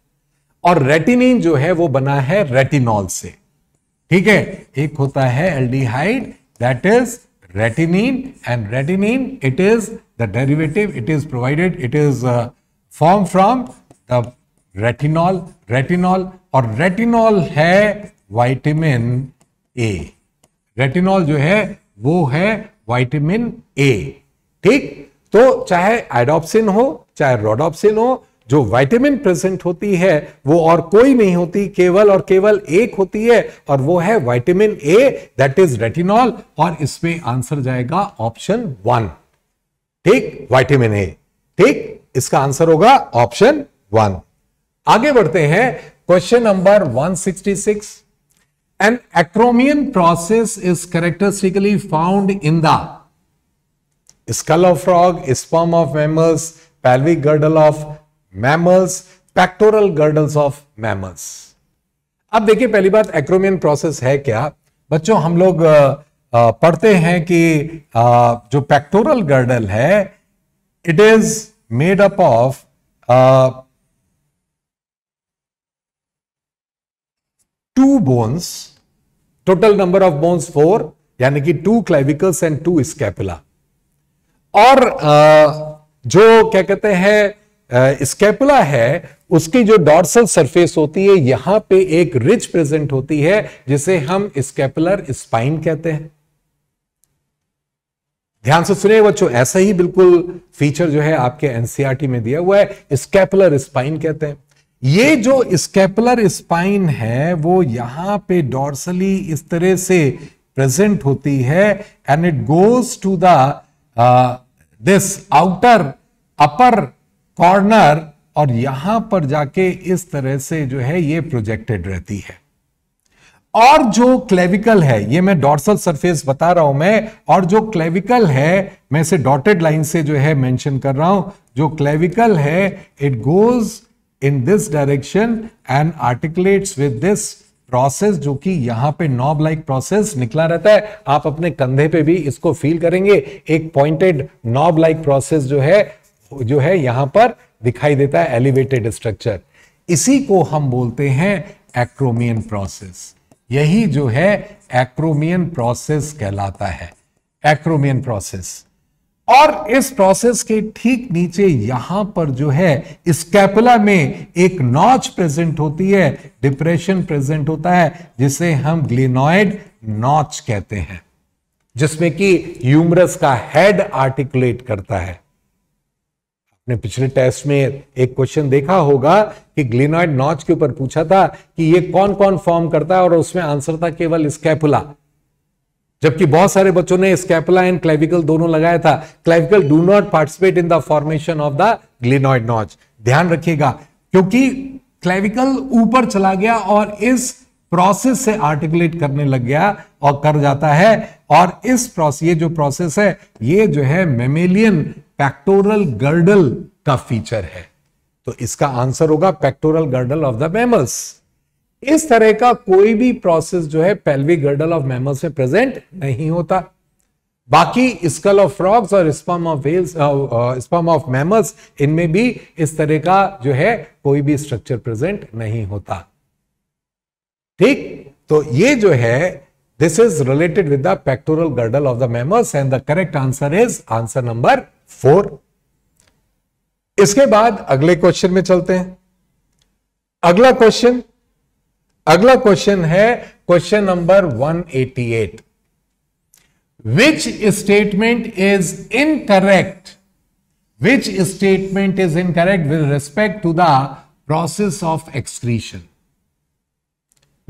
और रेटिनिन जो है वो बना है रेटिनॉल से ठीक है एक होता है aldehyde that is retinene and retinene it is the derivative it is provided it is form from the retinol retinol और रेटिनॉल है वाइटमिन ए रेटिनॉल जो है वो है वाइटामिन ए ठीक तो चाहे एडोप्सिन हो चाहे रोडोप्सिन हो जो वाइटामिन प्रेजेंट होती है वो और कोई नहीं होती केवल और केवल एक होती है और वो है vitamin A that is retinol और इसमें आंसर जाएगा ऑप्शन वन ठीक वाइटामिन ए ठीक इसका आंसर होगा ऑप्शन वन आगे बढ़ते हैं question number 166 An acromion process is characteristically found in the skull of frog, sperm of mammals, pelvic girdle of mammals, pectoral girdles of mammals. अब देखिए पहली बात एक्रोमियन प्रोसेस है क्या बच्चों हम लोग पढ़ते हैं कि जो पेक्टोरल गर्डल है it is made up of two bones total number of bones four यानी कि two clavicles and two scapula और uh, जो क्या कहते हैं स्केपुला uh, है उसकी जो डॉर्सल सरफेस होती है यहां पे एक रिच प्रेजेंट होती है जिसे हम स्केपुलर स्पाइन कहते हैं ध्यान से सुनिए बच्चों ऐसा ही बिल्कुल फीचर जो है आपके एनसीआरटी e में दिया हुआ है स्केपुलर स्पाइन कहते हैं ये जो स्केपुलर स्पाइन है वो यहां पे डॉर्सली इस तरह से प्रेजेंट होती है and it goes to the this outer upper corner और यहां पर जाके इस तरह से जो है ये प्रोजेक्टेड रहती है और जो क्लेविकल है ये मैं डॉर्सल सरफेस बता रहा हूं मैं और जो क्लेविकल है मैं इसे डॉटेड लाइन से जो है मेंशन कर रहा हूं जो क्लेविकल है it goes in this direction and articulates with this process जो कि यहां पे नॉब लाइक प्रोसेस निकला रहता है आप अपने कंधे पे भी इसको फील करेंगे एक पॉइंटेड नॉब लाइक प्रोसेस जो है जो है यहां पर दिखाई देता है एलिवेटेड स्ट्रक्चर इसी को हम बोलते हैं एक्रोमियन प्रोसेस यही जो है एक्रोमियन प्रोसेस कहलाता है एक्रोमियन प्रोसेस और इस प्रोसेस के ठीक नीचे यहां पर जो है स्कैपुला में एक नॉच प्रेजेंट होती है डिप्रेशन प्रेजेंट होता है जिसे हम ग्लिनॉइड नॉच कहते हैं जिसमें कि यूमरस का हेड आर्टिकुलेट करता है आपने पिछले टेस्ट में एक क्वेश्चन देखा होगा कि ग्लिनॉइड नॉच के ऊपर पूछा था कि ये कौन कौन फॉर्म करता है और उसमें आंसर था केवल स्कैपुला जबकि बहुत सारे बच्चों ने स्कैपला एंड क्लेविकल दोनों लगाया था clavicle do not participate in the formation of the glenoid notch ध्यान रखिएगा क्योंकि क्लेविकल ऊपर चला गया और इस प्रोसेस से आर्टिकुलेट करने लग गया और कर जाता है और इस प्रोसेस ये जो प्रोसेस है ये जो है मेमेलियन पैक्टोरल गर्डल का फीचर है तो इसका आंसर होगा pectoral girdle of the mammals इस तरह का कोई भी प्रोसेस जो है पेल्वी गर्डल ऑफ मैमल्स में प्रेजेंट नहीं होता बाकी स्कल ऑफ फ्रॉग्स और sperm of whales sperm of mammals इनमें भी इस तरह का जो है कोई भी स्ट्रक्चर प्रेजेंट नहीं होता ठीक तो ये जो है this is related with the pectoral girdle of the mammals and the correct answer is answer number four इसके बाद अगले क्वेश्चन में चलते हैं अगला क्वेश्चन अगला क्वेश्चन है question number 188 eighty eight which statement is incorrect which statement is incorrect with respect to the process of excretion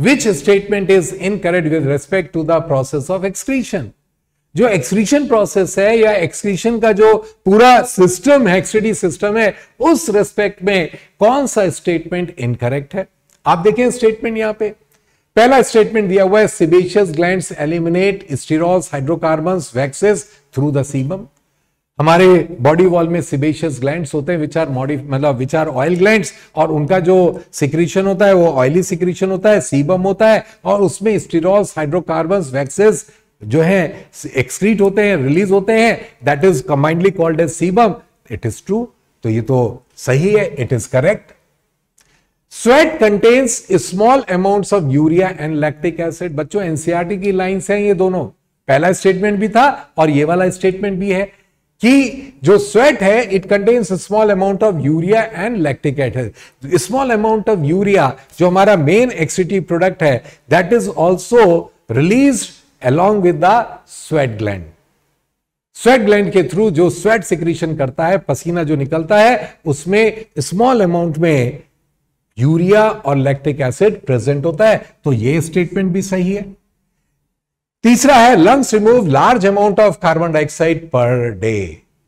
which statement is incorrect with respect to the process of excretion जो excretion process है या excretion का जो पूरा system है XD system है उस respect में कौन सा स्टेटमेंट इनकरेक्ट है आप देखें स्टेटमेंट यहां पे पहला स्टेटमेंट दिया हुआ है sebaceous gland eliminate sterols hydrocarbon waxes through the sebum हमारे बॉडी वॉल में सिबेशियस ग्लैंड होते हैं विचार मॉडि मतलब विचार ऑयल ग्लैंड और उनका जो सिक्रीशन होता है वो ऑयली सिक्रीशन होता है सीबम होता है और उसमें स्टीरोस हाइड्रोकार्बन वैक्सेस जो है एक्सक्रीट होते हैं रिलीज होते हैं that is commonly called as sebum it is true तो ये तो सही है it is correct sweat contains small amount of urea and lactic acid बच्चों एनसीआरटी e की लाइंस हैं ये दोनों पहला स्टेटमेंट भी था और ये वाला स्टेटमेंट भी है कि जो स्वेट है it contains small amount of urea and lactic acid small amount of urea जो हमारा मेन एक्सिटी प्रोडक्ट है that is also release along with the sweat gland sweat gland के थ्रू जो स्वेट सिक्रीशन करता है पसीना जो निकलता है उसमें स्मॉल अमाउंट में यूरिया और लैक्टिक एसिड प्रेजेंट होता है तो ये स्टेटमेंट भी सही है तीसरा है lungs remove large amount of carbon dioxide per day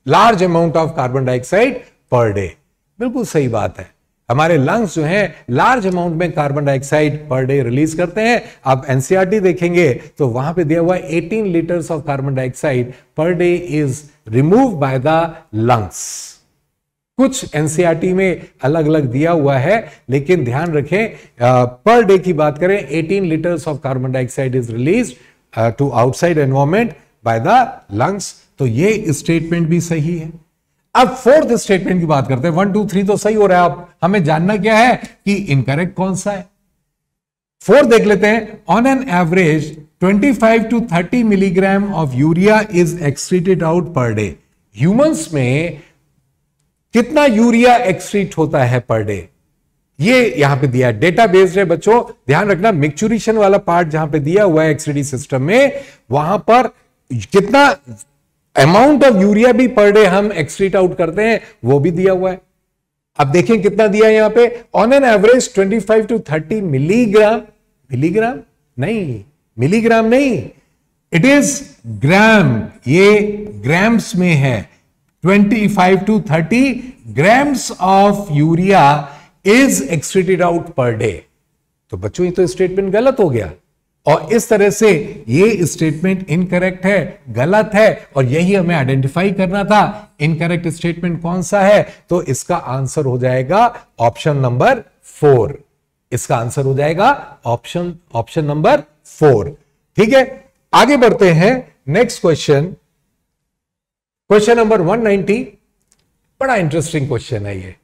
large amount of carbon dioxide per day बिल्कुल सही बात है हमारे लंग्स जो हैं लार्ज अमाउंट में carbon dioxide per day release करते हैं आप एनसीआरटी e देखेंगे तो वहां पे दिया हुआ 18 liters of carbon dioxide per day is remove by the lungs कुछ एनसीईआरटी e में अलग अलग दिया हुआ है लेकिन ध्यान रखें पर डे की बात करें 18 liters of carbon dioxide is release to outside environment by the lungs तो ये स्टेटमेंट भी सही है अब फोर्थ स्टेटमेंट की बात करते हैं वन टू थ्री तो सही हो रहा है आप हमें जानना क्या है कि इनकरेक्ट कौन सा है फोर देख लेते हैं on an average 25 to thirty milligram of urea is excreted out per day humans में कितना यूरिया एक्सट्रीट होता है पर डे ये यहां पे दिया डेटा बेस्ड है बच्चों ध्यान रखना मिक्चुरेशन वाला पार्ट जहां पे दिया हुआ है एक्सडी सिस्टम में वहां पर कितना अमाउंट ऑफ यूरिया भी पर डे हम एक्सट्रीट आउट करते हैं वो भी दिया हुआ है अब देखें कितना दिया है यहां पे on an average 25 to thirty milligram milligram नहीं मिलीग्राम नहीं इट इज ग्राम ये ग्राम्स में है 25 to 30 grams of urea is excreted out per day. तो बच्चों ये तो स्टेटमेंट गलत हो गया और इस तरह से ये स्टेटमेंट इनकरेक्ट है गलत है और यही हमें आइडेंटिफाई करना था इनकरेक्ट स्टेटमेंट कौन सा है तो इसका आंसर हो जाएगा ऑप्शन नंबर फोर इसका आंसर हो जाएगा ऑप्शन ऑप्शन नंबर फोर ठीक है आगे बढ़ते हैं नेक्स्ट क्वेश्चन क्वेश्चन नंबर 190 बड़ा इंटरेस्टिंग क्वेश्चन है ये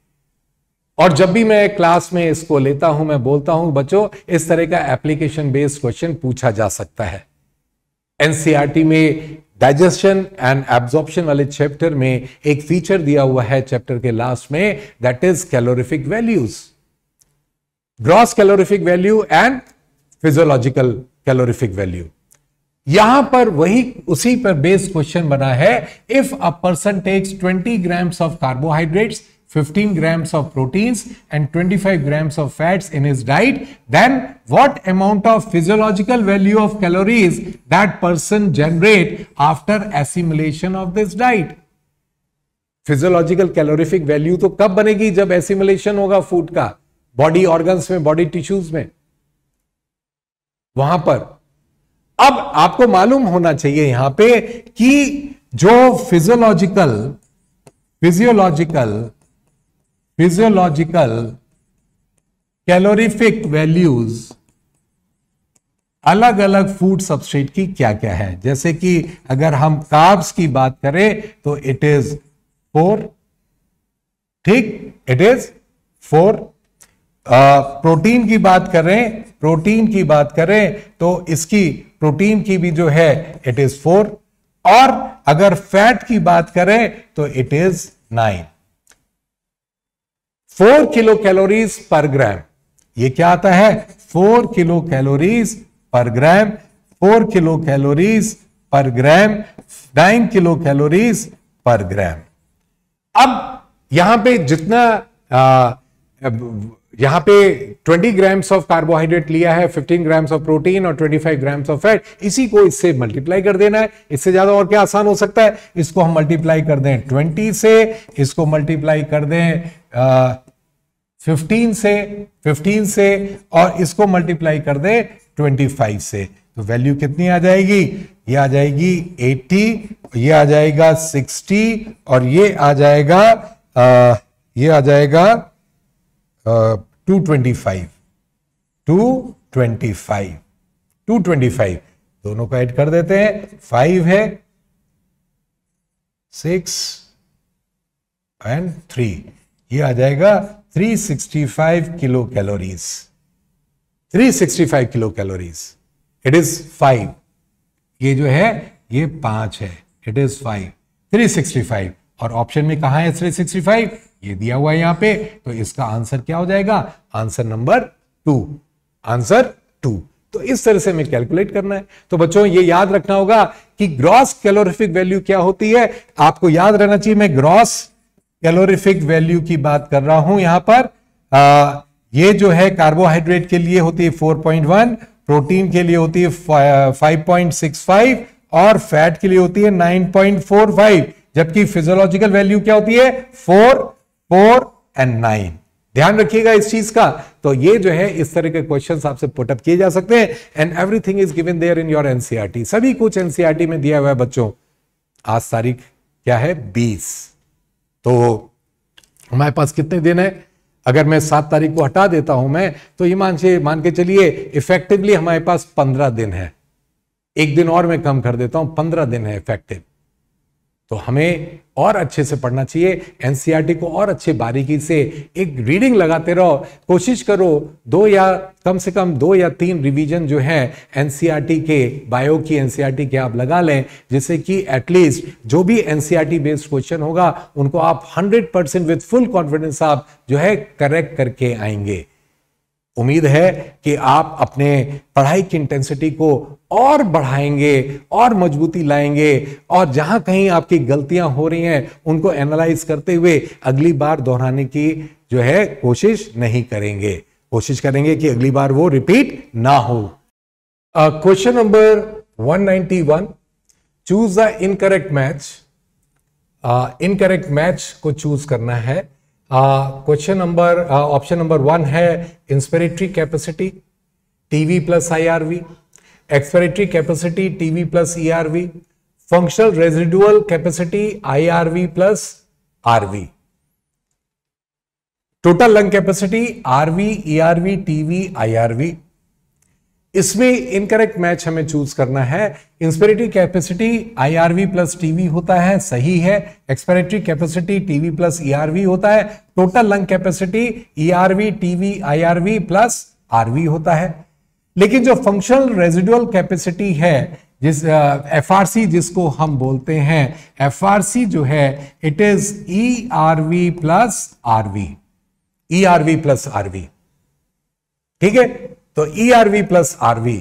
और जब भी मैं क्लास में इसको लेता हूं मैं बोलता हूं बच्चों इस तरह का एप्लीकेशन बेस्ड क्वेश्चन पूछा जा सकता है एनसीईआरटी e में डाइजेशन एंड एब्जॉर्प्शन वाले चैप्टर में एक फीचर दिया हुआ है चैप्टर के लास्ट में that is calorific values gross calorific value and physiological calorific value यहां पर वही उसी पर बेस क्वेश्चन बना है if a person takes 20 grams of carbohydrates 15 grams of proteins and 25 grams of fats in his diet then what amount of physiological value of calories that person generate after assimilation of this diet physiological calorific value तो कब बनेगी जब assimilation होगा food का body organs में body tissues में वहां पर अब आपको मालूम होना चाहिए यहां पे कि जो physiological physiological physiological calorific values अलग अलग फूड सब्सट्रेट की क्या क्या है जैसे कि अगर हम काब्स की बात करें तो इट इज फोर ठीक इट इज फोर प्रोटीन की बात करें प्रोटीन की बात करें तो इसकी प्रोटीन की भी जो है इट इज फोर और अगर फैट की बात करें तो it is nine four kilocalories per gram ये क्या आता है four kilocalories per gram four kilocalories per ग्राम नाइन किलो कैलोरीज पर ग्राम अब यहां पे जितना आ, यहां पे 20 ग्राम्स ऑफ कार्बोहाइड्रेट लिया है 15 ग्राम्स ऑफ प्रोटीन और 25 ग्राम्स ऑफ फैट इसी को इससे मल्टीप्लाई कर देना है इससे ज्यादा और क्या आसान हो सकता है इसको हम मल्टीप्लाई कर दें 20 से इसको मल्टीप्लाई कर दें आ, 15 से 15 से और इसको मल्टीप्लाई कर दें 25 से तो वैल्यू कितनी आ जाएगी ये आ जाएगी 80 ये आ जाएगा 60 और ये आ जाएगा आ, ये आ जाएगा two twenty five two twenty five two twenty five दोनों को ऐड कर देते हैं फाइव है सिक्स एंड थ्री ये आ जाएगा three sixty five kilocalories three sixty five kilocalories it is five ये जो है ये पांच है it is five three sixty five और ऑप्शन में कहा है थ्री सिक्सटी फाइव ये दिया हुआ है यहां पे तो इसका आंसर क्या हो जाएगा answer number two answer two तो इस तरह से हमें कैलकुलेट करना है तो बच्चों ये याद रखना होगा कि ग्रॉस कैलोरिफिक वैल्यू क्या होती है आपको याद रहना चाहिए मैं ग्रॉस कैलोरिफिक वैल्यू की बात कर रहा हूं यहां पर आ, ये जो है कार्बोहाइड्रेट के लिए होती है 4.1 प्रोटीन के लिए होती है 5.65 और फैट के लिए होती है 9.45 जबकि फिजियोलॉजिकल वैल्यू क्या होती है फोर फोर एंड नाइन ध्यान रखिएगा इस चीज का तो ये जो है इस तरह के क्वेश्चन आपसे पुटअप किए जा सकते हैं and everything is given there in your NCERT सभी कुछ एनसीआरटी e में दिया हुआ है बच्चों आज तारीख क्या है बीस तो हमारे पास कितने दिन है अगर मैं सात तारीख को हटा देता हूं मैं तो ये मान से मान के चलिए इफेक्टिवली हमारे पास पंद्रह दिन है एक दिन और मैं कम कर देता हूं पंद्रह दिन है इफेक्टिव तो हमें और अच्छे से पढ़ना चाहिए एनसीईआरटी को और अच्छे बारीकी से एक रीडिंग लगाते रहो कोशिश करो दो या कम से कम दो या तीन रिवीजन जो है एनसीईआरटी के बायो की एनसीईआरटी के आप लगा लें जिससे कि एटलीस्ट जो भी एनसीईआरटी बेस्ड क्वेश्चन होगा उनको आप 100 परसेंट विथ फुल कॉन्फिडेंस आप जो है करेक्ट करके आएंगे उम्मीद है कि आप अपने पढ़ाई की इंटेंसिटी को और बढ़ाएंगे और मजबूती लाएंगे और जहां कहीं आपकी गलतियां हो रही हैं उनको एनालाइज करते हुए अगली बार दोहराने की जो है कोशिश नहीं करेंगे कोशिश करेंगे कि अगली बार वो रिपीट ना हो question number 191 choose the incorrect match incorrect match को चूज करना है question number option number one है inspiratory capacity TV plus IRV expiratory capacity TV plus ERV functional residual capacity IRV plus RV total lung capacity RV ERV TV IRV इसमें incorrect match हमें choose करना है inspiratory capacity IRV plus TV होता है सही है expiratory capacity TV plus ERV होता है total lung capacity ERV TV IRV plus RV होता है लेकिन जो फंक्शनल रेजिडुअल कैपेसिटी है जिस एफ आर सी जिसको हम बोलते हैं एफ आर सी जो है it is E R V plus R V E R V plus R V ठीक है तो E R V plus R V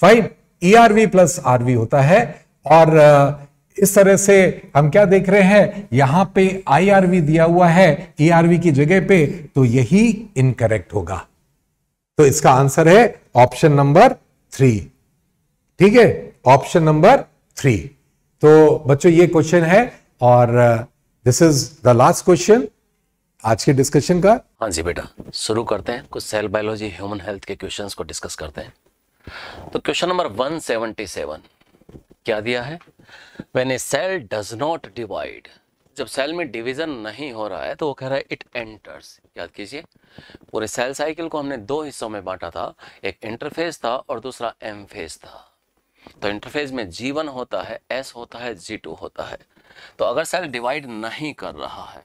fine E R V plus R V होता है और इस तरह से हम क्या देख रहे हैं यहां पे आई आर वी दिया हुआ है ई आर वी की जगह पे तो यही इनकरेक्ट होगा तो इसका आंसर है ऑप्शन नंबर थ्री ठीक है ऑप्शन नंबर थ्री तो बच्चों ये क्वेश्चन है और this is the last question आज के डिस्कशन का हाँ जी बेटा शुरू करते हैं कुछ सेल बायोलॉजी ह्यूमन हेल्थ के क्वेश्चंस को डिस्कस करते हैं तो क्वेश्चन नंबर 177 क्या दिया है when a cell does not divide जब सेल में डिवीजन नहीं हो रहा है तो वो कह रहा है इट एंटर्स याद कीजिए पूरे सेल साइकिल को हमने दो हिस्सों में बांटा था एक इंटरफेज था और दूसरा एम फेज था तो इंटरफेज में जी होता है एस होता है जी होता है तो अगर सेल डिवाइड नहीं कर रहा है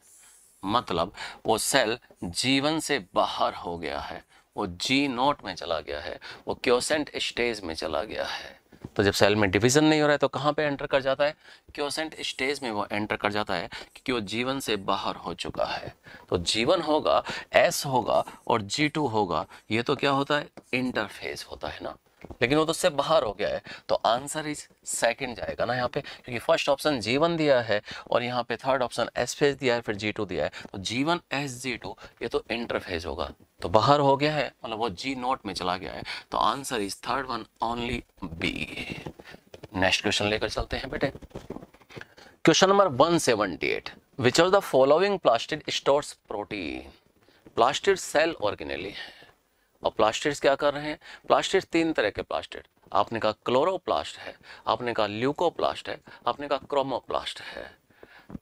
मतलब वो सेल जीवन से बाहर हो गया है वो जी नोट में चला गया है वो क्योसेंट स्टेज में चला गया है तो जब सेल में डिवीजन नहीं हो रहा है तो कहाँ पे एंटर कर जाता है क्योसेंट स्टेज में वो एंटर कर जाता है क्योंकि वो जीवन से बाहर हो चुका है तो जीवन होगा एस होगा और जी टू होगा ये तो क्या होता है इंटरफेस होता है ना लेकिन वो तो उससे बाहर हो गया है तो आंसर इज सेकंड जाएगा ना यहाँ पे क्योंकि फर्स्ट ऑप्शन जीवन दिया है और यहाँ पे थर्ड ऑप्शन एस फेज दिया है फिर जी टू दिया है तो जीवन एस जी टू ये तो इंटरफेज होगा तो बाहर हो गया है मतलब वो जी नोट में चला गया है तो answer is third one only B next question लेकर चलते हैं बेटे question number 178 which are the following plastic stores protein plastic cell organelle है और प्लास्टिड्स क्या कर रहे हैं प्लास्टिड्स तीन तरह के प्लास्टिड आपने कहा क्लोरोप्लास्ट है आपने कहा ल्यूकोप्लास्ट है आपने कहा क्रोमोप्लास्ट है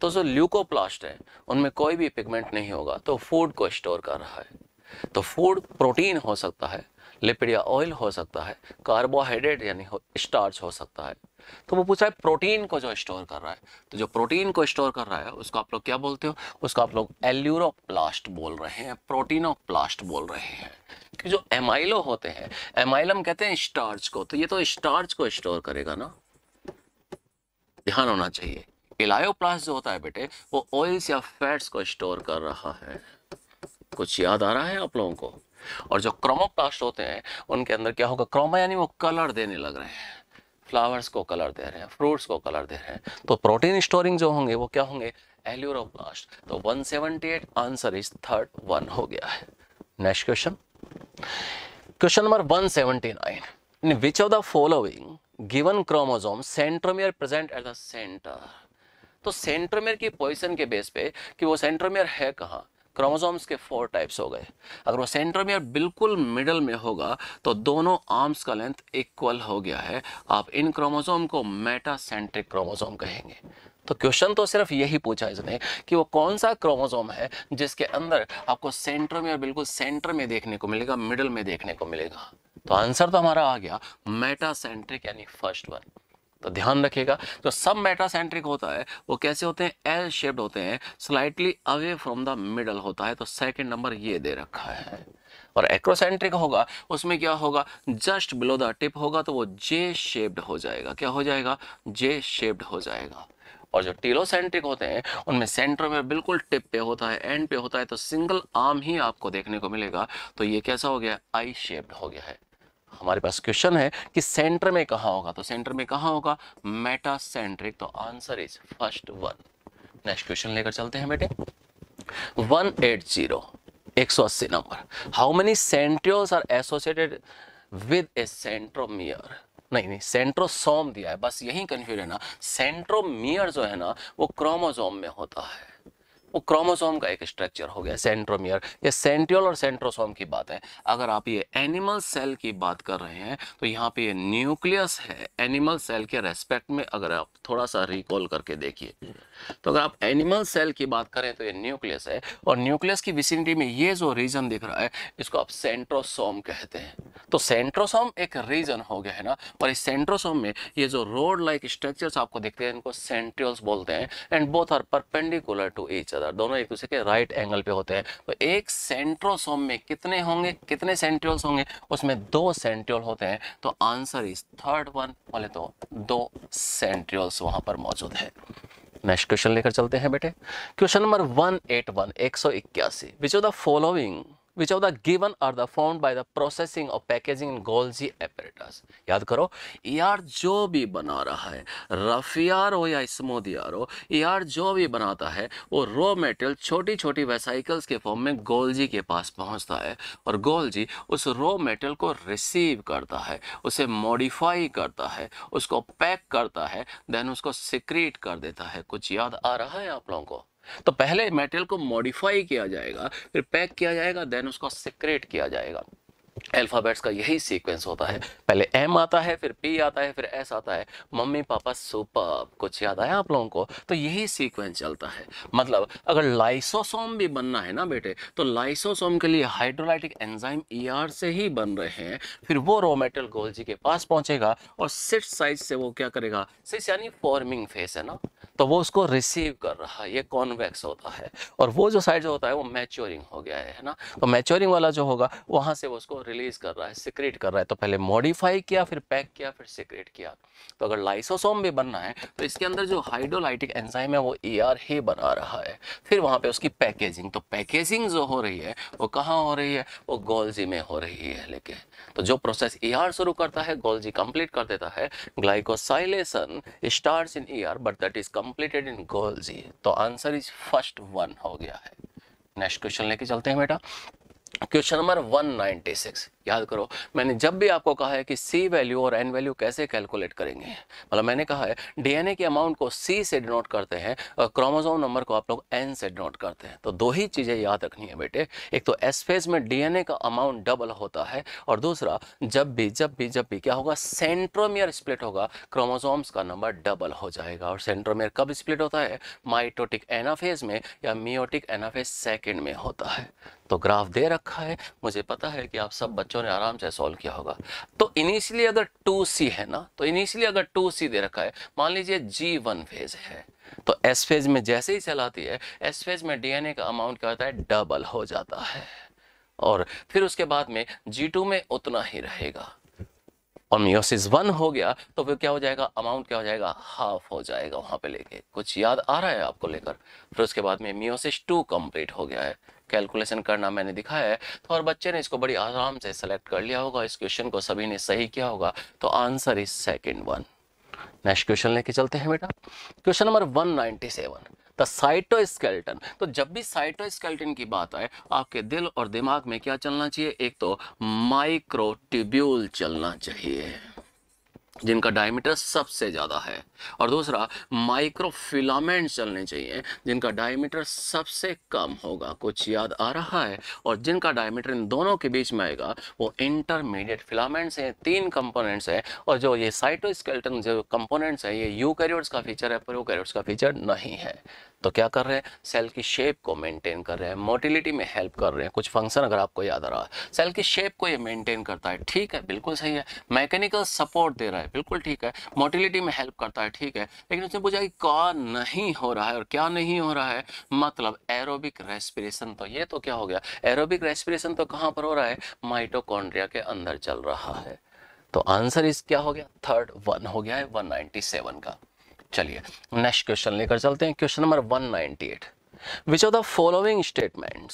तो जो ल्यूकोप्लास्ट है उनमें कोई भी पिगमेंट नहीं होगा तो फूड को स्टोर कर रहा है तो फूड प्रोटीन हो सकता है लिपिड या ऑयल हो सकता है कार्बोहाइड्रेट यानी स्टार्च हो सकता है तो वो पूछा है प्रोटीन को जो स्टोर कर रहा है तो जो प्रोटीन को स्टोर कर रहा है उसको आप लोग क्या बोलते हो उसको आप लोग एल्यूरोप्लास्ट बोल रहे हैं प्रोटीनोप्लास्ट बोल रहे हैं कि जो एमाइलो होते हैं एमाइलम कहते हैं स्टार्च को तो ये तो स्टार्च को स्टोर करेगा ना ध्यान होना चाहिए इलायोप्लास्ट जो होता है बेटे वो ऑयल्स या फैट्स को स्टोर कर रहा है कुछ याद आ रहा है आप लोगों को और जो क्रोमोप्लास्ट होते हैं उनके अंदर क्या होगा क्रोमा यानी वो कलर देने लग रहे हैं फ्लावर्स को कलर दे रहे हैं फ्रूट्स को कलर दे रहे हैं तो प्रोटीन स्टोरिंग जो होंगे वो क्या होंगे एल्यूरोप्लास्ट तो 178 आंसर इज थर्ड वन हो गया है next question question number 179. In which of the following given chromosome centromere present at the center तो सेंट्रोमियर की पोजीशन के बेस पे कि वो सेंट्रोमियर है कहाँ क्रोमोसोम्स के फोर टाइप्स हो गए अगर वो सेंट्रोमियर बिल्कुल मिडल में होगा तो दोनों आर्म्स का लेंथ इक्वल हो गया है आप इन क्रोमोसोम को मेटासेंट्रिक क्रोमोसोम कहेंगे तो क्वेश्चन तो सिर्फ यही पूछा इसने कि वो कौन सा क्रोमोसोम है जिसके अंदर आपको सेंटर में और बिल्कुल सेंटर में देखने को मिलेगा मिडल में देखने को मिलेगा तो आंसर तो हमारा आ गया मेटासेंट्रिक यानी फर्स्ट वन तो ध्यान रखिएगा जो सब मेटासेंट्रिक होता है वो कैसे होते हैं एल शेप्ड होते हैं slightly away from the middle होता है तो सेकेंड नंबर ये दे रखा है और एक्रोसेंट्रिक होगा उसमें क्या होगा जस्ट बिलो द टिप होगा तो वो जे शेप्ड हो जाएगा क्या हो जाएगा जे शेप्ड हो जाएगा और जो टीलोसेंट्रिक होते हैं उनमें सेंटर में बिल्कुल टिप पे होता है एंड पे होता है तो सिंगल आर्म ही आपको देखने को मिलेगा तो ये कैसा हो गया आई शेप्ड हो गया है हमारे पास क्वेश्चन है कि सेंटर में कहाँ होगा तो सेंटर में कहाँ होगा मेटासेंट्रिक तो answer is first one next question लेकर चलते हैं बेटे वन एट जीरो एक सौ अस्सी number how many centrioles are associated with a centromere नहीं नहीं सेंट्रोसोम दिया है बस यही कंफ्यूजन है ना सेंट्रोमियर जो है ना वो क्रोमोजोम में होता है वो क्रोमोसोम का एक स्ट्रक्चर हो गया सेंट्रोमियर ये सेंट्रियल और सेंट्रोसोम की बात है अगर आप ये एनिमल सेल की बात कर रहे हैं तो यहाँ पे ये न्यूक्लियस है एनिमल सेल के रेस्पेक्ट में अगर आप थोड़ा सा रिकॉल करके देखिए तो अगर आप एनिमल सेल की बात करें तो ये न्यूक्लियस है और न्यूक्लियस की विसिनिटी में ये जो रीजन दिख रहा है इसको आप सेंट्रोसोम कहते हैं तो सेंट्रोसोम एक रीजन हो गया है ना और इस सेंट्रोसोम में ये जो रोड लाइक स्ट्रक्चर्स आपको दिखते हैं इनको सेंट्रियल्स बोलते हैं and both are perpendicular to each other इधर दोनों एक दूसरे के राइट एंगल पे होते हैं तो एक सेंट्रोसोम में कितने होंगे कितने सेंट्रियोल्स होंगे उसमें दो सेंट्रियोल होते हैं तो आंसर इज थर्ड वन बोले तो दो सेंट्रियोल्स वहां पर मौजूद है नेक्स्ट क्वेश्चन लेकर चलते हैं बेटे question number one one eight एक सौ इक्यासी which of the following which of the given are the formed by the processing of packaging in Golgi apparatus याद करो यार जो भी बना रहा है रफियार हो या स्मोदियार हो यार जो भी बनाता है वो रॉ मेटेरियल छोटी छोटी वेसाइकल्स के फॉर्म में गोल्जी के पास पहुंचता है और गोल्जी उस रॉ मेटेरियल को रिसीव करता है उसे मॉडिफाई करता है उसको पैक करता है देन उसको सिक्रीट कर देता है कुछ याद आ रहा है आप लोगों को तो पहले मेटेरियल को मॉडिफाई किया जाएगा फिर पैक किया जाएगा देन उसको सिक्रेट किया जाएगा अल्फ़ाबेट्स का यही सीक्वेंस होता है पहले एम आता है फिर पी आता है फिर एस आता है मम्मी पापा सुपर कुछ याद आया आप लोगों को तो यही सीक्वेंस चलता है मतलब अगर लाइसोसोम भी बनना है ना बेटे तो लाइसोसोम के लिए हाइड्रोलाइटिक एंजाइम ईआर से ही बन रहे हैं फिर वो रॉ मेटल गोल्जी के पास पहुंचेगा और सिर्फ साइज से वो क्या करेगा सिर्फ यानी फॉर्मिंग फेस है ना तो वो उसको रिसीव कर रहा है ये कॉन्वेक्स होता है और वो जो साइड जो होता है वो मैच्योरिंग हो गया है ना तो मैच्योरिंग वाला जो होगा वहाँ से वो उसको रिलीज कर रहा है सिक्रेट कर रहा है तो पहले मॉडिफाई किया फिर पैक किया फिर सिक्रेट किया तो अगर लाइसोसोम भी बनना है तो इसके अंदर जो हाइड्रोलाइटिक एंजाइम है वो ए e आर ही बना रहा है फिर वहाँ पर उसकी पैकेजिंग तो पैकेजिंग जो हो रही है वो कहाँ हो रही है वो गोल्जी में हो रही है लेके तो जो प्रोसेस ए आर शुरू करता है गोल्जी कंप्लीट कर देता है glycosylation start in E R but that is come completed in girls ये तो आंसर इज फर्स्ट वन हो गया है नेक्स्ट क्वेश्चन लेके चलते हैं बेटा क्वेश्चन नंबर 196 याद करो मैंने जब भी आपको कहा है कि सी वैल्यू और एन वैल्यू कैसे कैलकुलेट करेंगे मतलब मैंने कहा है डीएनए के अमाउंट को सी से डिनोट करते हैं और क्रोमोजोम नंबर को आप लोग एन से डिनोट करते हैं तो दो ही चीज़ें याद रखनी है बेटे एक तो एस फेज में डीएनए का अमाउंट डबल होता है और दूसरा जब भी जब भी जब भी क्या होगा सेंट्रोमियर स्प्लिट होगा क्रोमोजोम्स का नंबर डबल हो जाएगा और सेंट्रोमियर कब स्प्लिट होता है माइटोटिक एनाफेज में या मियोटिक एनाफेज सेकेंड में होता है तो ग्राफ दे रखा है मुझे पता है कि आप सब बच्चों ने आराम से सॉल्व किया होगा तो इनिशियली अगर टू सी है ना तो इनिशियली अगर टू सी दे रखा है मान लीजिए जी वन फेज है तो एस फेज में जैसे ही चलाती है एस फेज में डीएनए का अमाउंट क्या होता है डबल हो जाता है और फिर उसके बाद में जी टू में उतना ही रहेगा और मियोसिस वन हो गया तो फिर क्या हो जाएगा अमाउंट क्या हो जाएगा हाफ हो जाएगा वहां पे लेके कुछ याद आ रहा है आपको लेकर फिर उसके बाद में मियोसिस टू कंप्लीट हो गया है कैलकुलेशन करना मैंने दिखाया है तो और बच्चे ने इसको बड़ी आराम से सेलेक्ट कर लिया होगा इस क्वेश्चन को सभी ने सही किया होगा तो answer is second one next question लेके चलते हैं बेटा question number one ninety seven the cytoskeleton तो जब भी साइटोस्केल्टन की बात आए आपके दिल और दिमाग में क्या चलना चाहिए एक तो माइक्रोट्यूब्यूल चलना चाहिए जिनका डायमीटर सबसे ज़्यादा है और दूसरा माइक्रोफिलामेंट चलने चाहिए जिनका डायमीटर सबसे कम होगा कुछ याद आ रहा है और जिनका डायमीटर इन दोनों के बीच में आएगा वो इंटरमीडिएट फिलामेंट्स हैं तीन कंपोनेंट्स हैं और जो ये साइटोस्केल्टन जो कंपोनेंट्स हैं ये यू का फीचर है प्रोकैरियोट्स का फीचर नहीं है तो क्या कर रहे हैं सेल की शेप को मेंटेन कर रहे हैं मोटिलिटी में हेल्प कर रहे हैं कुछ फंक्शन अगर आपको याद आ रहा है सेल की शेप को ये मेंटेन करता है ठीक है बिल्कुल सही है मैकेनिकल सपोर्ट दे रहा है बिल्कुल ठीक है मोटिलिटी में हेल्प करता है ठीक है लेकिन उसने पूछा कि क्या नहीं हो रहा है और क्या नहीं हो रहा है मतलब एरोबिक रेस्पिरेशन तो ये तो क्या हो गया एरोबिक रेस्पिरेशन तो कहाँ पर हो रहा है माइटोकॉन्ड्रिया के अंदर चल रहा है तो आंसर इस क्या हो गया थर्ड वन हो गया है 197 का चलिए नेक्स्ट क्वेश्चन लेकर चलते हैं question number 198 which the following following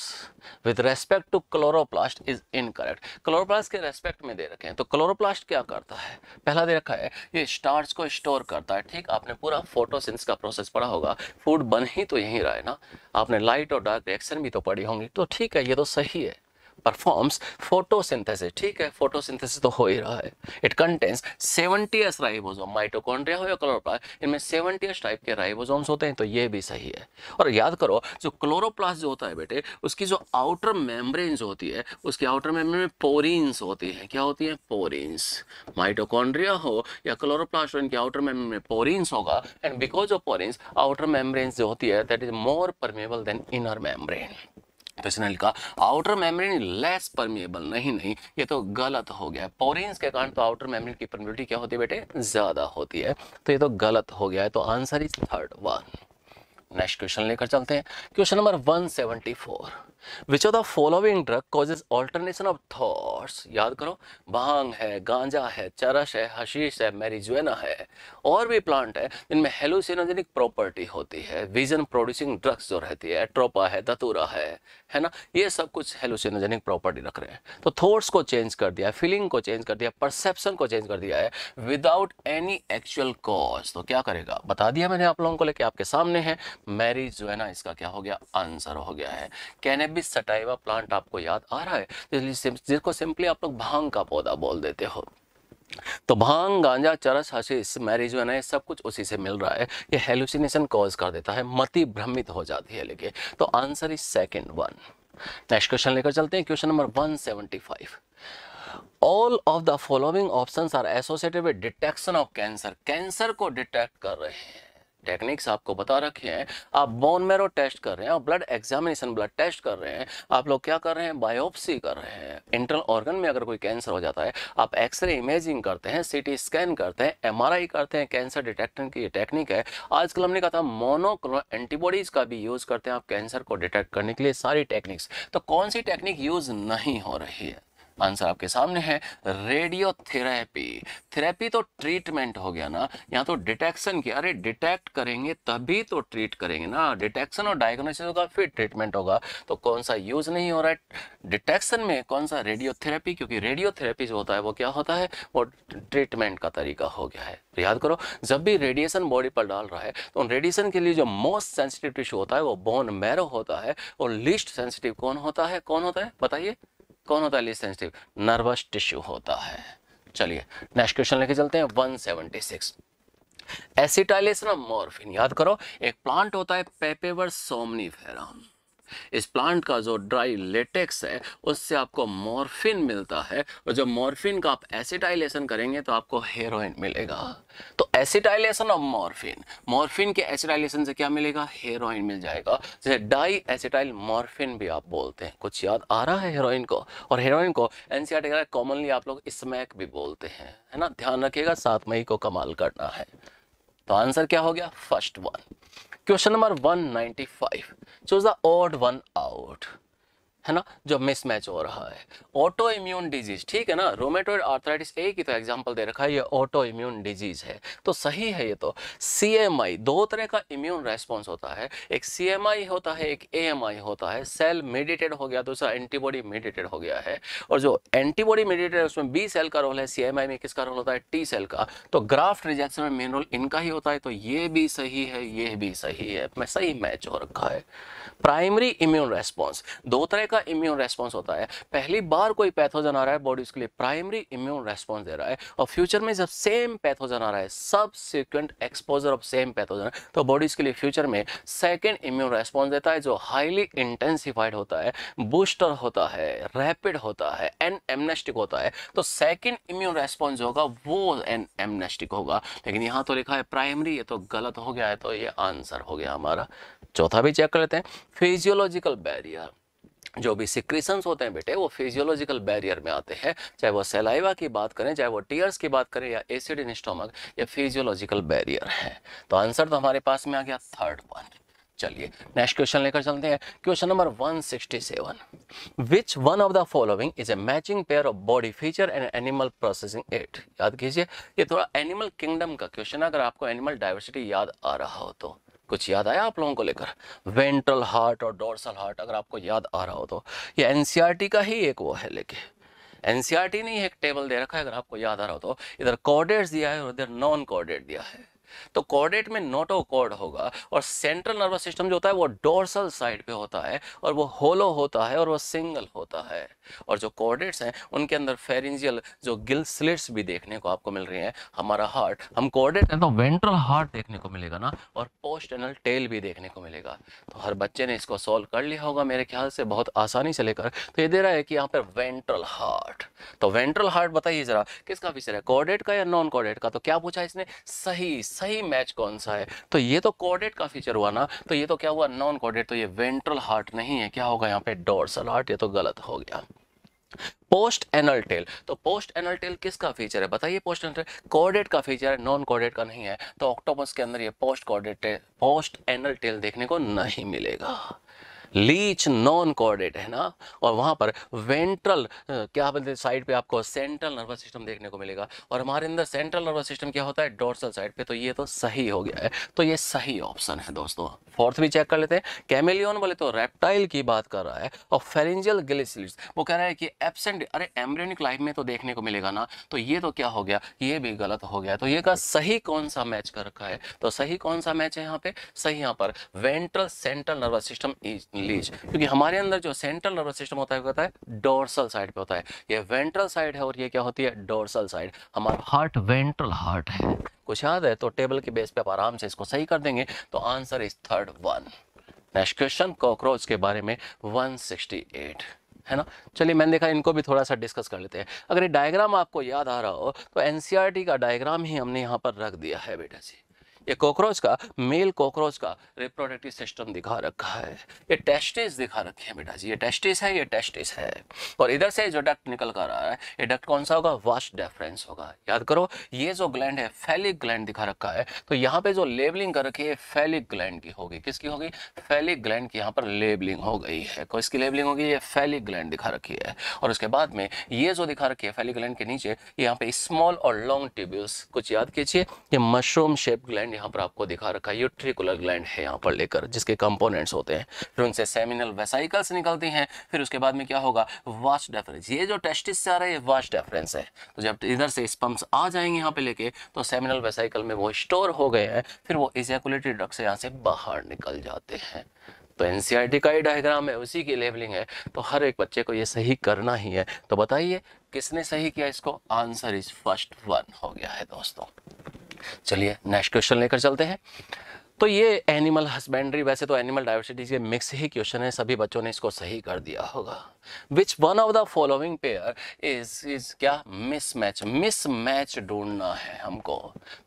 with respect to chloroplast is incorrect chloroplast के रेस्पेक्ट में दे रखे हैं तो क्लोरोप्लास्ट क्या करता है पहला दे रखा है ये स्टार्च को स्टोर करता है ठीक आपने पूरा फोटोसिंस का प्रोसेस पढ़ा होगा फूड बन ही तो यहीं रहा है ना आपने लाइट और डार्क रिएक्शन भी तो पढ़ी होंगी तो ठीक है ये तो सही है परफॉर्म्स फोटोसिंथेसिस ठीक है फोटोसिंथेसिस तो हो ही रहा है it contains seventy S ribosome mitochondria हो या क्लोरोप्लास्ट इनमें सेवेंटी एस टाइप के राइबोजोम्स होते हैं तो ये भी सही है और याद करो जो क्लोरोप्लास्ट जो होता है बेटे उसकी जो आउटर मेम्ब्रेन्स होती है उसकी आउटर मेम्ब्रेन में पोरिन्स होती हैं क्या होती हैं पोरिन्स माइटोकॉन्ड्रिया हो या क्लोरोप्लास्ट इनकी आउटर मेम्ब्रेन में पोरिन्स होगा and because of porins outer membrane जो होती है that is more permeable than inner membrane पेसनल का आउटर मेम्ब्रेन लेस परमिएबल नहीं नहीं ये तो गलत हो गया पोरिन्स के कारण तो आउटर मेम्ब्रेन की परमिबिलिटी क्या होती है बेटे ज़्यादा होती है तो ये तो गलत हो गया है तो answer is third one next question लेकर चलते हैं question number 174 which of the following drug causes alternation of thoughts याद करो भांग है गांजा है चरस है हशीश है मैरिजुएना है और भी प्लांट है जिनमें हेलोसिनोजेनिक प्रॉपर्टी होती है विजन प्रोड्यूसिंग ड्रग्स जो रहती है एट्रोपा है दतूरा है है ना ये सब कुछ हेलोसिनोजेनिक प्रॉपर्टी रख रहे हैं तो थॉट्स को चेंज कर दिया फीलिंग को चेंज कर दिया परसेप्शन को चेंज कर दिया है विदाउट एनी एक्चुअल कॉज तो क्या करेगा बता दिया मैंने आप लोगों को लेकर आपके सामने है मैरिजुएना इसका क्या हो गया आंसर हो गया है कैन कैनबिस सटाइवा प्लांट आपको याद आ रहा है तो जिसको सिंपली आप लोग भांग का पौधा बोल देते हो तो भांग गांजा चरस हशीस मैरिज ये सब कुछ उसी से मिल रहा है ये हेलुसिनेशन कॉज कर देता है मति भ्रमित हो जाती है लेके तो answer is second one next question लेकर चलते हैं question number one all of the following options are associated with detection of cancer cancer को डिटेक्ट कर रहे हैं टेक्निक्स आपको बता रखे हैं आप बोन मेरो टेस्ट कर रहे हैं और ब्लड एग्जामिनेशन ब्लड टेस्ट कर रहे हैं आप लोग क्या कर रहे हैं बायोप्सी कर रहे हैं इंटरनल ऑर्गन में अगर कोई कैंसर हो जाता है आप एक्सरे इमेजिंग करते हैं सिटी स्कैन करते हैं एमआरआई करते हैं कैंसर डिटेक्टन की ये टेक्निक है आजकल हमने कहा था मोनोक्लो एंटीबॉडीज का भी यूज करते हैं आप कैंसर को डिटेक्ट करने के लिए सारी टेक्निक्स तो कौन सी टेक्निक यूज नहीं हो रही है आंसर आपके सामने है रेडियोथेरेपी थेरेपी तो ट्रीटमेंट हो गया ना यहाँ तो डिटेक्शन किया अरे डिटेक्ट करेंगे तभी तो ट्रीट करेंगे ना डिटेक्शन और डायग्नोसिस होगा फिर ट्रीटमेंट होगा तो कौन सा यूज नहीं हो रहा है डिटेक्शन में कौन सा रेडियोथेरेपी क्योंकि रेडियोथेरेपी जो होता है वो क्या होता है वो ट्रीटमेंट का तरीका हो गया है तो याद करो जब भी रेडिएशन बॉडी पर डाल रहा है तो उन रेडिएशन के लिए जो मोस्ट सेंसिटिव टिश्यू होता है वो बोन मैरो होता है और लिस्ट सेंसिटिव कौन होता है कौन होता है बताइए कौन होता है लीस्ट सेंसिटिव नर्वस टिश्यू होता है चलिए नेक्स्ट क्वेश्चन लेके चलते हैं 176 ऑफ मॉर्फिन याद करो एक प्लांट होता है पेपेवर सोमनी फेराम इस प्लांट का जो ड्राई लेटेक्स है उससे आपको मॉर्फिन मिलता है और जब मॉर्फिन का आप एसिडाइलेशन करेंगे तो आपको हेरोइन मिलेगा तो एसिडाइलेशन और मॉर्फिन मॉर्फिन के एसिडाइलेशन से क्या मिलेगा हेरोइन मिल जाएगा जैसे डाई एसिडाइल मॉर्फिन भी आप बोलते हैं कुछ याद आ रहा है हेरोइन को और हेरोइन को एनसीआर का कॉमनली आप लोग स्मैक भी बोलते हैं है ना ध्यान रखिएगा सात मई को कमाल करना है तो आंसर क्या हो गया first one question number one ninety five so is the odd one out है ना जो मिसमैच हो रहा है ऑटो इम्यून डिजीज ठीक है ना रोमेटोइड आर्थराइटिस ए की तो एग्जांपल दे रखा है ये ऑटो इम्यून डिजीज है तो सही है ये तो सीएमआई दो तरह का इम्यून रेस्पॉन्स होता है एक सीएमआई होता है एक ए होता है सेल मेडिटेड हो गया दूसरा एंटीबॉडी मेडिटेड हो गया है और जो एंटीबॉडी मेडिटेड उसमें बी सेल का रोल है सी में किसका रोल होता है टी सेल का तो ग्राफ्ट रिजेक्शन में मेन रोल इनका ही होता है तो ये भी सही है ये भी सही है मैं सही मैच हो रखा है प्राइमरी इम्यून रेस्पॉन्स दो तरह का इम्यून रेस्पॉन्स होता है पहली बार कोई पैथोजन आ रहा है बॉडी उसके लिए प्राइमरी इम्यून रेस्पॉन्स दे रहा है और फ्यूचर में जब सेम पैथोजन आ रहा है subsequent exposure of same pathogen तो बॉडी उसके लिए फ्यूचर में सेकेंड इम्यून रेस्पॉन्स देता है जो हाईली इंटेंसिफाइड होता है बूस्टर होता है रैपिड होता है एन एमनेस्टिक होता है तो सेकेंड इम्यून रेस्पॉन्स होगा वो एन एमनेस्टिक होगा लेकिन यहाँ तो लिखा है प्राइमरी ये तो गलत हो गया है तो ये आंसर हो गया हमारा चौथा भी चेक कर लेते हैं फिजियोलॉजिकल बैरियर जो भी सिक्रीसन्स होते हैं बेटे वो फिजियोलॉजिकल बैरियर में आते हैं चाहे वो सेलाइवा की बात करें चाहे वो टीयर्स की बात करें या एसिड इन स्टोमक या फिजियोलॉजिकल बैरियर है तो आंसर तो हमारे पास में आ गया थर्ड वन चलिए नेक्स्ट क्वेश्चन लेकर चलते हैं question number 167 which one of the following is a matching pair of body feature and animal processing at याद कीजिए ये थोड़ा एनिमल किंगडम का क्वेश्चन अगर आपको एनिमल डाइवर्सिटी याद आ रहा हो तो कुछ याद आया आप लोगों को लेकर वेंट्रल हार्ट और डोर्सल हार्ट अगर आपको याद आ रहा हो तो ये एनसीईआरटी का ही एक वो है लेके एनसीईआरटी ने ही एक टेबल दे रखा है अगर आपको याद आ रहा हो तो इधर कॉर्डेट दिया है और इधर नॉन कॉर्डेट दिया है तो कॉर्डेट में नोटो कॉर्ड होगा और सेंट्रल नर्वस सिस्टम जो होता है वो डोर्सल साइड पे होता है और वो होलो होता है और वो सिंगल होता है और जो कॉर्डेट्स हैं उनके अंदर फेरेंजियल जो गिल स्लिट्स भी देखने को आपको मिल रही हैं हमारा हार्ट हम कॉर्डेट हैं तो वेंट्रल हार्ट देखने को मिलेगा ना और पोस्ट एनल टेल भी देखने को मिलेगा तो हर बच्चे ने इसको सॉल्व कर लिया होगा मेरे ख्याल से बहुत आसानी से लेकर तो ये दे रहा है कि यहाँ पर वेंट्रल हार्ट तो वेंट्रल हार्ट बताइए जरा किसका विषय है कॉर्डेट का या नॉन कॉर्डेट का तो क्या पूछा इसने सही, सही सही मैच कौन सा है तो ये तो कॉर्डेट का फीचर हुआ ना तो ये तो क्या हुआ नॉन कॉर्डेट तो ये वेंट्रल हार्ट नहीं है क्या होगा यहाँ पे डोर्सल हार्ट ये तो गलत हो गया पोस्ट एनल टेल तो पोस्ट एनल टेल किसका फीचर है बताइए पोस्ट एनल कॉर्डेट का फीचर है नॉन कॉर्डेट का नहीं है तो ऑक्टोपस के अंदर ये post chordate post anal tail देखने को नहीं मिलेगा लीच नॉन कॉर्डेट है ना और वहाँ पर वेंट्रल क्या बोलते हैं साइड पे आपको सेंट्रल नर्वस सिस्टम देखने को मिलेगा और हमारे अंदर सेंट्रल नर्वस सिस्टम क्या होता है डोर्सल साइड पे तो ये तो सही हो गया है तो ये सही ऑप्शन है दोस्तों फोर्थ भी चेक कर लेते हैं कैमिलियन बोले तो रेप्टाइल की बात कर रहा है और फेरेंजियल गिलिसिलिट्स वो कह रहा है कि एबसेंट अरे एम्ब्रियोनिक लाइफ में तो देखने को मिलेगा ना तो ये तो क्या हो गया ये भी गलत हो गया तो ये का सही कौन सा मैच कर रखा है तो सही कौन सा मैच है यहाँ पे सही यहाँ पर ventral central nervous system is release क्योंकि हमारे अंदर जो सेंट्रल नर्वस सिस्टम होता है वो होता है डोर्सल साइड पे होता है ये वेंट्रल साइड है और ये क्या होती है डोर्सल साइड हमारा हार्ट वेंट्रल हार्ट है कुछ याद है तो टेबल के बेस पे आप आराम से इसको सही कर देंगे तो answer is third one next question cockroach के बारे में 168 है ना चलिए मैंने देखा इनको भी थोड़ा सा डिस्कस कर लेते हैं अगर ये डायग्राम आपको याद आ रहा हो तो एनसीईआरटी e का डायग्राम ही हमने यहाँ पर रख दिया है बेटा जी ये कॉकरोच का मेल कॉकरोच का रिप्रोडक्टिव सिस्टम दिखा रखा है ये टेस्टिस दिखा रखे हैं बेटा जी ये टेस्टिस है ये टेस्टिस है और इधर से जो डक्ट निकल कर आ रहा है ये डक्ट कौन सा होगा वाश डेफरेंस होगा याद करो ये जो ग्लैंड है फैलिक ग्लैंड दिखा रखा है तो यहाँ पे जो लेबलिंग कर रखी है फैलिक ग्लैंड की होगी किसकी होगी फैलिक ग्लैंड की यहाँ पर लेबलिंग हो गई है इसकी लेबलिंग होगी ये फैलिक ग्लैंड दिखा रखी है और उसके बाद में ये जो दिखा रखी है फैलिक ग्लैंड के नीचे यहाँ पे स्मॉल और लॉन्ग ट्यूब्यूल्स कुछ याद कीजिए ये मशरूम शेप ग्लैंड ग्लैंड यहाँ पर आपको दिखा रखा है यूट्रिकुलर ग्लैंड है यहाँ पर लेकर जिसके कंपोनेंट्स होते हैं फिर उनसे सेमिनल वेसाइकल्स निकलती हैं फिर उसके बाद में क्या होगा वास्ट डेफरेंस ये जो टेस्टिस से आ रहा है ये वास्ट डेफरेंस है तो जब इधर से स्पम्स आ जाएंगे यहाँ पे लेके तो सेमिनल वेसाइकल में वो स्टोर हो गए हैं फिर वो इजैकुलेटरी ड्रग से यहाँ से बाहर निकल जाते हैं तो एन का ही डायग्राम है उसी की लेबलिंग है तो हर एक बच्चे को ये सही करना ही है तो बताइए किसने सही किया इसको आंसर इज फर्स्ट वन हो गया है दोस्तों चलिए नेक्स्ट क्वेश्चन लेकर चलते हैं तो ये एनिमल हस्बेंड्री वैसे तो एनिमल डाइवर्सिटी के मिक्स ही क्वेश्चन है सभी बच्चों ने इसको सही कर दिया होगा which one of the following pair is is क्या मिस मैच मिस मैच ढूंढना है हमको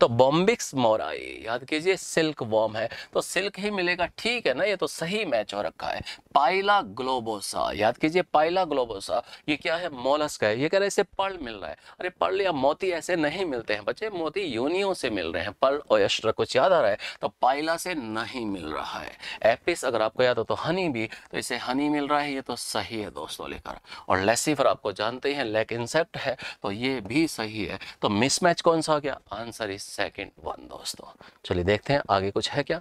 तो बॉम्बिक्स मोराई याद कीजिए सिल्क वॉम है तो सिल्क ही मिलेगा ठीक है ना ये तो सही मैच हो रखा है पाइला ग्लोबोसा याद कीजिए पाइला ग्लोबोसा ये क्या है मोलस्क है ये कह रहे इसे पर्ल मिल रहा है अरे पर्ल या मोती ऐसे नहीं मिलते हैं बच्चे मोती यूनियो से मिल रहे हैं पर्ल और यश्र कुछ याद आ रहा है तो पाइला से नहीं मिल रहा है एपिस अगर आपको याद हो तो हनी भी तो इसे हनी मिल रहा है ये तो सही है दोस्त दोस्तों लेकर और लेसीफर आपको जानते हैं लेक इंसेक्ट है तो ये भी सही है तो मिसमैच कौन सा हो गया आंसर इज सेकंड वन दोस्तों चलिए देखते हैं आगे कुछ है क्या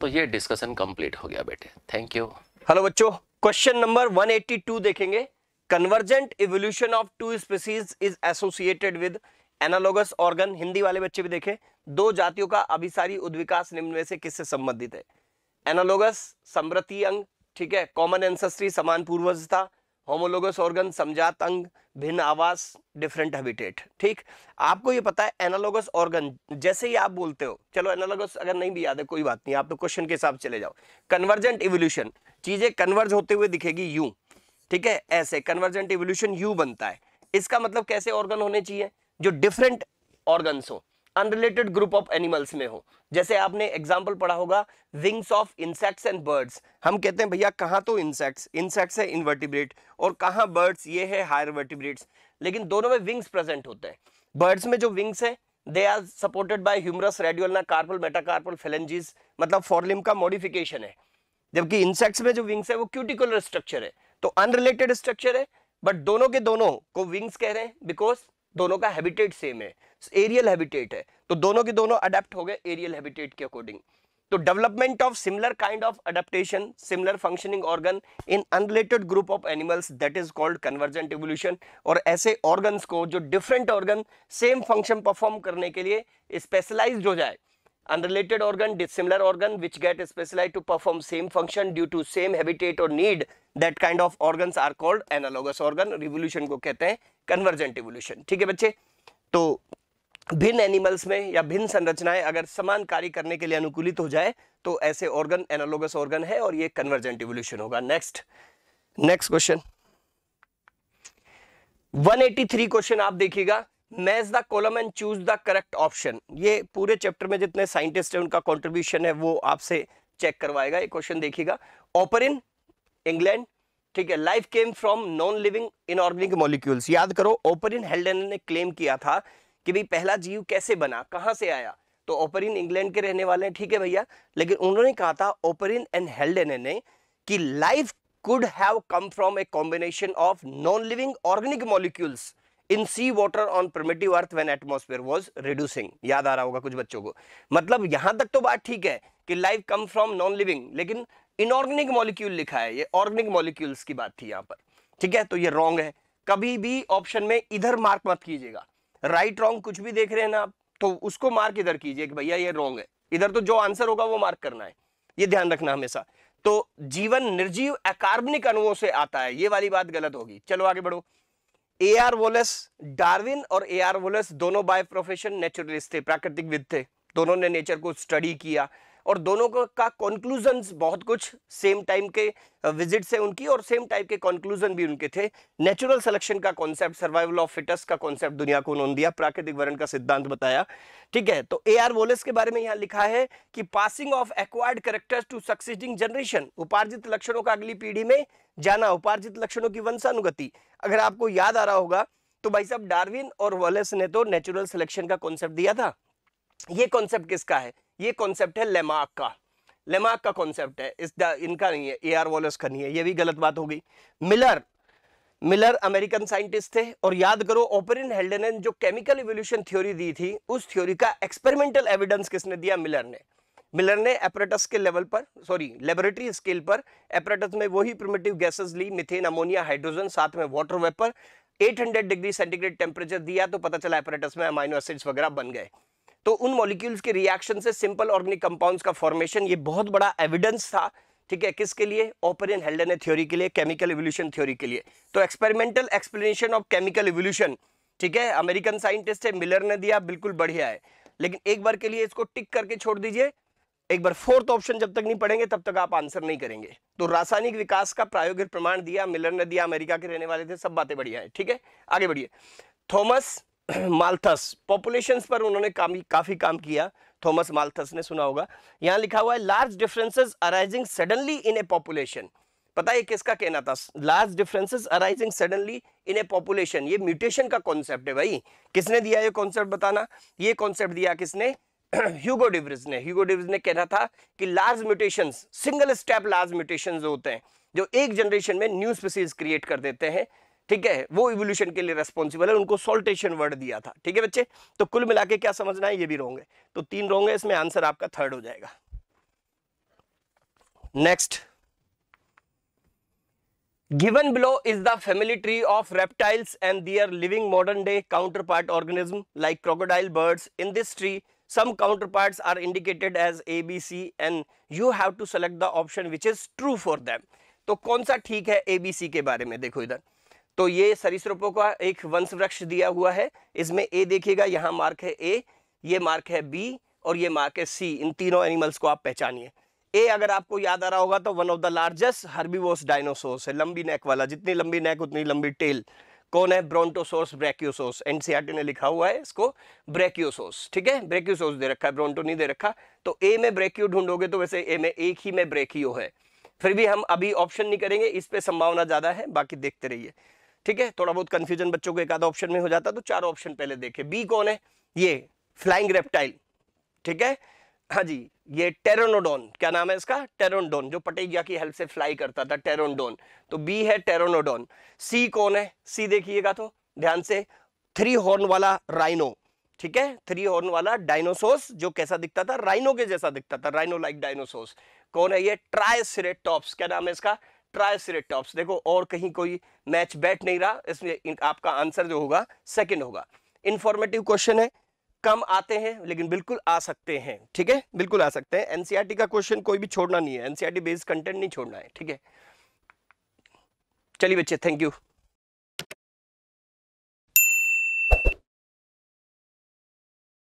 तो ये डिस्कशन कंप्लीट हो गया बेटे थैंक यू हेलो बच्चों क्वेश्चन नंबर 182 देखेंगे convergent evolution of two species is associated with analogous organ Hindi वाले बच्चे भी देखें दो जातियों का अभिसारी उद्विकास निम्न में से किससे संबंधित है एनालोगस समृति अंग ठीक है कॉमन एंसेस्ट्री समान पूर्वजता होमोलोगस ऑर्गन समझात अंग भिन्न आवास डिफरेंट हैबिटेट ठीक आपको ये पता है एनालोगस ऑर्गन जैसे ही आप बोलते हो चलो एनालोगस अगर नहीं भी याद है कोई बात नहीं आप तो क्वेश्चन के हिसाब चले जाओ कन्वर्जेंट इवोल्यूशन चीजें कन्वर्ज होते हुए दिखेगी यू ठीक है ऐसे कन्वर्जेंट इवोल्यूशन यू बनता है इसका मतलब कैसे ऑर्गन होने चाहिए जो डिफरेंट ऑर्गन्स हो अनरिलेटेड ग्रुप ऑफ एनिमल्स में हो जैसे आपने एग्जाम्पल पढ़ा होगा wings of insects and birds हम कहते हैं भैया कहाँ तो इंसेक्ट्स इंसेक्ट्स है इनवर्टिब्रेट और कहाँ बर्ड्स ये है हायर वर्टिब्रेट्स लेकिन दोनों में विंग्स प्रेजेंट होते हैं बर्ड्स में जो विंग्स है they are supported by humerus radioulna carpal metacarpal phalanges मतलब फॉरलिम का मॉडिफिकेशन है जबकि इंसेक्ट्स में जो विंग्स है वो क्यूटिकुलर स्ट्रक्चर है तो अनरिलेटेड स्ट्रक्चर है बट दोनों के दोनों को विंग्स कह रहे हैं बिकॉज दोनों का हैबिटेट सेम है एरियल हैबिटेट है तो दोनों के दोनों अडेप्ट हो गए एरियल हैबिटेट के अकॉर्डिंग तो development of similar kind of adaptation similar functioning organ in unrelated group of animals that is called convergent evolution और ऐसे ऑर्गन्स को जो different organ same function perform करने के लिए स्पेशलाइज हो जाए unrelated organ dissimilar organ which get specialize to perform same function due to same habitat और need that kind of organs are called analogous organ revolution को कहते हैं convergent evolution ठीक है बच्चे तो भिन्न एनिमल्स में या भिन्न संरचनाएं अगर समान कार्य करने के लिए अनुकूलित हो जाए तो ऐसे ऑर्गन एनालोगस ऑर्गन है और ये कन्वर्जेंट इवोल्यूशन होगा नेक्स्ट नेक्स्ट क्वेश्चन 183 क्वेश्चन आप देखिएगा match the column and choose the correct option ये पूरे चैप्टर में जितने साइंटिस्ट हैं उनका कंट्रीब्यूशन है वो आपसे चेक करवाएगा ये क्वेश्चन देखिएगा ऑपरिन इंग्लैंड ठीक है life came from non living inorganic molecules याद करो ओपरिन हेल्डन ने क्लेम किया था कि भाई पहला जीव कैसे बना कहां से आया तो ओपरिन इंग्लैंड के रहने वाले हैं ठीक है भैया लेकिन उन्होंने कहा था ओपरिन एंड हेल्डन ने कि life could have come from a combination of non living organic molecules in sea water on primitive earth when atmosphere was reducing याद आ रहा होगा कुछ बच्चों को मतलब यहां तक तो बात ठीक है कि life come from non living लेकिन इनऑर्गेनिक मॉलिक्यूल लिखा है ये ऑर्गेनिक मॉलिक्यूल्स की बात थी यहां पर ठीक है तो ये रॉन्ग है कभी भी ऑप्शन में इधर मार्क मत कीजिएगा राइट रॉन्ग कुछ भी देख रहे हैं ना आप तो उसको मार्क इधर कीजिए कि भैया ये रॉन्ग है इधर तो जो आंसर होगा वो मार्क करना है ये ध्यान रखना हमेशा तो जीवन निर्जीव अकार्बनिक अणुओं से आता है ये वाली बात गलत होगी चलो आगे बढ़ो ए आर वोलस डार्विन और ए आर वोलस दोनों बाय प्रोफेशन नेचुरलिस्ट थे प्राकृतिक विद थे दोनों ने नेचर को स्टडी किया और दोनों का कॉन्क्लूजन बहुत कुछ सेम टाइम के विजिट uh, से उनकी और सेम टाइप के कॉन्क्लूजन भी उनके थे नेचुरल सिलेक्शन का कॉन्सेप्ट सर्वाइवल ऑफ फिटस का कॉन्सेप्ट दुनिया को उन्होंने दिया प्राकृतिक वरण का सिद्धांत बताया ठीक है तो ए आर वोलेस के बारे में यहाँ लिखा है कि passing of acquired characters to succeeding generation उपार्जित लक्षणों का अगली पीढ़ी में जाना उपार्जित लक्षणों की वंशानुगति अगर आपको याद आ रहा होगा तो भाई साहब डार्विन और वॉलेस ने तो नेचुरल सिलेक्शन का कॉन्सेप्ट दिया था ये कॉन्सेप्ट किसका है ये कॉन्सेप्ट है लेमार्क का लेमार्क का कॉन्सेप्ट है इस इनका नहीं है ए आर वॉलस का नहीं है ये भी गलत बात हो गई मिलर मिलर अमेरिकन साइंटिस्ट थे और याद करो ओपरिन हेल्डन जो केमिकल इवोल्यूशन थ्योरी दी थी उस थ्योरी का एक्सपेरिमेंटल एविडेंस किसने दिया मिलर ने मिलर ने एपरेटस के लेवल पर सॉरी लेबोरेटरी स्केल पर एपरेटस में वही प्रिमेटिव गैसेस ली मिथेन अमोनिया हाइड्रोजन साथ में water vapour 800 degree centigrade temperature दिया तो पता चला एपरेटस में अमाइनो एसिड्स वगैरह बन गए तो उन मॉलिक्यूल्स के रिएक्शन से सिंपल ऑर्गेनिक कंपाउंड्स का फॉर्मेशन ये बहुत बड़ा एविडेंस था ठीक है किसके लिए ऑपरियन हेल्डन थ्योरी के लिए केमिकल इवोल्यूशन थ्योरी के लिए तो experimental explanation of chemical evolution ठीक है अमेरिकन साइंटिस्ट है मिलर ने दिया बिल्कुल बढ़िया है लेकिन एक बार के लिए इसको टिक करके छोड़ दीजिए एक बार फोर्थ ऑप्शन जब तक नहीं पढ़ेंगे तब तक आप आंसर नहीं करेंगे तो रासायनिक विकास का प्रायोगिक प्रमाण दिया मिलर ने दिया अमेरिका के रहने वाले थे सब बातें बढ़िया है ठीक है आगे बढ़िए थॉमस माल्थस पॉपुलेशंस पर उन्होंने काम काफ़ी काम किया थॉमस माल्थस ने सुना होगा यहां लिखा हुआ है large differences arising suddenly in a population पता है किसका कहना था large differences arising suddenly in a population ये म्यूटेशन का कॉन्सेप्ट है भाई किसने दिया ये कॉन्सेप्ट बताना ये कॉन्सेप्ट दिया किसने ह्यूगो डिवरिज ने ह्यूगो डिवरिज ने कहना था कि large mutation single step large mutation होते हैं जो एक जनरेशन में न्यू स्पीसीज क्रिएट कर देते हैं ठीक है वो इवोल्यूशन के लिए रेस्पॉन्सिबल है उनको सोल्टेशन वर्ड दिया था ठीक है बच्चे तो कुल मिला के क्या समझना है ये भी रोंगे तो तीन रोंगे इसमें आंसर आपका थर्ड हो जाएगा next given below is the family tree of reptiles and their living modern day counterpart organism like crocodile bird in this tree some counterpart are indicated as A B C and you have to select the option which is true for them तो कौन सा ठीक है ABC के बारे में देखो इधर तो ये सरीसृपों का एक वंश वृक्ष दिया हुआ है इसमें ए देखिएगा यहाँ मार्क है ए ये मार्क है बी और ये मार्क है सी इन तीनों एनिमल्स को आप पहचानिए ए अगर आपको याद आ रहा होगा तो one of the largest herbivores dinosaurs है लंबी नेक वाला जितनी लंबी नेक उतनी लंबी टेल कौन है ब्रोंटोसोर्स ब्रैक्योसोर्स एनसीआरटी ने लिखा हुआ है इसको ब्रैक्योसोर्स ठीक है ब्रैक्योसोर्स दे रखा है ब्रोंटो नहीं दे रखा तो ए में ब्रेक्यू ढूंढोगे तो वैसे ए में एक ही में ब्रेक्यू है फिर भी हम अभी ऑप्शन नहीं करेंगे इस पर संभावना ज़्यादा है बाकी देखते रहिए ठीक है थोड़ा बहुत कंफ्यूजन बच्चों को एक आधा ऑप्शन में हो जाता तो चार ऑप्शन पहले देखे बी कौन है ये फ्लाइंग रेप्टाइल ठीक है हाँ जी ये टेरोनोडोन क्या नाम है इसका टेरोनडोन जो पटेगिया की हेल्प से फ्लाई करता था टेरोनडोन तो बी है टेरोनोडोन सी कौन है सी देखिएगा तो ध्यान से थ्री हॉर्न वाला राइनो ठीक है थ्री हॉर्न वाला डायनोसोस जो कैसा दिखता था राइनो के जैसा दिखता था राइनो लाइक डायनोसोस कौन है ये ट्राइसरेटॉप्स क्या नाम है इसका ट्राइसरेटॉप्स देखो और कहीं कोई मैच बैठ नहीं रहा इसमें आपका आंसर जो होगा सेकंड होगा इंफॉर्मेटिव क्वेश्चन है कम आते हैं लेकिन बिल्कुल आ सकते हैं ठीक है बिल्कुल आ सकते हैं एनसीईआरटी e का क्वेश्चन कोई भी छोड़ना नहीं है एनसीईआरटी बेस्ड कंटेंट नहीं छोड़ना है ठीक है चलिए बच्चे थैंक यू